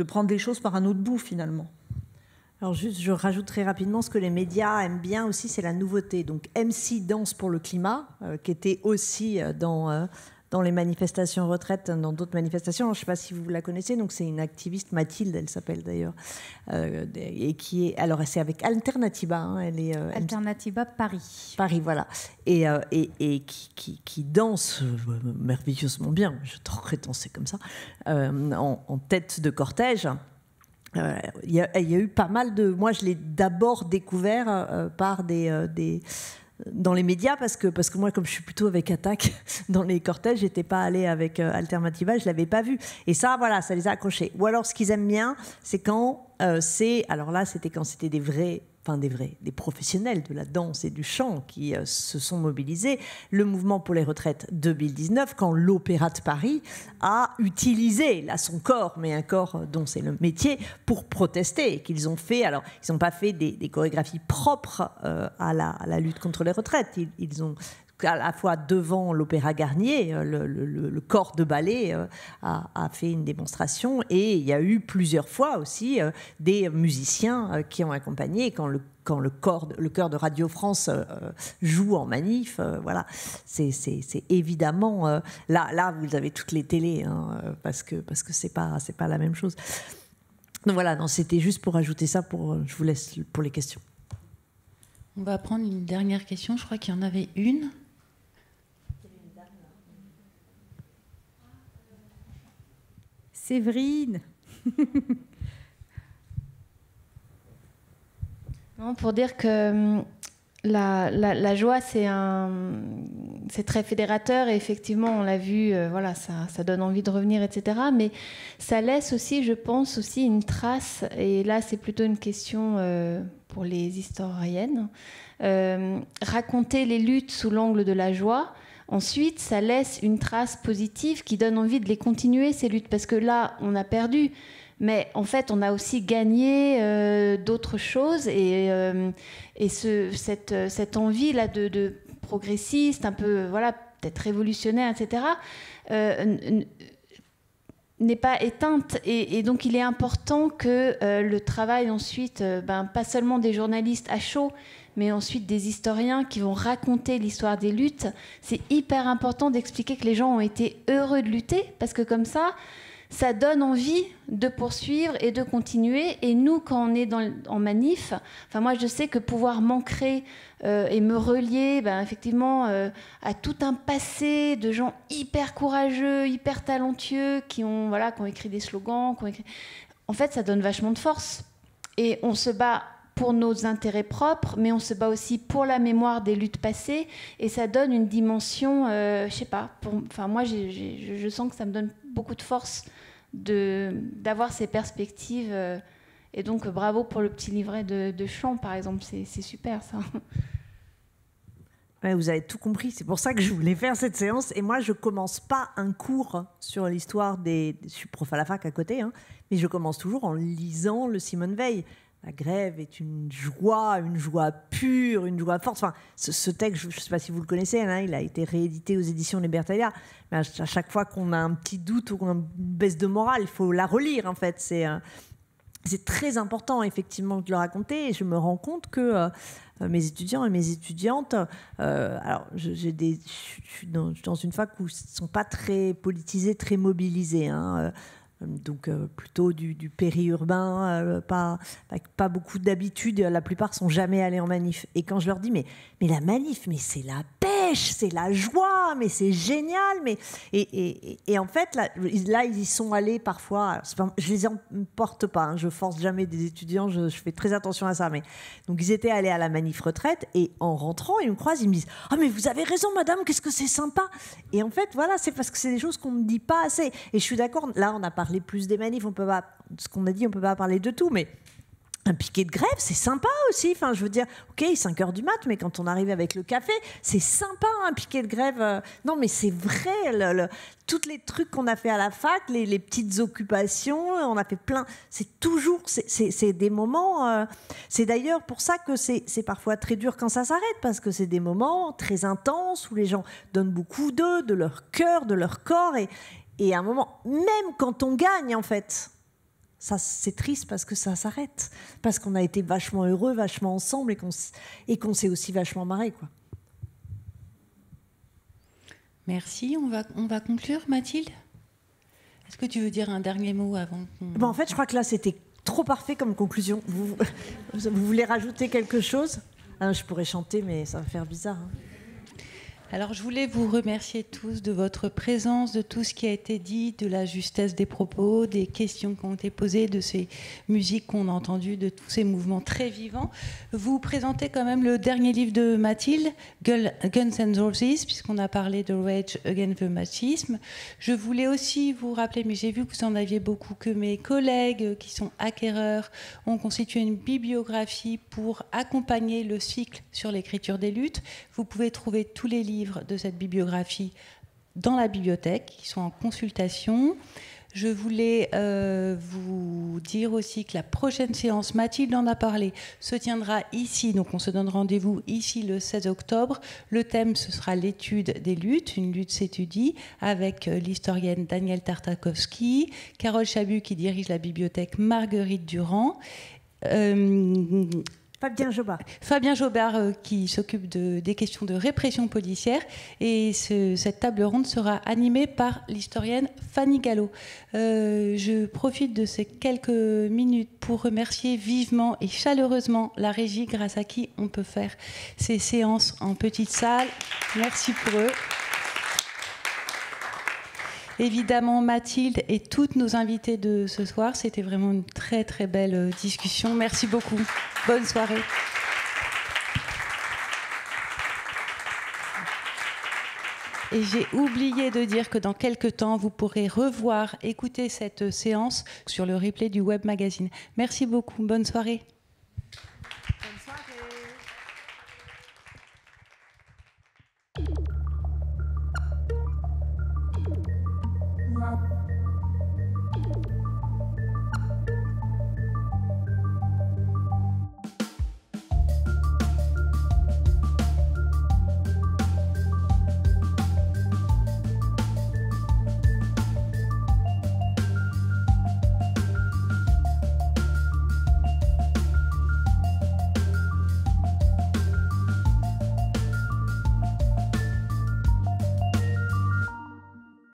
Speaker 3: prendre les choses par un autre bout finalement. Alors juste, je rajouterai rapidement ce que les médias aiment bien aussi, c'est la nouveauté. Donc MC Danse pour le climat, euh, qui était aussi euh, dans, euh, dans les manifestations retraites, dans d'autres manifestations. je ne sais pas si vous la connaissez, donc c'est une activiste, Mathilde, elle s'appelle d'ailleurs, et qui est, alors c'est avec Alternativa. Hein, elle est Alternatiba Paris. Paris, voilà, et, et, qui, danse merveilleusement bien, je t'aurais dansé comme ça, en, tête de cortège. Euh, il y, a eu pas mal de. Moi, je l'ai d'abord découvert euh, par des, euh, des, dans les médias parce que parce que moi, comme je suis plutôt avec Attaque dans les cortèges, j'étais pas allée avec Alternativa, je l'avais pas vu. Et ça, voilà, ça les a accrochés. Ou alors, ce qu'ils aiment bien, c'est quand c'est. Alors là, c'était quand c'était des vrais enfin des vrais, des professionnels de la danse et du chant qui euh, se sont mobilisés, le mouvement pour les retraites 2019, quand l'Opéra de Paris a utilisé là son corps, mais un corps euh, dont c'est le métier, pour protester, et qu'ils ont fait, alors ils n'ont pas fait des, chorégraphies propres euh, à, la, lutte contre les retraites, ils ont à la fois devant l'Opéra Garnier, euh, le, corps de ballet euh, a, fait une démonstration, et il y a eu plusieurs fois aussi euh, des musiciens qui ont accompagné quand le quand le corps, le cœur de Radio France joue en manif, voilà, c'est évidemment là, là vous avez toutes les télés hein, parce que parce que c'est pas c'est pas la même chose. Donc voilà, c'était juste pour ajouter ça. Pour je vous laisse pour les questions.
Speaker 2: On va prendre une dernière question. Je crois qu'il y en avait une. Séverine.
Speaker 4: non, pour dire que
Speaker 11: hum, la, joie, c'est c'est très fédérateur et effectivement, on l'a vu, euh, voilà, ça, ça, donne envie de revenir, etc. Mais ça laisse aussi, je pense, aussi une trace. Et là, c'est plutôt une question euh, pour les historiennes. Euh, raconter les luttes sous l'angle de la joie, Ensuite, ça laisse une trace positive qui donne envie de les continuer, ces luttes, parce que là, on a perdu. Mais en fait, on a aussi gagné euh, d'autres choses et, euh, ce, cette, euh, envie-là de, progressiste, un peu, voilà, peut-être révolutionnaire, etc., n'est pas éteinte. Et, donc, il est important que le travail ensuite, ben, pas seulement des journalistes à chaud, mais ensuite des historiens qui vont raconter l'histoire des luttes. C'est hyper important d'expliquer que les gens ont été heureux de lutter, parce que comme ça, ça donne envie de poursuivre et de continuer. Et nous, quand on est dans, en manif, enfin moi je sais que pouvoir m'ancrer euh, et me relier ben, effectivement euh, à tout un passé de gens hyper courageux, hyper talentueux, qui ont, voilà, qui ont écrit des slogans, qui ont en fait ça donne vachement de force. Et on se bat pour nos intérêts propres, mais on se bat aussi pour la mémoire des luttes passées, et ça donne une dimension, euh, je sais pas, enfin moi je sens que ça me donne beaucoup de force d'avoir ces perspectives. Euh, et donc bravo pour le petit livret de, de chant, par exemple, c'est super ça.
Speaker 3: vous avez tout compris, c'est pour ça que je voulais faire cette séance. Et moi, je commence pas un cours sur l'histoire des... Je suis prof à la fac à côté, hein, mais je commence toujours en lisant le Simone Veil la grève est une joie, une joie pure, une joie forte. Enfin, ce, texte, je ne sais pas si vous le connaissez, hein, il a été réédité aux éditions Libertalia. Mais à, chaque fois qu'on a un petit doute ou qu'on une baisse de morale, il faut la relire, en fait. Euh, c'est. très important, effectivement, de le raconter. Et je me rends compte que euh, mes étudiants et mes étudiantes, euh, alors, je suis dans, une fac où ils ne sont pas très politisés, très mobilisés. Hein, euh, donc euh, plutôt du, périurbain, euh, pas, pas beaucoup d'habitude, La plupart sont jamais allés en manif. Et quand je leur dis, mais, mais la manif, mais c'est la pêche, c'est la joie, mais c'est génial. Mais... Et, et, en fait, là, ils y sont allés parfois. je je les emporte pas, je hein, je force jamais des étudiants, je, fais très attention à ça. Mais... Donc ils étaient allés à la manif retraite et en rentrant, ils me croisent, ils me disent, ah mais vous avez raison, madame, qu'est-ce que c'est sympa. Et en fait, voilà, c'est parce que c'est des choses qu'on ne dit pas assez. Et je suis d'accord, là, on a parlé plus des manifs, on peut pas, ce qu'on a dit, on peut pas parler de tout, mais un piquet de grève, c'est sympa aussi. Enfin, je veux dire, ok, 5 heures du mat, mais quand on arrive avec le café, c'est sympa un piquet de grève. Euh. Non, mais c'est vrai, toutes les trucs qu'on a fait à la fac, les, petites occupations, on a fait plein. C'est toujours, c'est des moments. Euh. c'est d'ailleurs pour ça que c'est parfois très dur quand ça s'arrête, parce que c'est des moments très intenses où les gens donnent beaucoup d'eux, de leur cœur, de leur corps, et, et à un moment, même quand on gagne, en fait, ça c'est triste parce que ça s'arrête, parce qu'on a été vachement heureux, vachement ensemble
Speaker 2: et qu'on s'est aussi vachement marré, quoi. Merci. On va on va conclure, Mathilde. Est-ce que tu veux dire un dernier mot avant En fait, je
Speaker 3: crois que là, c'était trop parfait comme conclusion. Vous, voulez rajouter quelque chose
Speaker 2: ah, Je pourrais chanter, mais ça va faire bizarre. Hein. Alors je voulais vous remercier tous de votre présence, de tout ce qui a été dit, de la justesse des propos, des questions qui ont été posées, de ces musiques qu'on a entendues, de tous ces mouvements très vivants. Vous présentez quand même le dernier livre de Mathilde, Guns and Roses, puisqu'on a parlé de Rage Against the Machisme. Je voulais aussi vous rappeler, mais j'ai vu que vous en aviez beaucoup, que mes collègues qui sont acquéreurs ont constitué une bibliographie pour accompagner le cycle sur l'écriture des luttes. Vous pouvez trouver tous les livres de cette bibliographie dans la bibliothèque, qui sont en consultation. Je voulais euh, vous dire aussi que la prochaine séance, Mathilde en a parlé, se tiendra ici. Donc on se donne rendez-vous ici le 16 octobre. Le thème, ce sera l'étude des luttes. Une lutte s'étudie avec euh, l'historienne Danielle Tartakovsky, Carole Chabu qui dirige la bibliothèque Marguerite Durand. Euh, Fabien Jobard. Fabien Jobard euh, qui s'occupe des questions de répression policière. Et cette table ronde sera animée par l'historienne Fanny Gallo. Euh, je profite de ces quelques minutes pour remercier vivement et chaleureusement la régie grâce à qui on peut faire ces séances en petite salle. Merci pour eux évidemment Mathilde et toutes nos invités de ce soir. C'était vraiment une très très belle euh, discussion. Merci beaucoup. Bonne soirée. Et j'ai oublié de dire que dans quelques temps, vous pourrez revoir, écouter cette euh, séance sur le replay du web magazine. Merci beaucoup. Bonne soirée. Bonne soirée.
Speaker 1: Thank you.